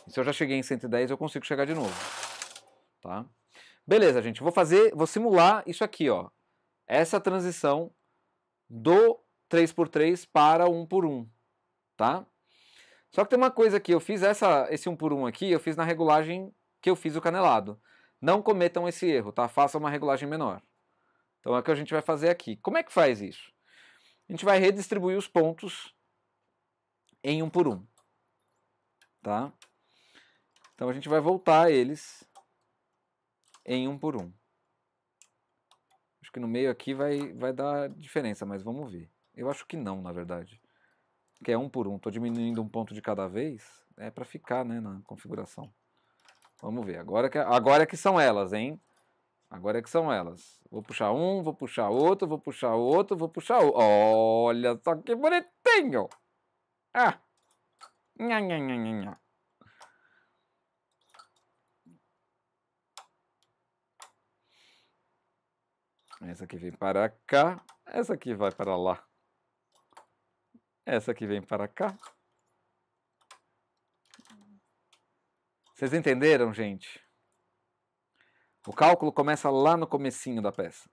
Se eu já cheguei em 110, eu consigo chegar de novo, tá? Beleza, gente, vou fazer, vou simular isso aqui, ó. Essa transição do 3x3 para 1x1, tá? Só que tem uma coisa aqui, eu fiz essa, esse 1x1 aqui, eu fiz na regulagem que eu fiz o canelado. Não cometam esse erro, tá? Façam uma regulagem menor. Então é o que a gente vai fazer aqui. Como é que faz isso? A gente vai redistribuir os pontos em um por um, tá? Então a gente vai voltar eles em um por um. Acho que no meio aqui vai, vai dar diferença, mas vamos ver. Eu acho que não, na verdade. Que é um por um. Estou diminuindo um ponto de cada vez. É para ficar né, na configuração. Vamos ver. Agora que, agora que são elas, hein? Agora que são elas. Vou puxar um, vou puxar outro, vou puxar outro, vou puxar outro. Olha só que bonitinho! Ah! Nha, nha, nha, nha, nha. Essa aqui vem para cá. Essa aqui vai para lá. Essa aqui vem para cá. Vocês entenderam, gente? O cálculo começa lá no comecinho da peça.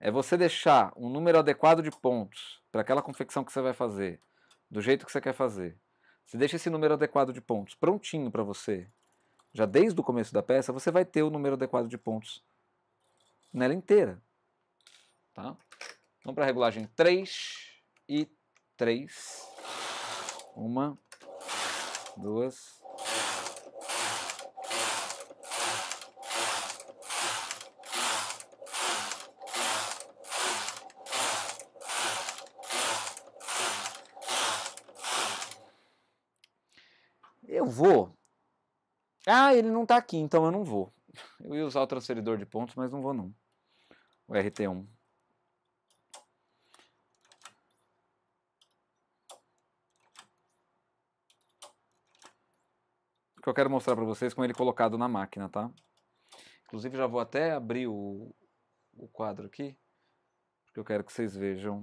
É você deixar um número adequado de pontos para aquela confecção que você vai fazer, do jeito que você quer fazer. Você deixa esse número adequado de pontos prontinho para você. Já desde o começo da peça, você vai ter o número adequado de pontos nela inteira. Tá? Vamos então, para a regulagem 3 e 3. Uma, duas, vou. Ah, ele não tá aqui, então eu não vou. [LAUGHS] Eu ia usar o transferidor de pontos, mas não vou não. O RT1. Que eu quero mostrar para vocês é com ele é colocado na máquina, tá? Inclusive já vou até abrir o, o quadro aqui, porque eu quero que vocês vejam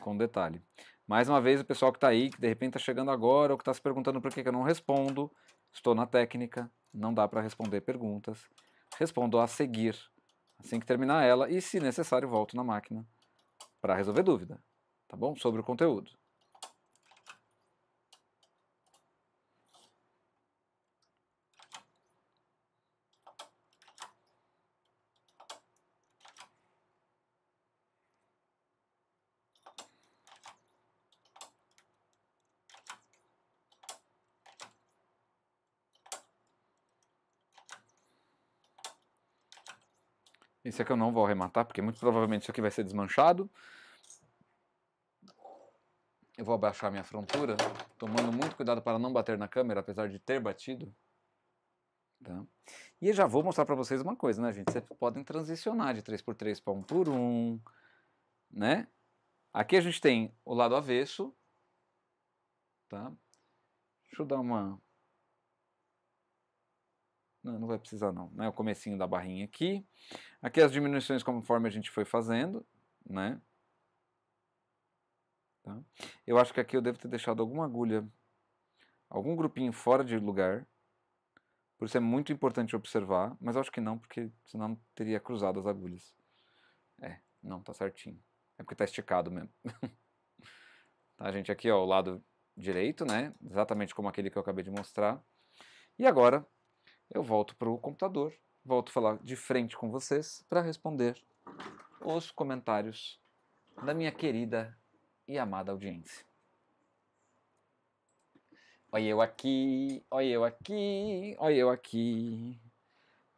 com detalhe. Mais uma vez, o pessoal que está aí, que de repente está chegando agora, ou que está se perguntando por que, que eu não respondo, estou na técnica, não dá para responder perguntas. Respondo a seguir, assim que terminar ela, e se necessário, volto na máquina para resolver dúvida, tá bom? Sobre o conteúdo. Esse aqui eu não vou arrematar, porque muito provavelmente isso aqui vai ser desmanchado. Eu vou abaixar minha frontura, tomando muito cuidado para não bater na câmera, apesar de ter batido. Tá? E já vou mostrar para vocês uma coisa, né, gente? Vocês podem transicionar de 3x3 para 1x1, né? Aqui a gente tem o lado avesso, tá? Deixa eu dar uma... Não, não vai precisar não, né? O comecinho da barrinha aqui. Aqui as diminuições conforme a gente foi fazendo, né? Tá? Eu acho que aqui eu devo ter deixado alguma agulha, algum grupinho fora de lugar. Por isso é muito importante observar, mas acho que não, porque senão não teria cruzado as agulhas. É, não, tá certinho. É porque tá esticado mesmo. [LAUGHS] tá, gente? Aqui, ó, o lado direito, né? Exatamente como aquele que eu acabei de mostrar. E agora, eu volto pro computador volto a falar de frente com vocês para responder os comentários da minha querida e amada audiência. Olha eu aqui, olha eu aqui, olha eu aqui.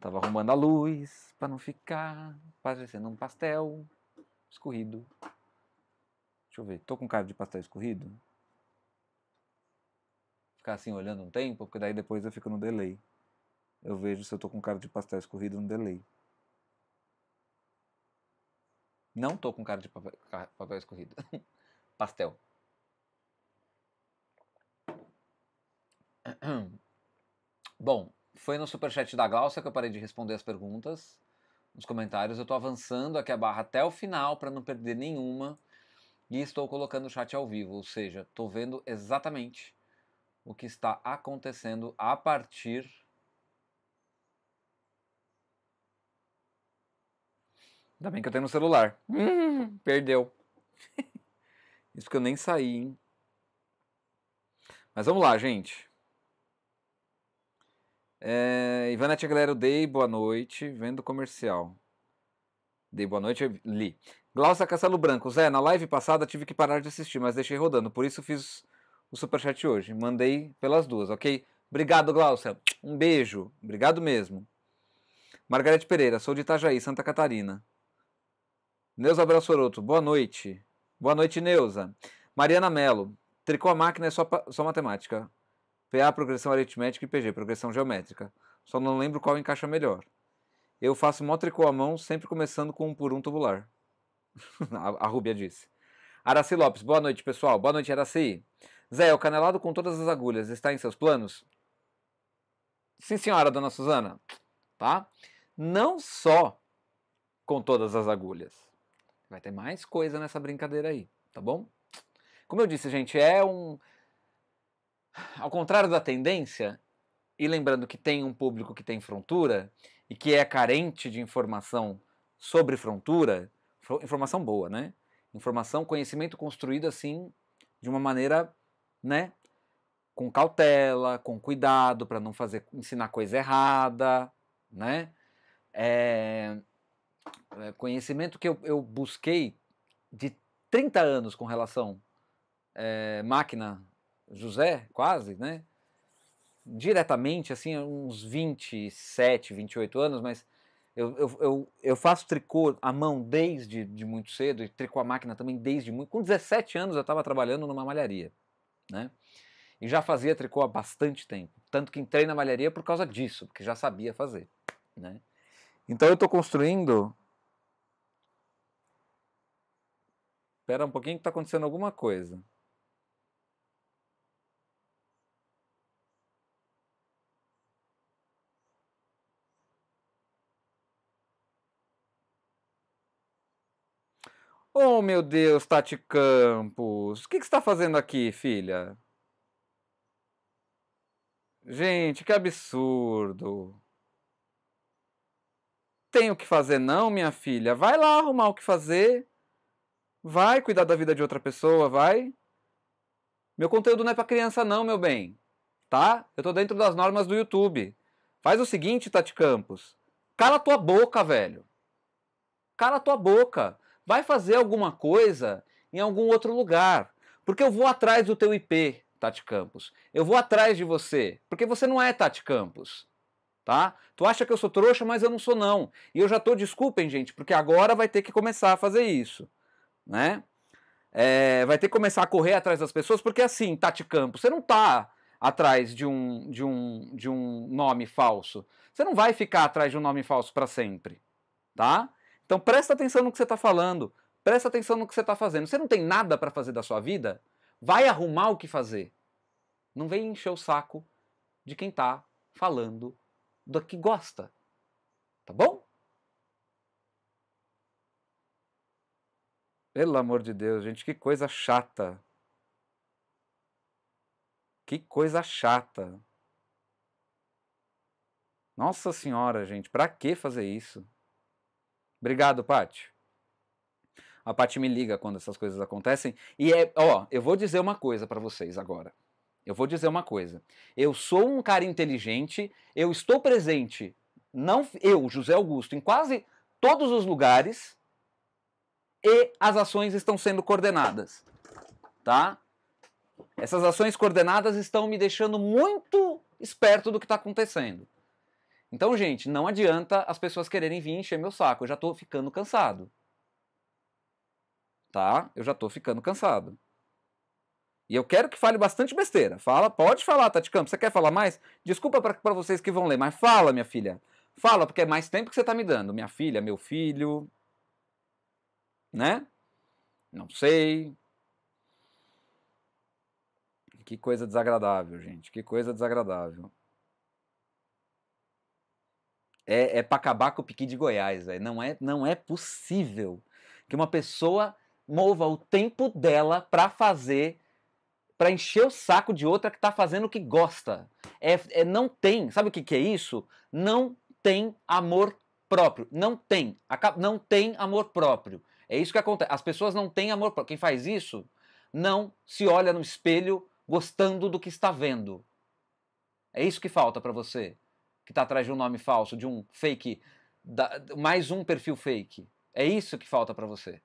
Tava arrumando a luz para não ficar parecendo um pastel escorrido. Deixa eu ver, tô com cara de pastel escorrido? Ficar assim olhando um tempo, porque daí depois eu fico no delay eu vejo se eu estou com cara de pastel escorrido no delay. Não estou com cara de papel, papel escorrido. [LAUGHS] pastel. [CLEARS THROAT] Bom, foi no superchat da Glaucia que eu parei de responder as perguntas. Nos comentários, eu estou avançando aqui a barra até o final para não perder nenhuma. E estou colocando o chat ao vivo, ou seja, estou vendo exatamente o que está acontecendo a partir Ainda bem que eu tenho no celular. Hum, perdeu. [LAUGHS] Isso porque eu nem saí, hein? Mas vamos lá, gente. É, Ivana Galera, eu dei boa noite, vendo comercial. Dei boa noite, li. Glaucia Castelo Branco, Zé, na live passada tive que parar de assistir, mas deixei rodando, por isso fiz o superchat hoje. Mandei pelas duas, ok? Obrigado, Glaucia. Um beijo. Obrigado mesmo. Margarete Pereira, sou de Itajaí, Santa Catarina. Neuza Brassoroto, boa noite. Boa noite, Neuza. Mariana Mello, tricô a máquina é só, só matemática. PA, progressão aritmética e PG, progressão geométrica. Só não lembro qual encaixa melhor. Eu faço mó tricô à mão, sempre começando com um por um tubular. [LAUGHS] a, a Rúbia disse. Araci Lopes, boa noite, pessoal. Boa noite, Araci. Zé, é o canelado com todas as agulhas está em seus planos? Sim, senhora, dona Suzana. Tá? Não só com todas as agulhas Vai ter mais coisa nessa brincadeira aí, tá bom? Como eu disse, gente, é um. Ao contrário da tendência, e lembrando que tem um público que tem frontura e que é carente de informação sobre frontura, informação boa, né? Informação, conhecimento construído assim, de uma maneira, né? Com cautela, com cuidado, para não fazer ensinar coisa errada, né? É, é, conhecimento que eu, eu busquei de 30 anos com relação é, máquina José, quase, né? Diretamente, assim, uns 27, 28 anos, mas eu, eu, eu, eu faço tricô à mão desde de muito cedo, e tricô à máquina também desde muito. Com 17 anos eu estava trabalhando numa malharia, né? E já fazia tricô há bastante tempo. Tanto que entrei na malharia por causa disso, porque já sabia fazer, né? Então eu estou construindo Espera um pouquinho que está acontecendo alguma coisa. Oh, meu Deus, Tati Campos. O que, que você está fazendo aqui, filha? Gente, que absurdo. Tem o que fazer não, minha filha? Vai lá arrumar o que fazer. Vai cuidar da vida de outra pessoa, vai. Meu conteúdo não é para criança não, meu bem. Tá? Eu tô dentro das normas do YouTube. Faz o seguinte, Tati Campos. Cala tua boca, velho. Cala tua boca. Vai fazer alguma coisa em algum outro lugar. Porque eu vou atrás do teu IP, Tati Campos. Eu vou atrás de você. Porque você não é Tati Campos. Tá? Tu acha que eu sou trouxa, mas eu não sou não. E eu já tô, desculpem, gente, porque agora vai ter que começar a fazer isso né? É, vai ter que começar a correr atrás das pessoas, porque assim, Tati Campos, você não tá atrás de um, de um, de um nome falso. Você não vai ficar atrás de um nome falso para sempre, tá? Então presta atenção no que você está falando, presta atenção no que você está fazendo. Você não tem nada para fazer da sua vida? Vai arrumar o que fazer. Não vem encher o saco de quem está falando do que gosta, tá bom? Pelo amor de Deus, gente, que coisa chata. Que coisa chata. Nossa senhora, gente, pra que fazer isso? Obrigado, Pati. A Pati me liga quando essas coisas acontecem. E é, ó, eu vou dizer uma coisa para vocês agora. Eu vou dizer uma coisa. Eu sou um cara inteligente, eu estou presente, não eu, José Augusto, em quase todos os lugares e as ações estão sendo coordenadas, tá? Essas ações coordenadas estão me deixando muito esperto do que está acontecendo. Então, gente, não adianta as pessoas quererem vir encher meu saco. Eu já estou ficando cansado. Tá? Eu já estou ficando cansado. E eu quero que fale bastante besteira. Fala, pode falar, Tati Campos. Você quer falar mais? Desculpa para vocês que vão ler, mas fala, minha filha. Fala, porque é mais tempo que você está me dando. Minha filha, meu filho né? Não sei. Que coisa desagradável, gente. Que coisa desagradável. É, é pra acabar com o piqui de Goiás, velho. Não é, não é possível que uma pessoa mova o tempo dela pra fazer para encher o saco de outra que tá fazendo o que gosta. É, é não tem, sabe o que, que é isso? Não tem amor próprio. Não tem, não tem amor próprio. É isso que acontece. As pessoas não têm amor próprio. Quem faz isso não se olha no espelho gostando do que está vendo. É isso que falta para você, que está atrás de um nome falso, de um fake, da, mais um perfil fake. É isso que falta para você.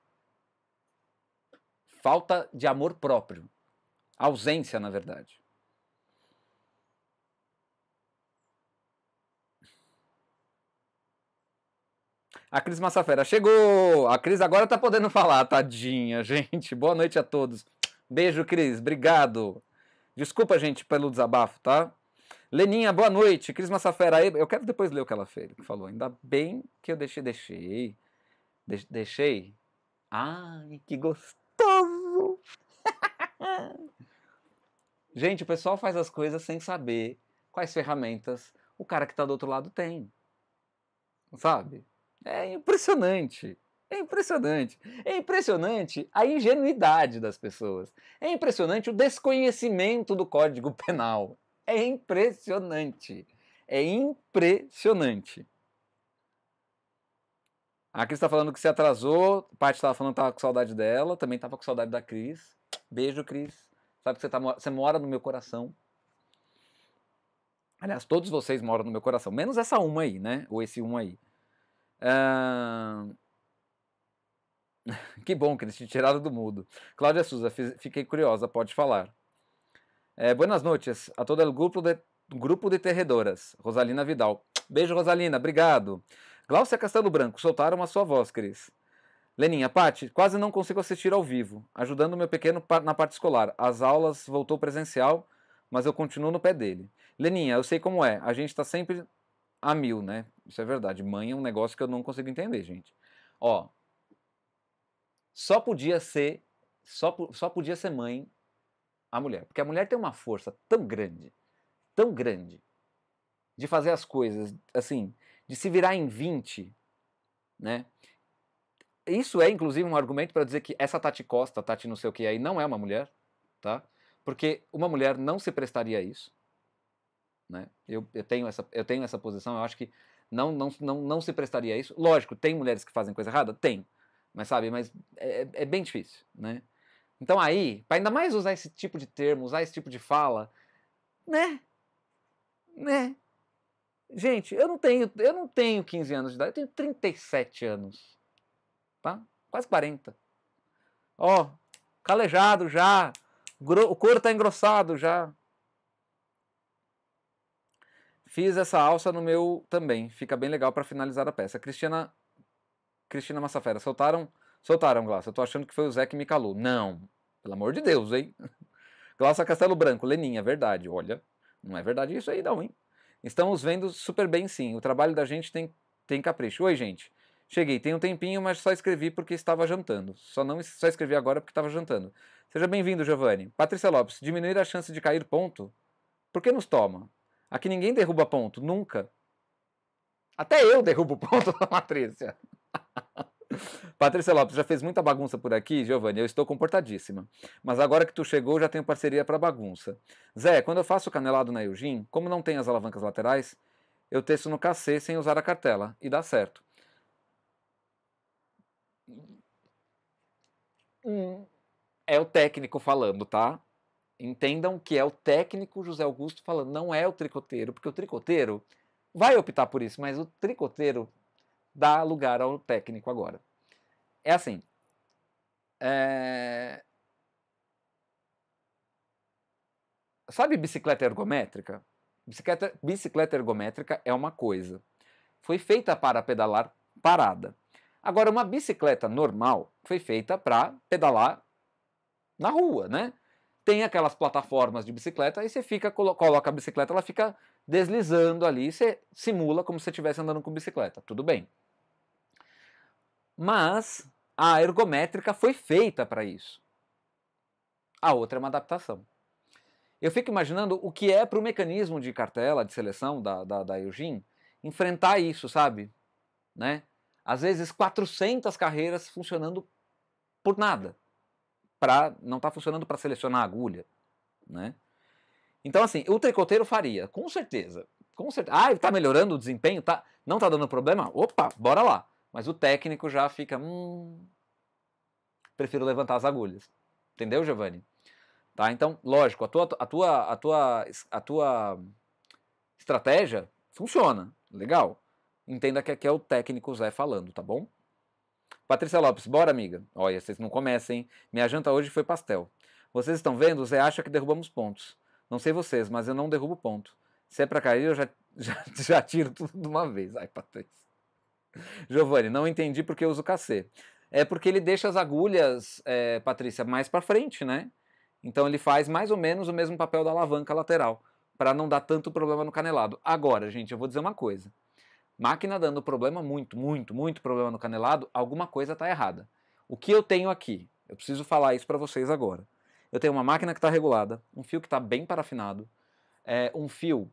Falta de amor próprio. Ausência, na verdade. A Cris Massafera chegou! A Cris agora tá podendo falar, tadinha, [LAUGHS] gente. Boa noite a todos. Beijo, Cris. Obrigado. Desculpa, gente, pelo desabafo, tá? Leninha, boa noite. Cris Massafera, eu quero depois ler o que ela fez, que falou. Ainda bem que eu deixei, deixei. De deixei. Ai, que gostoso! [LAUGHS] gente, o pessoal faz as coisas sem saber quais ferramentas o cara que tá do outro lado tem. Sabe? É impressionante. É impressionante. É impressionante a ingenuidade das pessoas. É impressionante o desconhecimento do Código [LAUGHS] Penal. É impressionante. É impressionante. A Cris está falando que se atrasou, Paty estava falando que estava com saudade dela, também estava com saudade da Cris. Beijo, Cris. Sabe que você, tá, você mora no meu coração. Aliás, todos vocês moram no meu coração, menos essa uma aí, né? Ou esse um aí. [LAUGHS] que bom, Cris, te tiraram do mudo. Cláudia Souza, fiquei curiosa, pode falar. É, buenas noites a todo o grupo de, grupo de terredoras. Rosalina Vidal. Beijo, Rosalina, obrigado. Glaucia Castelo Branco, soltaram a sua voz, Cris. Leninha, Pati, quase não consigo assistir ao vivo, ajudando meu pequeno na parte escolar. As aulas voltou presencial, mas eu continuo no pé dele. Leninha, eu sei como é, a gente está sempre a mil, né? Isso é verdade. Mãe é um negócio que eu não consigo entender, gente. Ó, só podia ser, só, só podia ser mãe a mulher, porque a mulher tem uma força tão grande, tão grande, de fazer as coisas, assim, de se virar em 20, né? Isso é, inclusive, um argumento para dizer que essa Tati Costa, Tati não sei o que aí, é, não é uma mulher, tá? Porque uma mulher não se prestaria a isso. Né? Eu, eu, tenho essa, eu tenho essa posição, eu acho que não, não, não, não se prestaria a isso. Lógico, tem mulheres que fazem coisa errada? Tem. Mas sabe, mas é, é bem difícil, né? Então aí, para ainda mais usar esse tipo de termo, usar esse tipo de fala, né? Né? Gente, eu não tenho, eu não tenho 15 anos de idade, eu tenho 37 anos. Tá? Quase 40. Ó, calejado já. O couro tá engrossado já. Fiz essa alça no meu também, fica bem legal para finalizar a peça. Cristina Cristina Massafera, soltaram, soltaram Glaça. Eu tô achando que foi o Zé que me calou. Não, pelo amor de Deus, hein? [LAUGHS] Glaça Castelo Branco, Leninha, verdade. Olha, não é verdade isso aí não, hein? Estamos vendo super bem sim. O trabalho da gente tem, tem capricho. Oi, gente. Cheguei, tem um tempinho, mas só escrevi porque estava jantando. Só não só escrevi agora porque estava jantando. Seja bem-vindo, Giovanni. Patrícia Lopes, diminuir a chance de cair ponto? Por que nos toma? Aqui ninguém derruba ponto, nunca. Até eu derrubo ponto da [LAUGHS] Patrícia. [LAUGHS] Patrícia Lopes, já fez muita bagunça por aqui, Giovanni, eu estou comportadíssima. Mas agora que tu chegou, já tenho parceria para bagunça. Zé, quando eu faço canelado na Eugin, como não tem as alavancas laterais, eu teço no KC sem usar a cartela, e dá certo. Hum, é o técnico falando, tá? entendam que é o técnico José Augusto falando, não é o tricoteiro, porque o tricoteiro vai optar por isso, mas o tricoteiro dá lugar ao técnico agora. É assim. É... Sabe bicicleta ergométrica? Bicicleta, bicicleta ergométrica é uma coisa. Foi feita para pedalar parada. Agora, uma bicicleta normal foi feita para pedalar na rua, né? tem aquelas plataformas de bicicleta e você fica coloca a bicicleta, ela fica deslizando ali, você simula como se você estivesse andando com bicicleta, tudo bem. Mas a ergométrica foi feita para isso. A outra é uma adaptação. Eu fico imaginando o que é para o mecanismo de cartela, de seleção da, da, da Eugene, enfrentar isso, sabe? Né? Às vezes 400 carreiras funcionando por nada para não está funcionando para selecionar a agulha, né? Então assim, o tricoteiro faria, com certeza. Com certeza. Ah, está melhorando o desempenho, tá? Não está dando problema? Opa, bora lá. Mas o técnico já fica, hum, prefiro levantar as agulhas. Entendeu, Giovanni? Tá? Então, lógico, a tua a tua a tua a tua estratégia funciona, legal. Entenda que aqui é o técnico Zé falando, tá bom? Patrícia Lopes, bora, amiga. Olha, vocês não comecem. Minha janta hoje foi pastel. Vocês estão vendo? O Zé acha que derrubamos pontos. Não sei vocês, mas eu não derrubo ponto. Se é pra cair, eu já, [LAUGHS] já, já tiro tudo de uma vez. Ai, Patrícia. Giovanni, não entendi porque eu uso KC. É porque ele deixa as agulhas, é, Patrícia, mais para frente, né? Então ele faz mais ou menos o mesmo papel da alavanca lateral, para não dar tanto problema no canelado. Agora, gente, eu vou dizer uma coisa. Máquina dando problema, muito, muito, muito problema no canelado, alguma coisa está errada. O que eu tenho aqui? Eu preciso falar isso para vocês agora. Eu tenho uma máquina que está regulada, um fio que está bem parafinado, é, um fio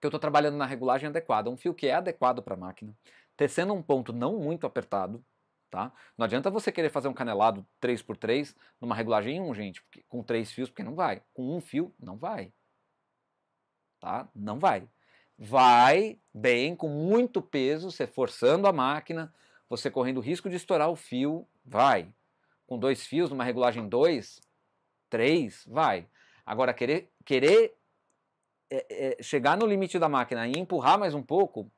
que eu estou trabalhando na regulagem adequada, um fio que é adequado para a máquina, tecendo um ponto não muito apertado, Tá? Não adianta você querer fazer um canelado 3x3 numa regulagem 1, gente, porque, com três fios, porque não vai. Com um fio, não vai. Tá? Não vai vai bem, com muito peso, você forçando a máquina, você correndo o risco de estourar o fio, vai. Com dois fios, numa regulagem 2, 3, vai. Agora, querer, querer é, é, chegar no limite da máquina e empurrar mais um pouco,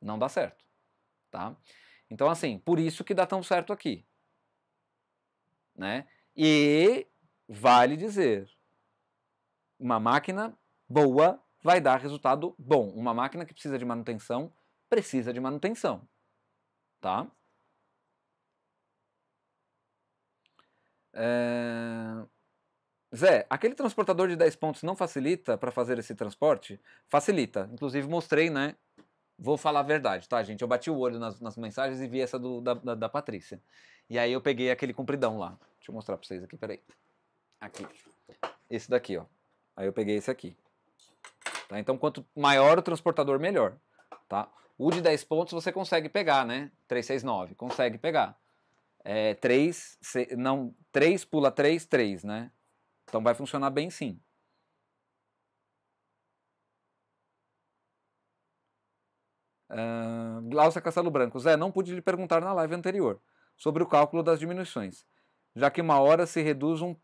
não dá certo. Tá? Então, assim, por isso que dá tão certo aqui. Né? E vale dizer, uma máquina boa vai dar resultado bom. Uma máquina que precisa de manutenção precisa de manutenção, tá? É... Zé, aquele transportador de 10 pontos não facilita para fazer esse transporte? Facilita. Inclusive mostrei, né? Vou falar a verdade, tá, gente? Eu bati o olho nas, nas mensagens e vi essa do, da, da, da, Patrícia. E aí eu peguei aquele compridão lá. Deixa eu mostrar pra vocês aqui, peraí. Aqui. Esse daqui, ó. Aí eu peguei esse aqui. Tá? Então, quanto maior o transportador, melhor. Tá? O de 10 pontos você consegue pegar, né? 369, consegue pegar. É, 3, não, 3 pula 3, 3, né? Então vai funcionar bem sim. Uh, Glaucia Castelo Branco. Zé, não pude lhe perguntar na live anterior sobre o cálculo das diminuições, já que uma hora se reduz um,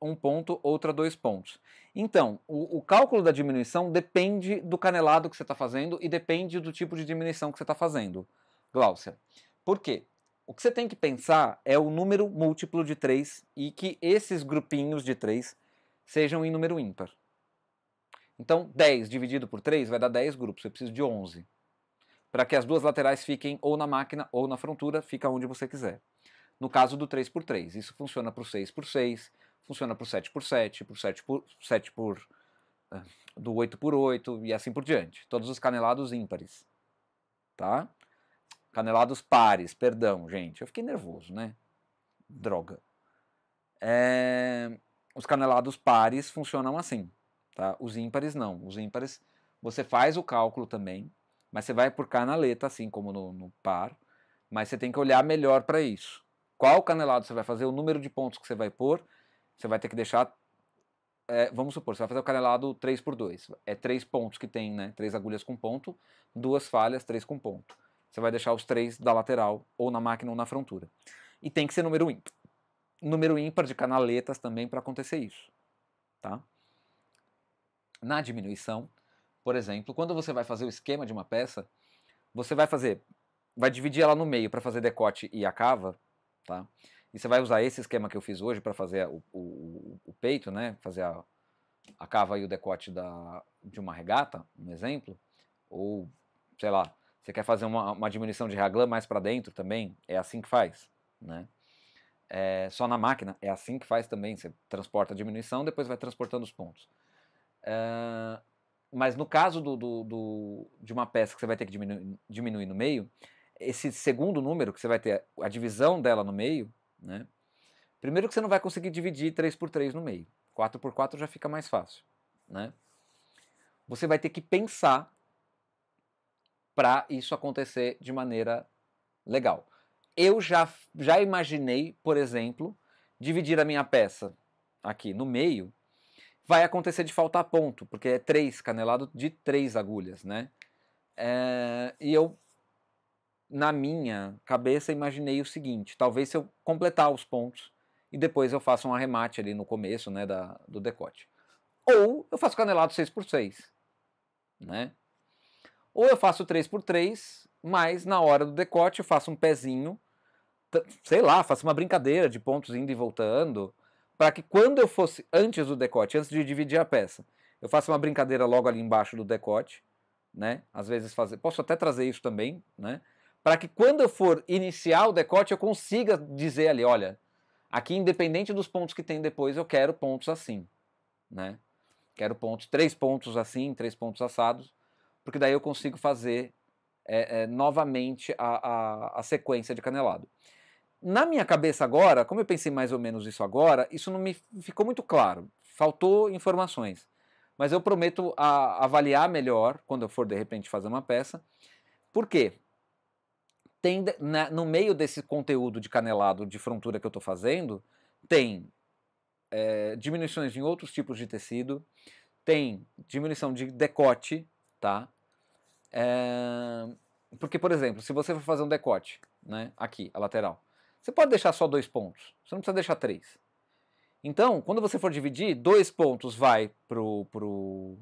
um ponto, outra dois pontos. Então, o, o, cálculo da diminuição depende do canelado que você está fazendo e depende do tipo de diminuição que você está fazendo, Glaucia. Por quê? O que você tem que pensar é o número múltiplo de 3 e que esses grupinhos de 3 sejam em número ímpar. Então, 10 dividido por 3 vai dar 10 grupos, eu preciso de 11. Para que as duas laterais fiquem ou na máquina ou na frontura, fica onde você quiser. No caso do 3 por 3, isso funciona para o 6 por 6, funciona por 7 por 7, por 7 por 7 por ah, do 8 por 8 e assim por diante. Todos os canelados ímpares. Tá? Canelados pares, perdão, gente. Eu fiquei nervoso, né? Droga. É... Os canelados pares funcionam assim. Tá? Os ímpares não. Os ímpares você faz o cálculo também, mas você vai por canaleta, assim como no, no par. Mas você tem que olhar melhor para isso. Qual canelado você vai fazer, o número de pontos que você vai pôr você vai ter que deixar. É, vamos supor, você vai fazer o canelado 3 por 2 É três pontos que tem, né? Três agulhas com ponto, duas falhas, três com ponto. Você vai deixar os três da lateral, ou na máquina ou na frontura. E tem que ser número ímpar. Número ímpar de canaletas também para acontecer isso. Tá? Na diminuição, por exemplo, quando você vai fazer o esquema de uma peça, você vai fazer, vai dividir ela no meio para fazer decote e a cava, tá? E você vai usar esse esquema que eu fiz hoje para fazer o, o, o, peito, né? Fazer a, a cava e o decote da, de uma regata, um exemplo. Ou, sei lá, você quer fazer uma, uma diminuição de raglan mais para dentro também, é assim que faz, né? É, só na máquina, é assim que faz também. Você transporta a diminuição, depois vai transportando os pontos. É, mas no caso do, do, do, de uma peça que você vai ter que diminuir, diminuir no meio, esse segundo número, que você vai ter a divisão dela no meio, né? Primeiro que você não vai conseguir dividir 3 por 3 no meio. 4 por 4 já fica mais fácil. Né? Você vai ter que pensar para isso acontecer de maneira legal. Eu já, já imaginei, por exemplo, dividir a minha peça aqui no meio, vai acontecer de faltar ponto, porque é três canelado de três agulhas, né? É, e eu na minha cabeça, imaginei o seguinte: talvez se eu completar os pontos e depois eu faça um arremate ali no começo né, da, do decote. Ou eu faço canelado 6x6. Né? Ou eu faço 3x3, mas na hora do decote eu faço um pezinho, sei lá, faço uma brincadeira de pontos indo e voltando, para que quando eu fosse, antes do decote, antes de dividir a peça, eu faço uma brincadeira logo ali embaixo do decote, né? Às vezes fazer, posso até trazer isso também, né? para que quando eu for iniciar o decote eu consiga dizer ali, olha, aqui independente dos pontos que tem depois, eu quero pontos assim, né? Quero pontos, três pontos assim, três pontos assados, porque daí eu consigo fazer é, é, novamente a, a, a sequência de canelado. Na minha cabeça agora, como eu pensei mais ou menos isso agora, isso não me ficou muito claro, faltou informações. Mas eu prometo a, avaliar melhor quando eu for de repente fazer uma peça. Por quê? tem né, no meio desse conteúdo de canelado de frontura que eu estou fazendo, tem é, diminuições em outros tipos de tecido, tem diminuição de decote, tá? É, porque, por exemplo, se você for fazer um decote, né, aqui, a lateral, você pode deixar só dois pontos, você não precisa deixar três. Então, quando você for dividir, dois pontos vai pro, pro,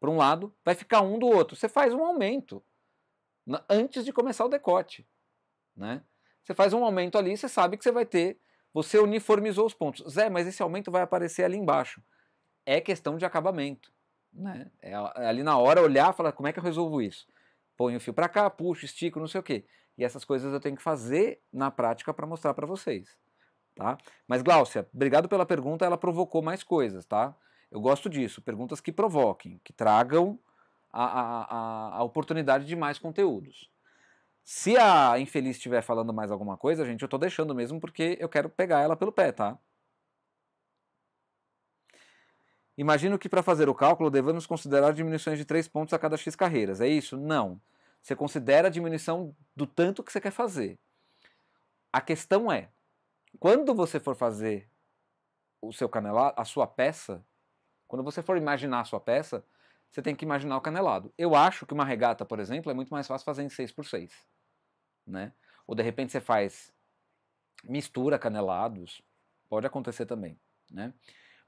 para um lado, vai ficar um do outro. Você faz um aumento antes de começar o decote. Né? Você faz um aumento ali, você sabe que você vai ter, você uniformizou os pontos. Zé, mas esse aumento vai aparecer ali embaixo. É questão de acabamento. Né? É, é ali na hora olhar e falar como é que eu resolvo isso. Põe o fio para cá, puxo, estico, não sei o quê. E essas coisas eu tenho que fazer na prática para mostrar para vocês. Tá? Mas Gláucia, obrigado pela pergunta, ela provocou mais coisas, tá? Eu gosto disso, perguntas que provoquem, que tragam a, a, a oportunidade de mais conteúdos. Se a infeliz estiver falando mais alguma coisa, gente, eu estou deixando mesmo porque eu quero pegar ela pelo pé, tá? Imagino que para fazer o cálculo devemos considerar diminuições de 3 pontos a cada X carreiras. É isso? Não. Você considera a diminuição do tanto que você quer fazer. A questão é, quando você for fazer o seu canelar, a sua peça, quando você for imaginar a sua peça, você tem que imaginar o canelado. Eu acho que uma regata, por exemplo, é muito mais fácil fazer em 6x6. Né? Ou de repente você faz mistura canelados, pode acontecer também. Né?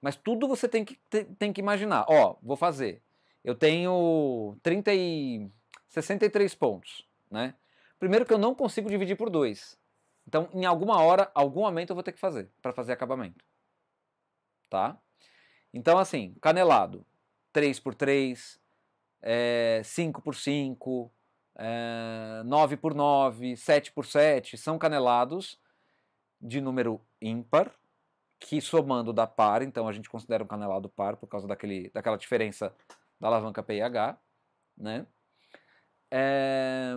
Mas tudo você tem que, tem que imaginar. Ó, vou fazer. Eu tenho 30 e 63 pontos. Né? Primeiro que eu não consigo dividir por 2. Então, em alguma hora, algum aumento eu vou ter que fazer para fazer acabamento. Tá? Então, assim, canelado 3x3, é, 5x5, é, 9x9, 7x7, são canelados de número ímpar, que somando dá par, então a gente considera um canelado par por causa daquele, daquela diferença da alavanca PH, né? É,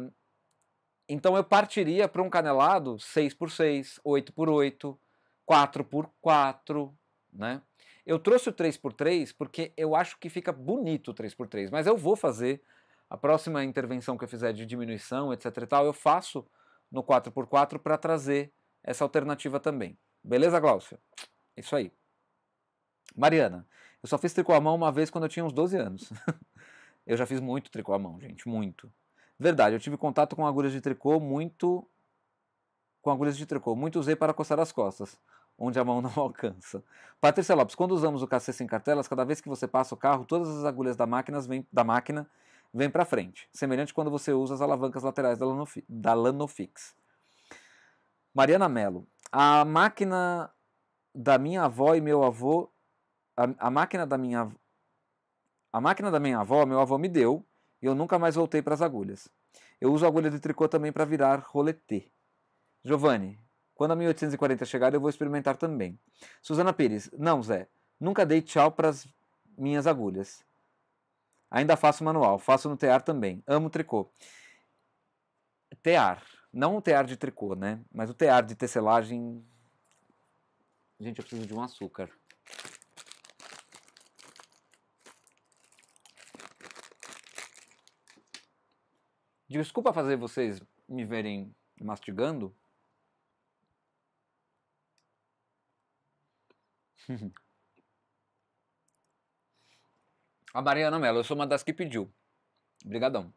então eu partiria para um canelado 6 por 6, 8 por 8, 4 por 4, né? Eu trouxe o 3x3 porque eu acho que fica bonito o 3x3, mas eu vou fazer a próxima intervenção que eu fizer de diminuição, etc e tal, eu faço no 4x4 para trazer essa alternativa também. Beleza, Glaucio? Isso aí. Mariana, eu só fiz tricô à mão uma vez quando eu tinha uns 12 anos. [LAUGHS] eu já fiz muito tricô à mão, gente, muito. Verdade, eu tive contato com agulhas de tricô muito com agulhas de tricô, muito usei para coçar as costas onde a mão [LAUGHS] não alcança. Patrícia Lopes, quando usamos o cacete sem cartelas, cada vez que você passa o carro, todas as agulhas da máquina vêm, da máquina vêm para frente, semelhante quando você usa as alavancas laterais da, Lanofi, da Lanofix. Mariana Mello, a máquina da minha avó e meu avô, a, a máquina da minha a máquina da minha avó, meu avô me deu e eu nunca mais voltei para as agulhas. Eu uso agulha de tricô também para virar roletê. Giovanni, quando a 1840 chegar, eu vou experimentar também. Susana Pires, não, Zé, nunca dei tchau para as minhas agulhas. Ainda faço manual, faço no tear também. Amo tricô. Tear, não o tear de tricô, né? Mas o tear de tecelagem. Gente, eu preciso de um açúcar. Desculpa fazer vocês me verem mastigando, A Mariana Mello, eu sou uma das que pediu. Obrigadão.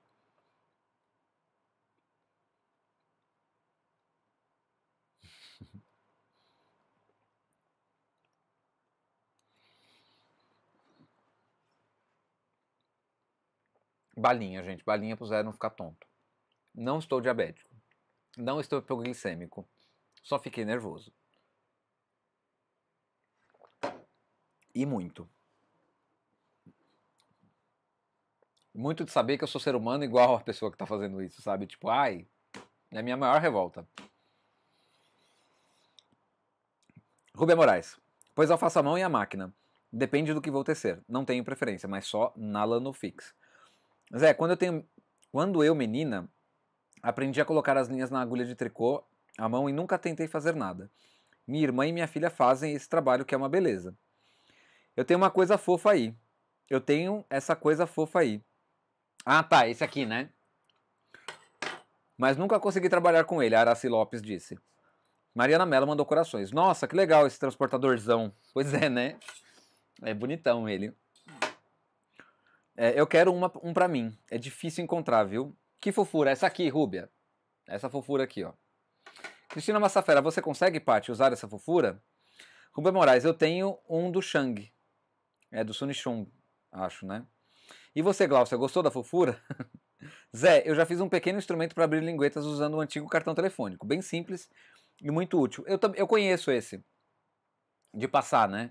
Balinha, gente. Balinha pro zero não ficar tonto. Não estou diabético. Não estou hipoglicêmico. Só fiquei nervoso. E muito. Muito de saber que eu sou ser humano igual a pessoa que está fazendo isso, sabe? Tipo, ai, é a minha maior revolta. Rubem Moraes. Pois faço a mão e a máquina. Depende do que vou tecer. Não tenho preferência, mas só na Lanofix. Zé, quando eu tenho. Quando eu, menina, aprendi a colocar as linhas na agulha de tricô à mão e nunca tentei fazer nada. Minha irmã e minha filha fazem esse trabalho que é uma beleza. Eu tenho uma coisa fofa aí. Eu tenho essa coisa fofa aí. Ah, tá, esse aqui, né? Mas nunca consegui trabalhar com ele, Araci Lopes disse. Mariana Mello mandou corações. Nossa, que legal esse transportadorzão. Pois é, né? É bonitão ele. É, eu quero uma, um para mim. É difícil encontrar, viu? Que fofura. Essa aqui, Rúbia. Essa fofura aqui, ó. Cristina Massafera, você consegue, Paty, usar essa fofura? Rubem Moraes, eu tenho um do Shang. É do Sunichon, acho, né? E você, Glaucia, gostou da fofura? [LAUGHS] Zé, eu já fiz um pequeno instrumento para abrir linguetas usando um antigo cartão telefônico, bem simples e muito útil. Eu, eu conheço esse, de passar, né?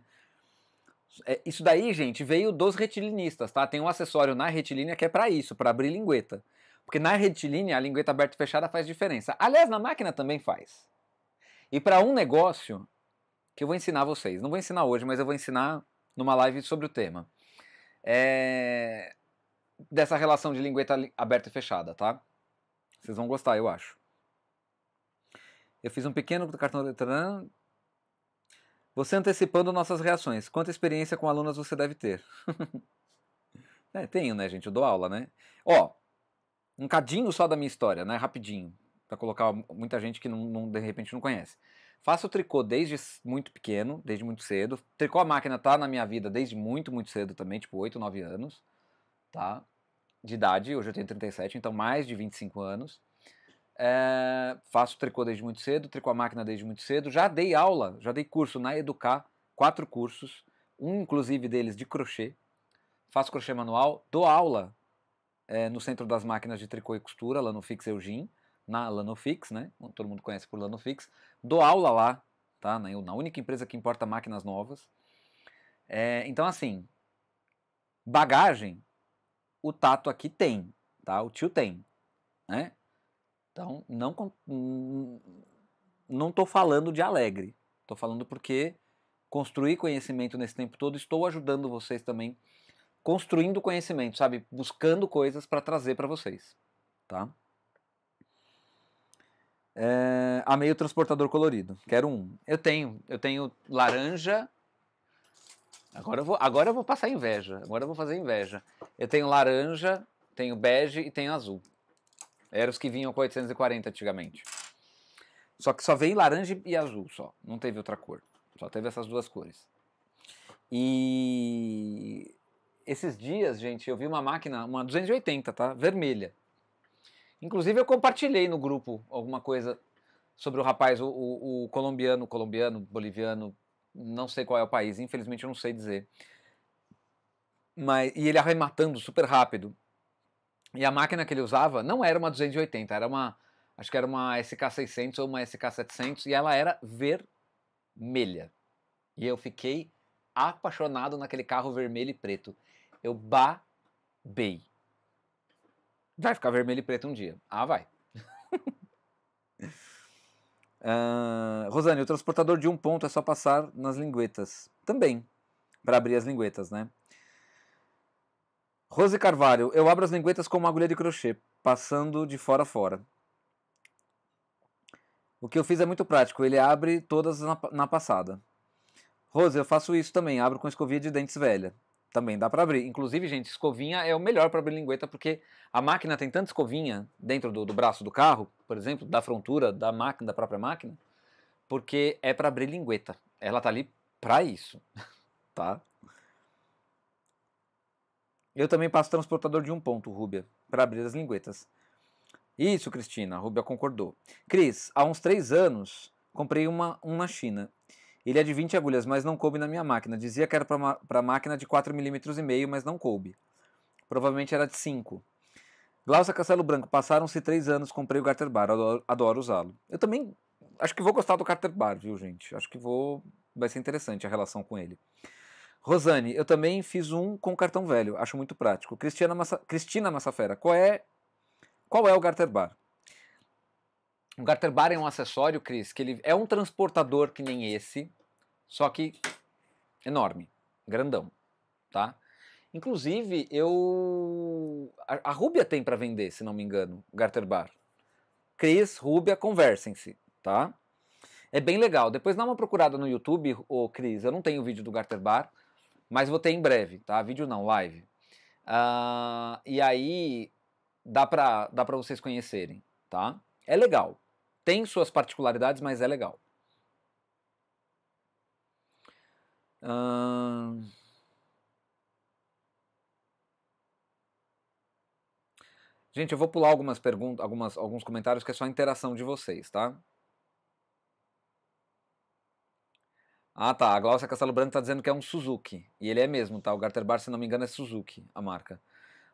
É, isso daí, gente, veio dos retilinistas, tá? Tem um acessório na retilínea que é para isso, para abrir lingueta. Porque na retilínea, a lingueta aberta e fechada faz diferença. Aliás, na máquina também faz. E para um negócio que eu vou ensinar vocês, não vou ensinar hoje, mas eu vou ensinar numa live sobre o tema. É... Dessa relação de lingueta aberta e fechada, tá? Vocês vão gostar, eu acho. Eu fiz um pequeno cartão de... Né? Você antecipando nossas reações. Quanta experiência com alunas você deve ter? [LAUGHS] é, tenho, né, gente? Eu dou aula, né? Ó, um cadinho só da minha história, né? Rapidinho. Pra colocar muita gente que não, não de repente não conhece. Faço tricô desde muito pequeno, desde muito cedo. Tricô é a máquina tá na minha vida desde muito, muito cedo também, tipo 8, 9 anos, tá? De idade, hoje eu tenho 37, então mais de 25 anos. É, faço tricô desde muito cedo, tricô a máquina desde muito cedo. Já dei aula, já dei curso na Educar, quatro cursos, um inclusive deles de crochê. Faço crochê manual, dou aula é, no Centro das Máquinas de Tricô e Costura, lá no Fix na Lanofix, né? Todo mundo conhece por Lanofix. Dou aula lá, tá? Na, na única empresa que importa máquinas novas. É, então, assim, bagagem, o Tato aqui tem, tá? O tio tem, né? Então, não, não tô falando de alegre. Tô falando porque construí conhecimento nesse tempo todo, estou ajudando vocês também construindo conhecimento, sabe? Buscando coisas para trazer para vocês, tá? É, amei o transportador colorido. Quero um. Eu tenho. Eu tenho laranja. Agora eu vou, agora eu vou passar inveja. Agora eu vou fazer inveja. Eu tenho laranja, tenho bege e tenho azul. Eram os que vinham com 840 antigamente. Só que só veio laranja e azul só. Não teve outra cor. Só teve essas duas cores. E esses dias, gente, eu vi uma máquina, uma 280, tá? Vermelha. Inclusive, eu compartilhei no grupo alguma coisa sobre o rapaz, o, o, o colombiano, colombiano, boliviano, não sei qual é o país, infelizmente eu não sei dizer. Mas, e ele arrematando super rápido. E a máquina que ele usava não era uma 280, era uma, acho que era uma SK600 ou uma SK700, e ela era vermelha. E eu fiquei apaixonado naquele carro vermelho e preto. Eu babei. Vai ficar vermelho e preto um dia. Ah, vai. uh, [LAUGHS] Rosane, o transportador de um ponto é só passar nas linguetas. Também, para abrir as linguetas, né? Rose Carvalho, eu abro as linguetas com uma agulha de crochê, passando de fora a fora. O que eu fiz é muito prático, ele abre todas na, na passada. Rose, eu faço isso também, abro com escovinha de dentes velha também dá para abrir. Inclusive, gente, escovinha é o melhor para abrir lingueta, porque a máquina tem tanta escovinha dentro do, do braço do carro, por exemplo, da frontura da máquina, da própria máquina, porque é para abrir lingueta. Ela tá ali para isso, [LAUGHS] tá? Eu também passo transportador de um ponto, Rúbia, para abrir as linguetas. Isso, Cristina, a Rúbia concordou. Cris, há uns três anos comprei uma, um na China ele é de 20 agulhas, mas não coube na minha máquina. Dizia que era para máquina de 4mm e meio, mas não coube. Provavelmente era de 5. Glaucia Castelo Branco, passaram-se 3 anos, comprei o Carter Bar, adoro, adoro usá-lo. Eu também acho que vou gostar do Carter Bar, viu, gente? Acho que vou vai ser interessante a relação com ele. Rosane, eu também fiz um com cartão velho, acho muito prático. Cristina, Massa... Cristina Massafera, qual é qual é o Garter Bar? O garter bar é um acessório, Cris, que ele é um transportador que nem esse, só que enorme, grandão, tá? Inclusive, eu a, Rúbia Rubia tem para vender, se não me engano, o garter bar. Cris, Rubia, conversem-se, tá? É bem legal. Depois dá uma procurada no YouTube, ô Cris. Eu não tenho vídeo do Garter Bar, mas vou ter em breve, tá? Vídeo não, live. Uh, e aí dá pra, dá pra vocês conhecerem, tá? É legal. Tem suas particularidades, mas é legal. Hum... Gente, eu vou pular algumas perguntas, algumas, alguns comentários que é só a interação de vocês, tá? Ah, tá. A Glaucia Castelo Branco está dizendo que é um Suzuki. E ele é mesmo, tá? O Garter Bar, se não me engano, é Suzuki, a marca.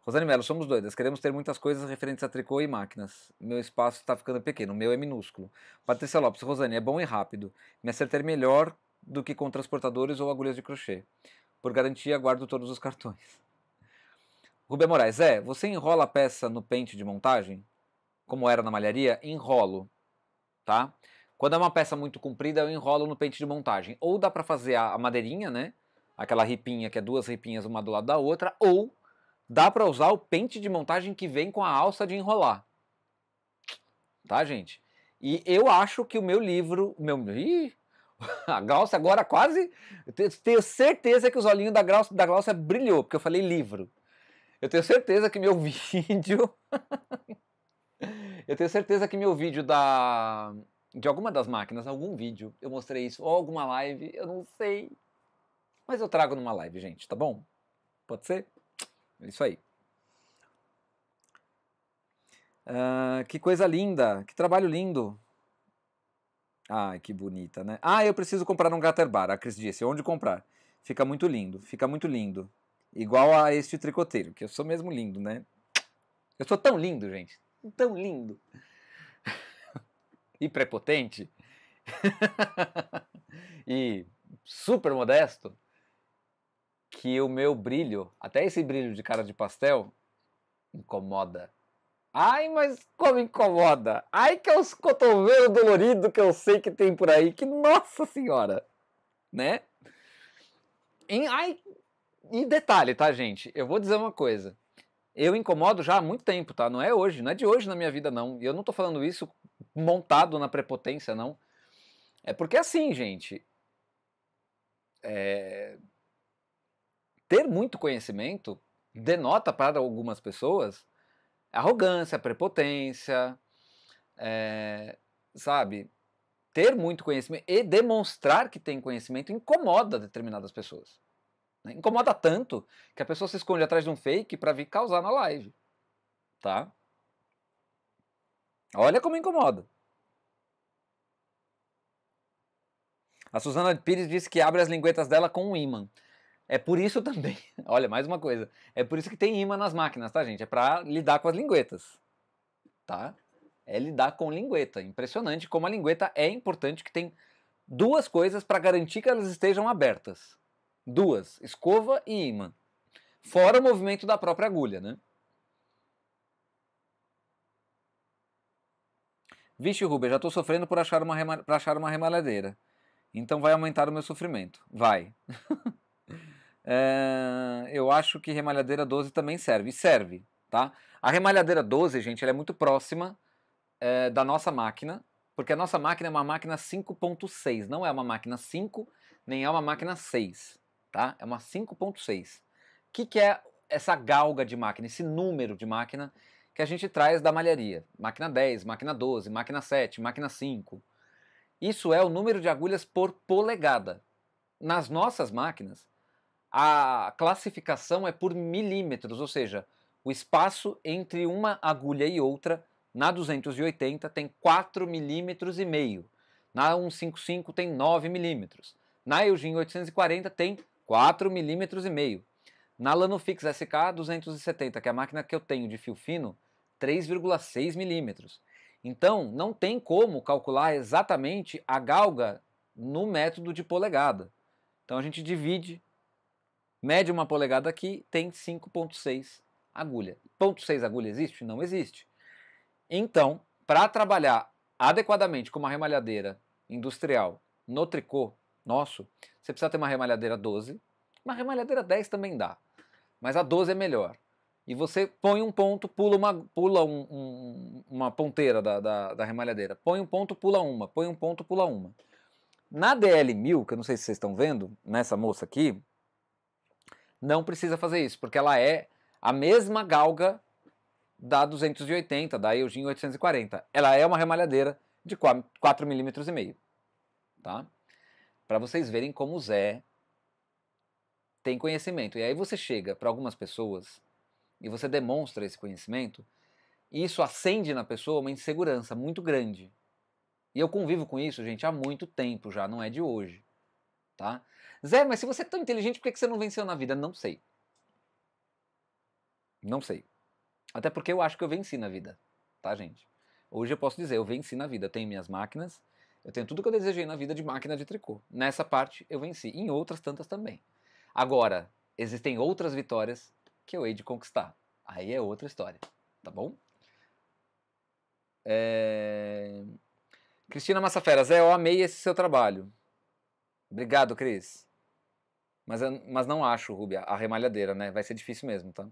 Rosane Mello, somos doidas. Queremos ter muitas coisas referentes a tricô e máquinas. Meu espaço está ficando pequeno, O meu é minúsculo. Patrícia Lopes, Rosane, é bom e rápido. Me acertei melhor do que com transportadores ou agulhas de crochê. Por garantia, guardo todos os cartões. Rubem Moraes, é, você enrola a peça no pente de montagem? Como era na malharia? Enrolo, tá? Quando é uma peça muito comprida, eu enrolo no pente de montagem. Ou dá para fazer a madeirinha, né? Aquela ripinha que é duas ripinhas uma do lado da outra, ou dá para usar o pente de montagem que vem com a alça de enrolar. Tá, gente? E eu acho que o meu livro, meu, ih, [LAUGHS] a Glaucia agora quase, tenho certeza que os olhinhos da Glaucia, da Glaucia brilhou, porque eu falei livro. Eu tenho certeza que meu [LAUGHS] vídeo Eu tenho certeza que meu vídeo da de alguma das máquinas, algum vídeo, eu mostrei isso ou alguma live, eu não sei. Mas eu trago numa live, gente, tá bom? Pode ser? É isso aí. Uh, que coisa linda, que trabalho lindo. Ai, que bonita, né? Ah, eu preciso comprar um Gatter Bar, a Cris disse. Onde comprar? Fica muito lindo, fica muito lindo. Igual a este tricoteiro, que eu sou mesmo lindo, né? Eu sou tão lindo, gente. Tão lindo. [LAUGHS] e prepotente. [LAUGHS] e super modesto que o meu brilho, até esse brilho de cara de pastel, incomoda. Ai, mas como incomoda? Ai, que é os cotovelos doloridos que eu sei que tem por aí, que nossa senhora! Né? Em, ai, e detalhe, tá, gente? Eu vou dizer uma coisa. Eu incomodo já há muito tempo, tá? Não é hoje, não é de hoje na minha vida, não. E eu não tô falando isso montado na prepotência, não. É porque assim, gente. É ter muito conhecimento denota para algumas pessoas arrogância, prepotência, é, sabe? Ter muito conhecimento e demonstrar que tem conhecimento incomoda determinadas pessoas. Né? Incomoda tanto que a pessoa se esconde atrás de um fake para vir causar na live, tá? Olha como incomoda. A Suzana Pires disse que abre as linguetas dela com um imã. É por isso também, [LAUGHS] olha, mais uma coisa. É por isso que tem imã nas máquinas, tá, gente? É para lidar com as linguetas. Tá? É lidar com lingueta. Impressionante como a lingueta é importante que tem duas coisas para garantir que elas estejam abertas. Duas, escova e imã. Fora o movimento da própria agulha, né? Vixe, Ruber, já estou sofrendo por achar achar uma remaladeira. Então vai aumentar o meu sofrimento. Vai. [LAUGHS] é, eu acho que remalhadeira 12 também serve. Serve, tá? A remalhadeira 12, gente, ela é muito próxima é, da nossa máquina, porque a nossa máquina é uma máquina 5.6, não é uma máquina 5, nem é uma máquina 6, tá? É uma 5.6. O que, que é essa galga de máquina, esse número de máquina que a gente traz da malharia? Máquina 10, máquina 12, máquina 7, máquina 5. Isso é o número de agulhas por polegada. Nas nossas máquinas, a classificação é por milímetros, ou seja, o espaço entre uma agulha e outra na 280 tem 4 milímetros e meio. Na 155 tem 9 milímetros. Na Eugen 840 tem 4 milímetros e meio. Na Lanofix SK 270, que é a máquina que eu tenho de fio fino, 3,6 milímetros. Então, não tem como calcular exatamente a galga no método de polegada. Então, a gente divide Mede uma polegada aqui, tem 5.6 agulha. Ponto 6 agulha existe? Não existe. Então, para trabalhar adequadamente com uma remalhadeira industrial no tricô nosso, você precisa ter uma remalhadeira 12. Uma remalhadeira 10 também dá, mas a 12 é melhor. E você põe um ponto, pula uma, pula um, um, uma ponteira da, da, da remalhadeira. Põe um ponto, pula uma. Põe um ponto, pula uma. Na DL1000, que eu não sei se vocês estão vendo, nessa moça aqui, não precisa fazer isso, porque ela é a mesma galga da 280, da Eugene 840. Ela é uma remalhadeira de 4 milímetros e meio, tá? Para vocês verem como o Zé tem conhecimento. E aí você chega para algumas pessoas e você demonstra esse conhecimento, e isso acende na pessoa uma insegurança muito grande. E eu convivo com isso, gente, há muito tempo já, não é de hoje, tá? Zé, mas se você é tão inteligente, por que você não venceu na vida? Não sei. Não sei. Até porque eu acho que eu venci na vida, tá, gente? Hoje eu posso dizer, eu venci na vida. Eu tenho minhas máquinas, eu tenho tudo que eu desejei na vida de máquina de tricô. Nessa parte eu venci, em outras tantas também. Agora, existem outras vitórias que eu hei de conquistar. Aí é outra história, tá bom? É... Cristina Massafera, Zé, eu amei esse seu trabalho. Obrigado, Cris. Mas, mas não acho, Rubia, a remalhadeira, né? Vai ser difícil mesmo, tá?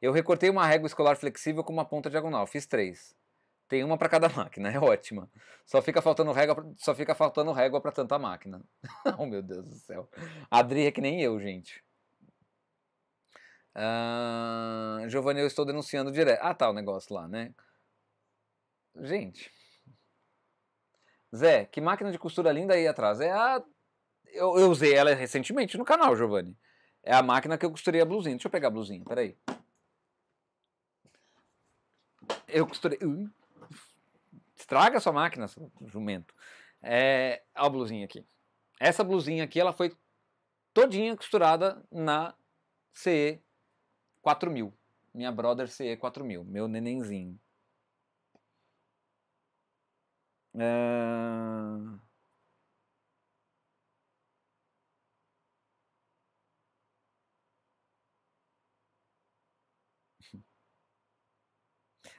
Eu recortei uma régua escolar flexível com uma ponta diagonal, fiz três. Tem uma para cada [LAUGHS] máquina, é ótima. Só fica faltando régua, só fica faltando régua para tanta máquina. [LAUGHS] oh, meu Deus do céu. A Adri é que nem eu, gente. Uh, Giovanni, eu estou denunciando direto. Ah, tá o negócio lá, né? Gente. Zé, que máquina de costura linda aí atrás. É a eu, eu, usei ela recentemente no canal, Giovanni. É a máquina que eu costurei a blusinha. Deixa eu pegar a blusinha, peraí. Eu costurei. Uh, estraga a sua máquina, seu jumento. É, a blusinha aqui. Essa blusinha aqui, ela foi todinha costurada na CE 4000. Minha brother CE 4000, meu nenenzinho. É...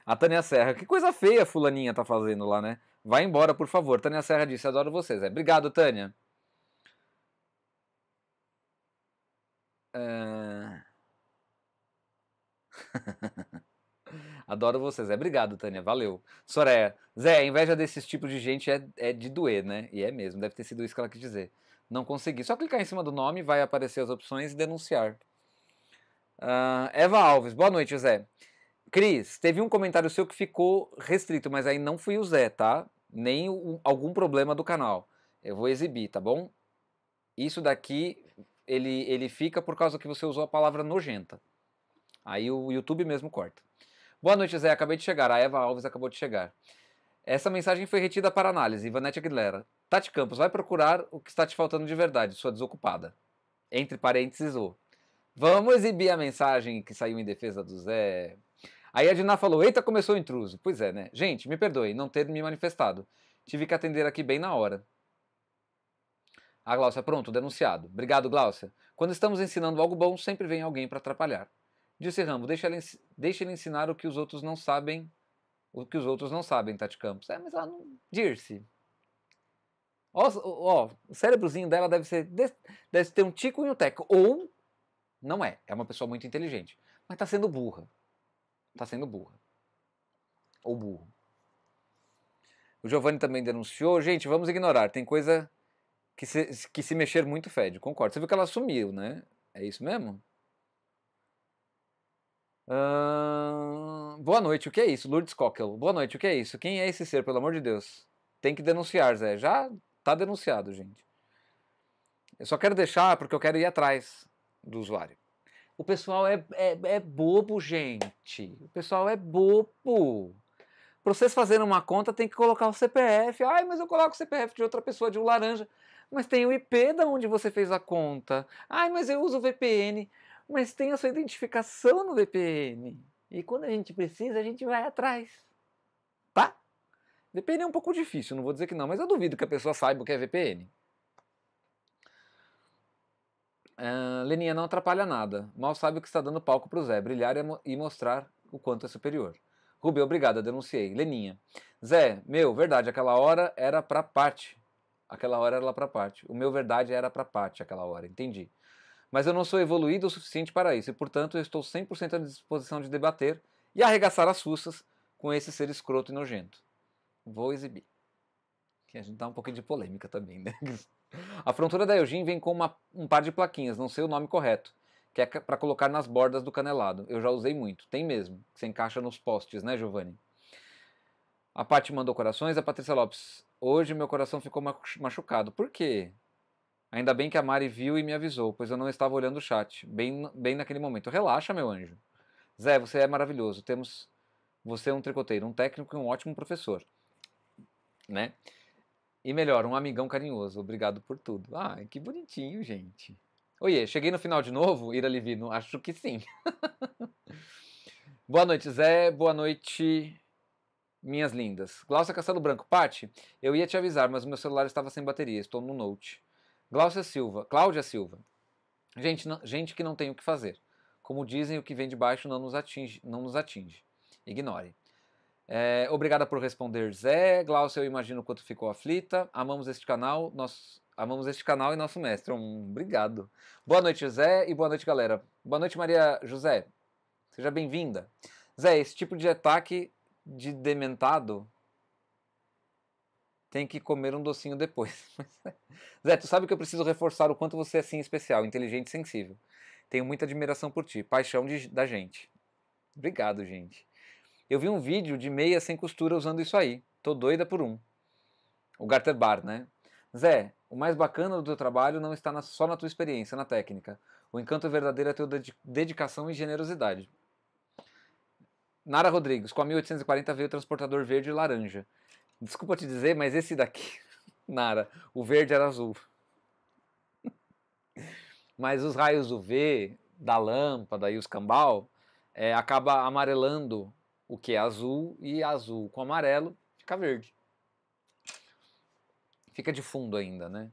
A Tânia Serra, que coisa feia a fulaninha tá fazendo lá, né? Vai embora, por favor. Tânia Serra disse, adoro vocês. É, obrigado, Tânia. É... [LAUGHS] Adoro vocês. É, obrigado, Tânia. Valeu. Soraya, Zé, a inveja desses tipos de gente é, é de doer, né? E é mesmo, deve ter sido isso que ela quis dizer. Não consegui. Só clicar em cima do nome, vai aparecer as opções e denunciar. Uh, Eva Alves, boa noite, Zé. Cris, teve um comentário seu que ficou restrito, mas aí não fui o Zé, tá? Nem o, algum problema do canal. Eu vou exibir, tá bom? Isso daqui, ele, ele fica por causa que você usou a palavra nojenta. Aí o YouTube mesmo corta. Boa noite, Zé. Acabei de chegar. A Eva Alves acabou de chegar. Essa mensagem foi retida para análise. Ivanete Aguilera. Tati Campos, vai procurar o que está te faltando de verdade, sua desocupada. Entre parênteses, o. Vamos exibir a mensagem que saiu em defesa do Zé Aí a Diná falou: Eita, começou o intruso. Pois é, né? Gente, me perdoe não ter me manifestado. Tive que atender aqui bem na hora. A ah, Glaucia, pronto, denunciado. Obrigado, Glaucia. Quando estamos ensinando algo bom, sempre vem alguém para atrapalhar. Disse Rambo, deixa ele, deixa ele ensinar o que os outros não sabem, o que os outros não sabem, Tati Campos. É, mas ela não... Dirce. Ó, ó, o cérebrozinho dela deve ser, deve ter um tico e um teco. Ou, não é, é uma pessoa muito inteligente, mas está sendo burra está sendo burra. Ou burro. O Giovanni também denunciou. Gente, vamos ignorar. Tem coisa que se, que se mexer muito fede. Concordo. Você viu que ela sumiu, né? É isso mesmo? Uh... Boa noite, o que é isso? Lourdes Cockle. Boa noite, o que é isso? Quem é esse ser, pelo amor de Deus? Tem que denunciar, Zé. Já tá denunciado, gente. Eu só quero deixar porque eu quero ir atrás do usuário. O pessoal é, é, é bobo, gente. O pessoal é bobo. Para vocês fazerem uma conta, tem que colocar o CPF. Ai, mas eu coloco o CPF de outra pessoa, de um laranja. Mas tem o IP da onde você fez a conta. Ai, mas eu uso VPN. Mas tem a sua identificação no VPN. E quando a gente precisa, a gente vai atrás. Tá? VPN é um pouco difícil, não vou dizer que não, mas eu duvido que a pessoa saiba o que é VPN. Uh, Leninha não atrapalha nada, mal sabe o que está dando palco para o Zé, brilhar e, mo e mostrar o quanto é superior. Rubem, obrigada, denunciei. Leninha. Zé, meu, verdade, aquela hora era para parte. Aquela hora era lá para parte. O meu verdade era para parte aquela hora, entendi. Mas eu não sou evoluído o suficiente para isso e, portanto, eu estou 100% à disposição de debater e arregaçar as fuças com esse ser escroto e nojento. Vou exibir. Que a gente dá um pouquinho de polêmica também, né? [LAUGHS] A frontura da Eugênia vem com uma, um par de plaquinhas, não sei o nome correto, que é para colocar nas bordas do canelado. Eu já usei muito, tem mesmo. Você encaixa nos postes, né, Giovanni? A Paty mandou corações. A Patrícia Lopes, hoje meu coração ficou machucado. Por quê? Ainda bem que a Mari viu e me avisou, pois eu não estava olhando o chat, bem, bem naquele momento. Relaxa, meu anjo. Zé, você é maravilhoso. Temos você é um tricoteiro, um técnico e um ótimo professor, né? E melhor, um amigão carinhoso, obrigado por tudo. Ah, que bonitinho, gente. Oiê, cheguei no final de novo, Ira Livino? Acho que sim. [LAUGHS] Boa noite, Zé. Boa noite, minhas lindas. Glaucia Castelo Branco. Pati, eu ia te avisar, mas o meu celular estava sem bateria. Estou no Note. Glaucia Silva. Cláudia Silva. Gente, não, gente que não tem o que fazer. Como dizem, o que vem de baixo não nos atinge. Não nos atinge. Ignore. É, obrigada por responder, Zé. Glaucio, eu imagino quanto ficou aflita. Amamos este canal, nós amamos este canal e nosso mestre. Um, obrigado. Boa noite, Zé, e boa noite, galera. Boa noite, Maria José. Seja bem-vinda. Zé, esse tipo de ataque de dementado tem que comer um docinho depois. [LAUGHS] Zé, tu sabe que eu preciso reforçar o quanto você é assim especial, inteligente e sensível. Tenho muita admiração por ti, paixão de, da gente. Obrigado, gente. Eu vi um vídeo de meia sem costura usando isso aí. Tô doida por um. O Garter Bar, né? Zé, o mais bacana do teu trabalho não está na, só na tua experiência, na técnica. O encanto verdadeiro é a tua dedicação e generosidade. Nara Rodrigues, com a 1840 veio o transportador verde e laranja. Desculpa te dizer, mas esse daqui, [LAUGHS] Nara, o verde era azul. [LAUGHS] mas os raios UV da lâmpada e os cambal é, acaba amarelando o que é azul e azul com amarelo fica verde. Fica de fundo ainda, né?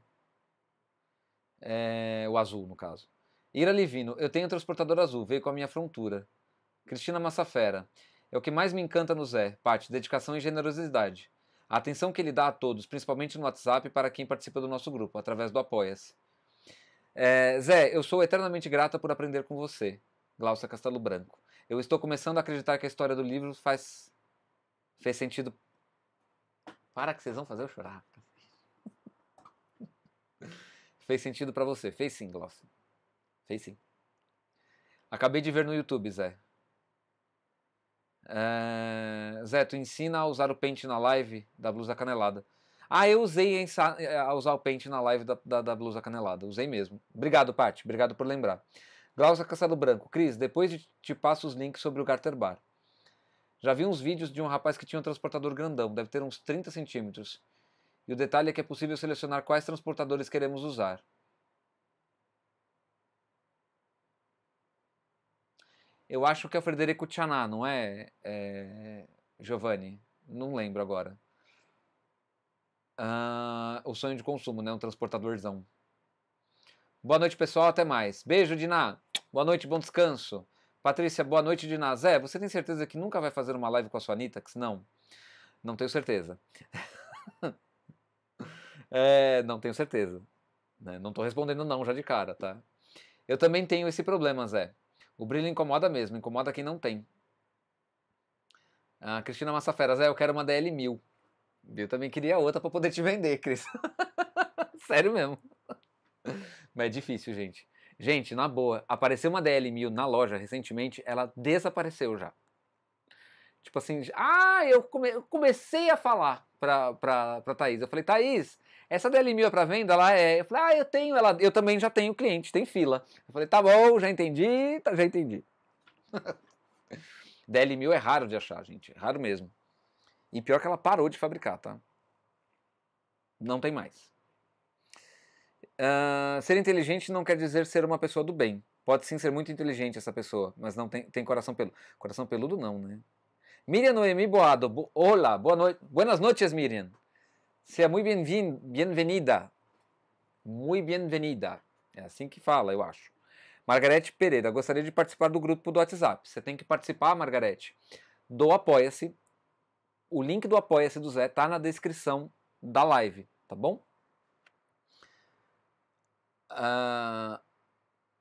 É, o azul, no caso. Ira Livino, eu tenho transportador azul, veio com a minha frontura. Cristina Massafera, é o que mais me encanta no Zé, parte, dedicação e generosidade. A atenção que ele dá a todos, principalmente no WhatsApp, para quem participa do nosso grupo, através do Apoia-se. É, Zé, eu sou eternamente grata por aprender com você. Glaucia Castelo Branco. Eu estou começando a acreditar que a história do livro faz fez sentido. Para que vocês vão fazer eu chorar. [LAUGHS] fez sentido para você. Fez sim, Gloss. Fez sim. Acabei de ver no YouTube, Zé. É... Zé, tu ensina a usar o pente na live da blusa canelada. Ah, eu usei a usar o pente na live da, da, da blusa canelada. Usei mesmo. Obrigado, Paty. Obrigado por lembrar. Glaucia Castelo Branco. Cris, depois te passo os links sobre o Garter Bar. Já vi uns vídeos de um rapaz que tinha um transportador grandão, deve ter uns 30 centímetros. E o detalhe é que é possível selecionar quais transportadores queremos usar. Eu acho que é o Frederico Tchaná, não é, é Giovanni? Não lembro agora. Ah, o sonho de consumo, né? Um transportadorzão. Boa noite, pessoal. Até mais. Beijo, Diná. Boa noite, bom descanso. Patrícia, boa noite, Diná. Zé, você tem certeza que nunca vai fazer uma live com a sua Anitax? Não. Não tenho certeza. [LAUGHS] é, não tenho certeza. Né? Não estou respondendo não já de cara, tá? Eu também tenho esse problema, Zé. O brilho incomoda mesmo, incomoda quem não tem. Ah, Cristina Massafera, Zé, eu quero uma DL1000. Eu também queria outra para poder te vender, Cris. [LAUGHS] Sério mesmo. [LAUGHS] Mas é difícil, gente. Gente, na boa, apareceu uma DL1000 na loja recentemente, ela desapareceu já. Tipo assim, ah, eu, come, eu comecei a falar pra, pra, pra Thaís. Eu falei, Thaís, essa DL1000 é pra venda? Ela é. Eu falei, ah, eu tenho, ela, eu também já tenho cliente, tem fila. Eu falei, tá bom, já entendi, tá, já entendi. [LAUGHS] DL1000 é raro de achar, gente, é raro mesmo. E pior que ela parou de fabricar, tá? Não tem mais. Ah, ser inteligente não quer dizer ser uma pessoa do bem. Pode sim ser muito inteligente essa pessoa, mas não tem, tem coração peludo. Coração peludo não, né? Miriam Noemi Boado. Bo Olá, boa noite. Buenas noches, Miriam. Seja muito bem-vinda. Muito bem-vinda. É assim que fala, eu acho. Margarete Pereira, gostaria de participar do grupo do WhatsApp. Você tem que participar, Margarete. Do Apoia-se. O link do Apoia-se do Zé tá na descrição da live, tá bom? Uh,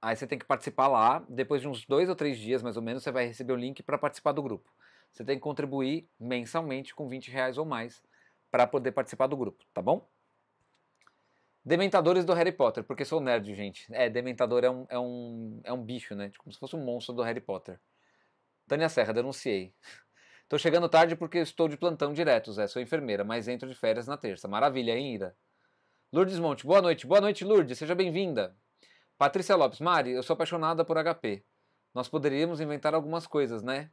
aí você tem que participar lá. Depois de uns dois ou três dias, mais ou menos, você vai receber o link para participar do grupo. Você tem que contribuir mensalmente com 20 reais ou mais para poder participar do grupo, tá bom? Dementadores do Harry Potter, porque sou nerd, gente. É, Dementador é um, é um, é um bicho, né? Tipo, como se fosse um monstro do Harry Potter. Tânia Serra, denunciei. Tô chegando tarde porque estou de plantão direto, Zé. Sou enfermeira, mas entro de férias na terça. Maravilha, hein, Ira? Lourdes Monte, boa noite. Boa noite, Lourdes, seja bem-vinda. Patrícia Lopes, Mari, eu sou apaixonada por HP. Nós poderíamos inventar algumas coisas, né?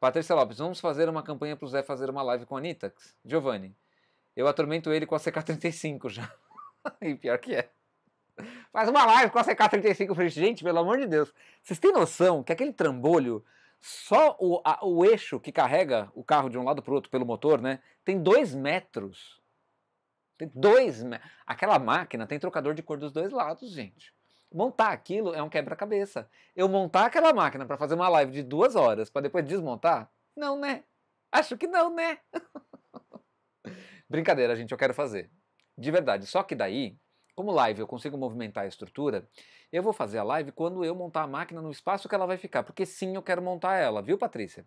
Patrícia Lopes, vamos fazer uma campanha pro Zé fazer uma live com a Anitta? Giovanni, eu atormento ele com a CK35 já. [LAUGHS] e pior que é. Faz uma live com a CK35 frente. Gente, pelo amor de Deus. Vocês têm noção que aquele trambolho, só o, a, o eixo que carrega o carro de um lado pro outro pelo motor, né? Tem dois metros. Tem dois. Aquela máquina tem trocador de cor dos dois lados, gente. Montar aquilo é um quebra-cabeça. Eu montar aquela máquina para fazer uma live de duas horas para depois desmontar? Não, né? Acho que não, né? [LAUGHS] Brincadeira, gente, eu quero fazer. De verdade. Só que daí, como live eu consigo movimentar a estrutura, eu vou fazer a live quando eu montar a máquina no espaço que ela vai ficar. Porque sim, eu quero montar ela, viu, Patrícia?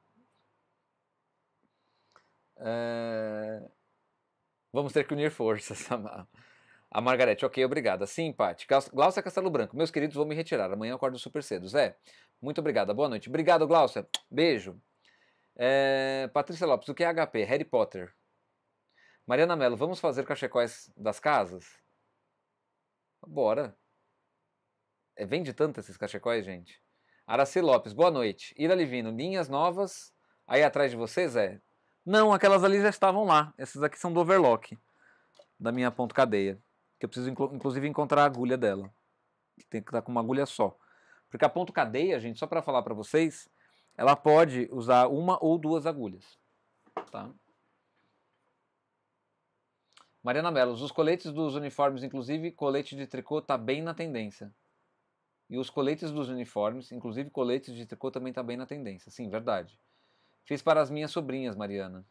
É... Vamos ter que unir forças, A [LAUGHS] Margarete, ok, obrigada. Sim, Paty. Glaucia Castelo Branco, meus queridos, vou me retirar. Amanhã eu acordo super cedo. Zé, muito obrigada. Boa noite. Obrigado, Glaucia. Beijo. É, Patrícia Lopes, o que é HP? Harry Potter. Mariana Mello, vamos fazer cachecóis das casas? Bora. É, vende tanto esses cachecóis, gente. Araci Lopes, boa noite. Ira Livino, linhas novas aí atrás de vocês, Zé. Não, aquelas ali já estavam lá. Essas aqui são do overlock, da minha ponto cadeia. Que eu preciso, inclusive, encontrar a agulha dela. Que tem que estar tá com uma agulha só. Porque a ponto cadeia, gente, só para falar para vocês, ela pode usar uma ou duas agulhas. Tá? Mariana Melos, os coletes dos uniformes, inclusive colete de tricô, tá bem na tendência. E os coletes dos uniformes, inclusive coletes de tricô, também tá bem na tendência. Sim, verdade. Fiz para as minhas sobrinhas, Mariana.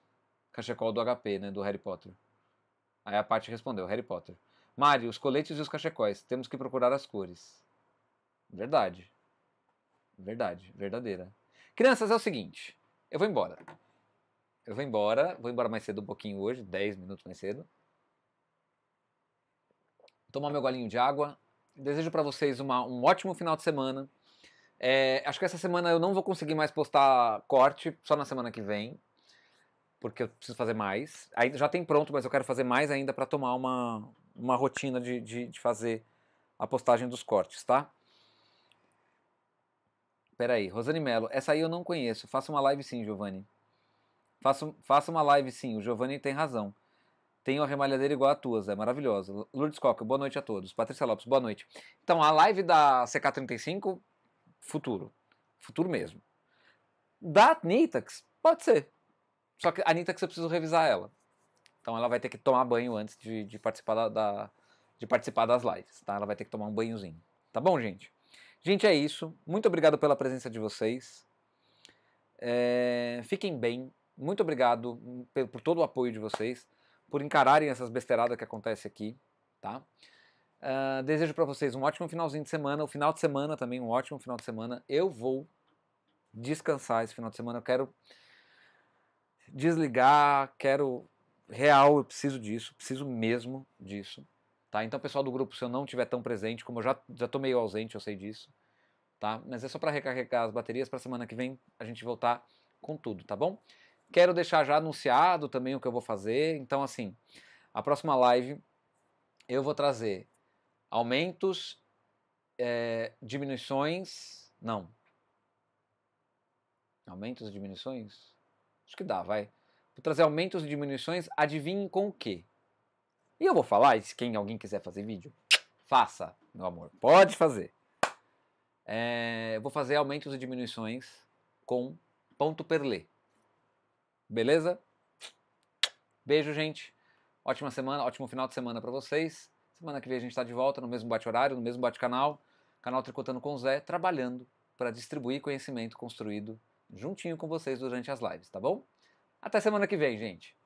Cachecol do HP, né? Do Harry Potter. Aí a parte respondeu: Harry Potter. Mari, os coletes e os cachecóis. Temos que procurar as cores. Verdade. Verdade. Verdadeira. Crianças, é o seguinte. Eu vou embora. Eu vou embora. Vou embora mais cedo um pouquinho hoje, 10 minutos mais cedo. Tomar meu golinho de água. Desejo para vocês uma, um ótimo final de semana. É, acho que essa semana eu não vou conseguir mais postar corte, só na semana que vem, porque eu preciso fazer mais. ainda já tem pronto, mas eu quero fazer mais ainda para tomar uma, uma rotina de, de, de, fazer a postagem dos cortes, tá? Peraí, Rosane Mello, essa aí eu não conheço. Faça uma live sim, Giovanni. Faça, faça uma live sim, o Giovanni tem razão. Tenho a remalhadeira igual a tua, Zé, maravilhosa. Lourdes Coca, boa noite a todos. Patrícia Lopes, boa noite. Então, a live da CK35 futuro. Futuro mesmo. Da Nitax, pode ser. Só que a Nitax eu preciso revisar ela. Então ela vai ter que tomar banho antes de, de participar da, da, de participar das lives, tá? Ela vai ter que tomar um banhozinho. Tá bom, gente? Gente, é isso. Muito obrigado pela presença de vocês. É, fiquem bem. Muito obrigado por todo o apoio de vocês, por encararem essas besteiradas que acontecem aqui, tá? Uh, desejo para vocês um ótimo finalzinho de semana, o final de semana também, um ótimo final de semana. Eu vou descansar esse final de semana, eu quero desligar, quero real, eu preciso disso, preciso mesmo disso, tá? Então, pessoal do grupo, se eu não tiver tão presente, como eu já já tô meio ausente, eu sei disso, tá? Mas é só para recarregar as baterias para semana que vem a gente voltar com tudo, tá bom? Quero deixar já anunciado também o que eu vou fazer, então assim, a próxima live eu vou trazer aumentos, é, diminuições, não. Aumentos e diminuições? Acho que dá, vai. Vou trazer aumentos e diminuições, adivinhe com o quê? E eu vou falar, se quem alguém quiser fazer vídeo, faça, meu amor, pode fazer. É, eu vou fazer aumentos e diminuições com ponto perlé. Beleza? Beijo, gente. Ótima semana, ótimo final de semana para vocês. Semana que vem a gente está de volta no mesmo bate-horário, no mesmo bate-canal. Canal Tricotando com o Zé, trabalhando para distribuir conhecimento construído juntinho com vocês durante as lives, tá bom? Até semana que vem, gente!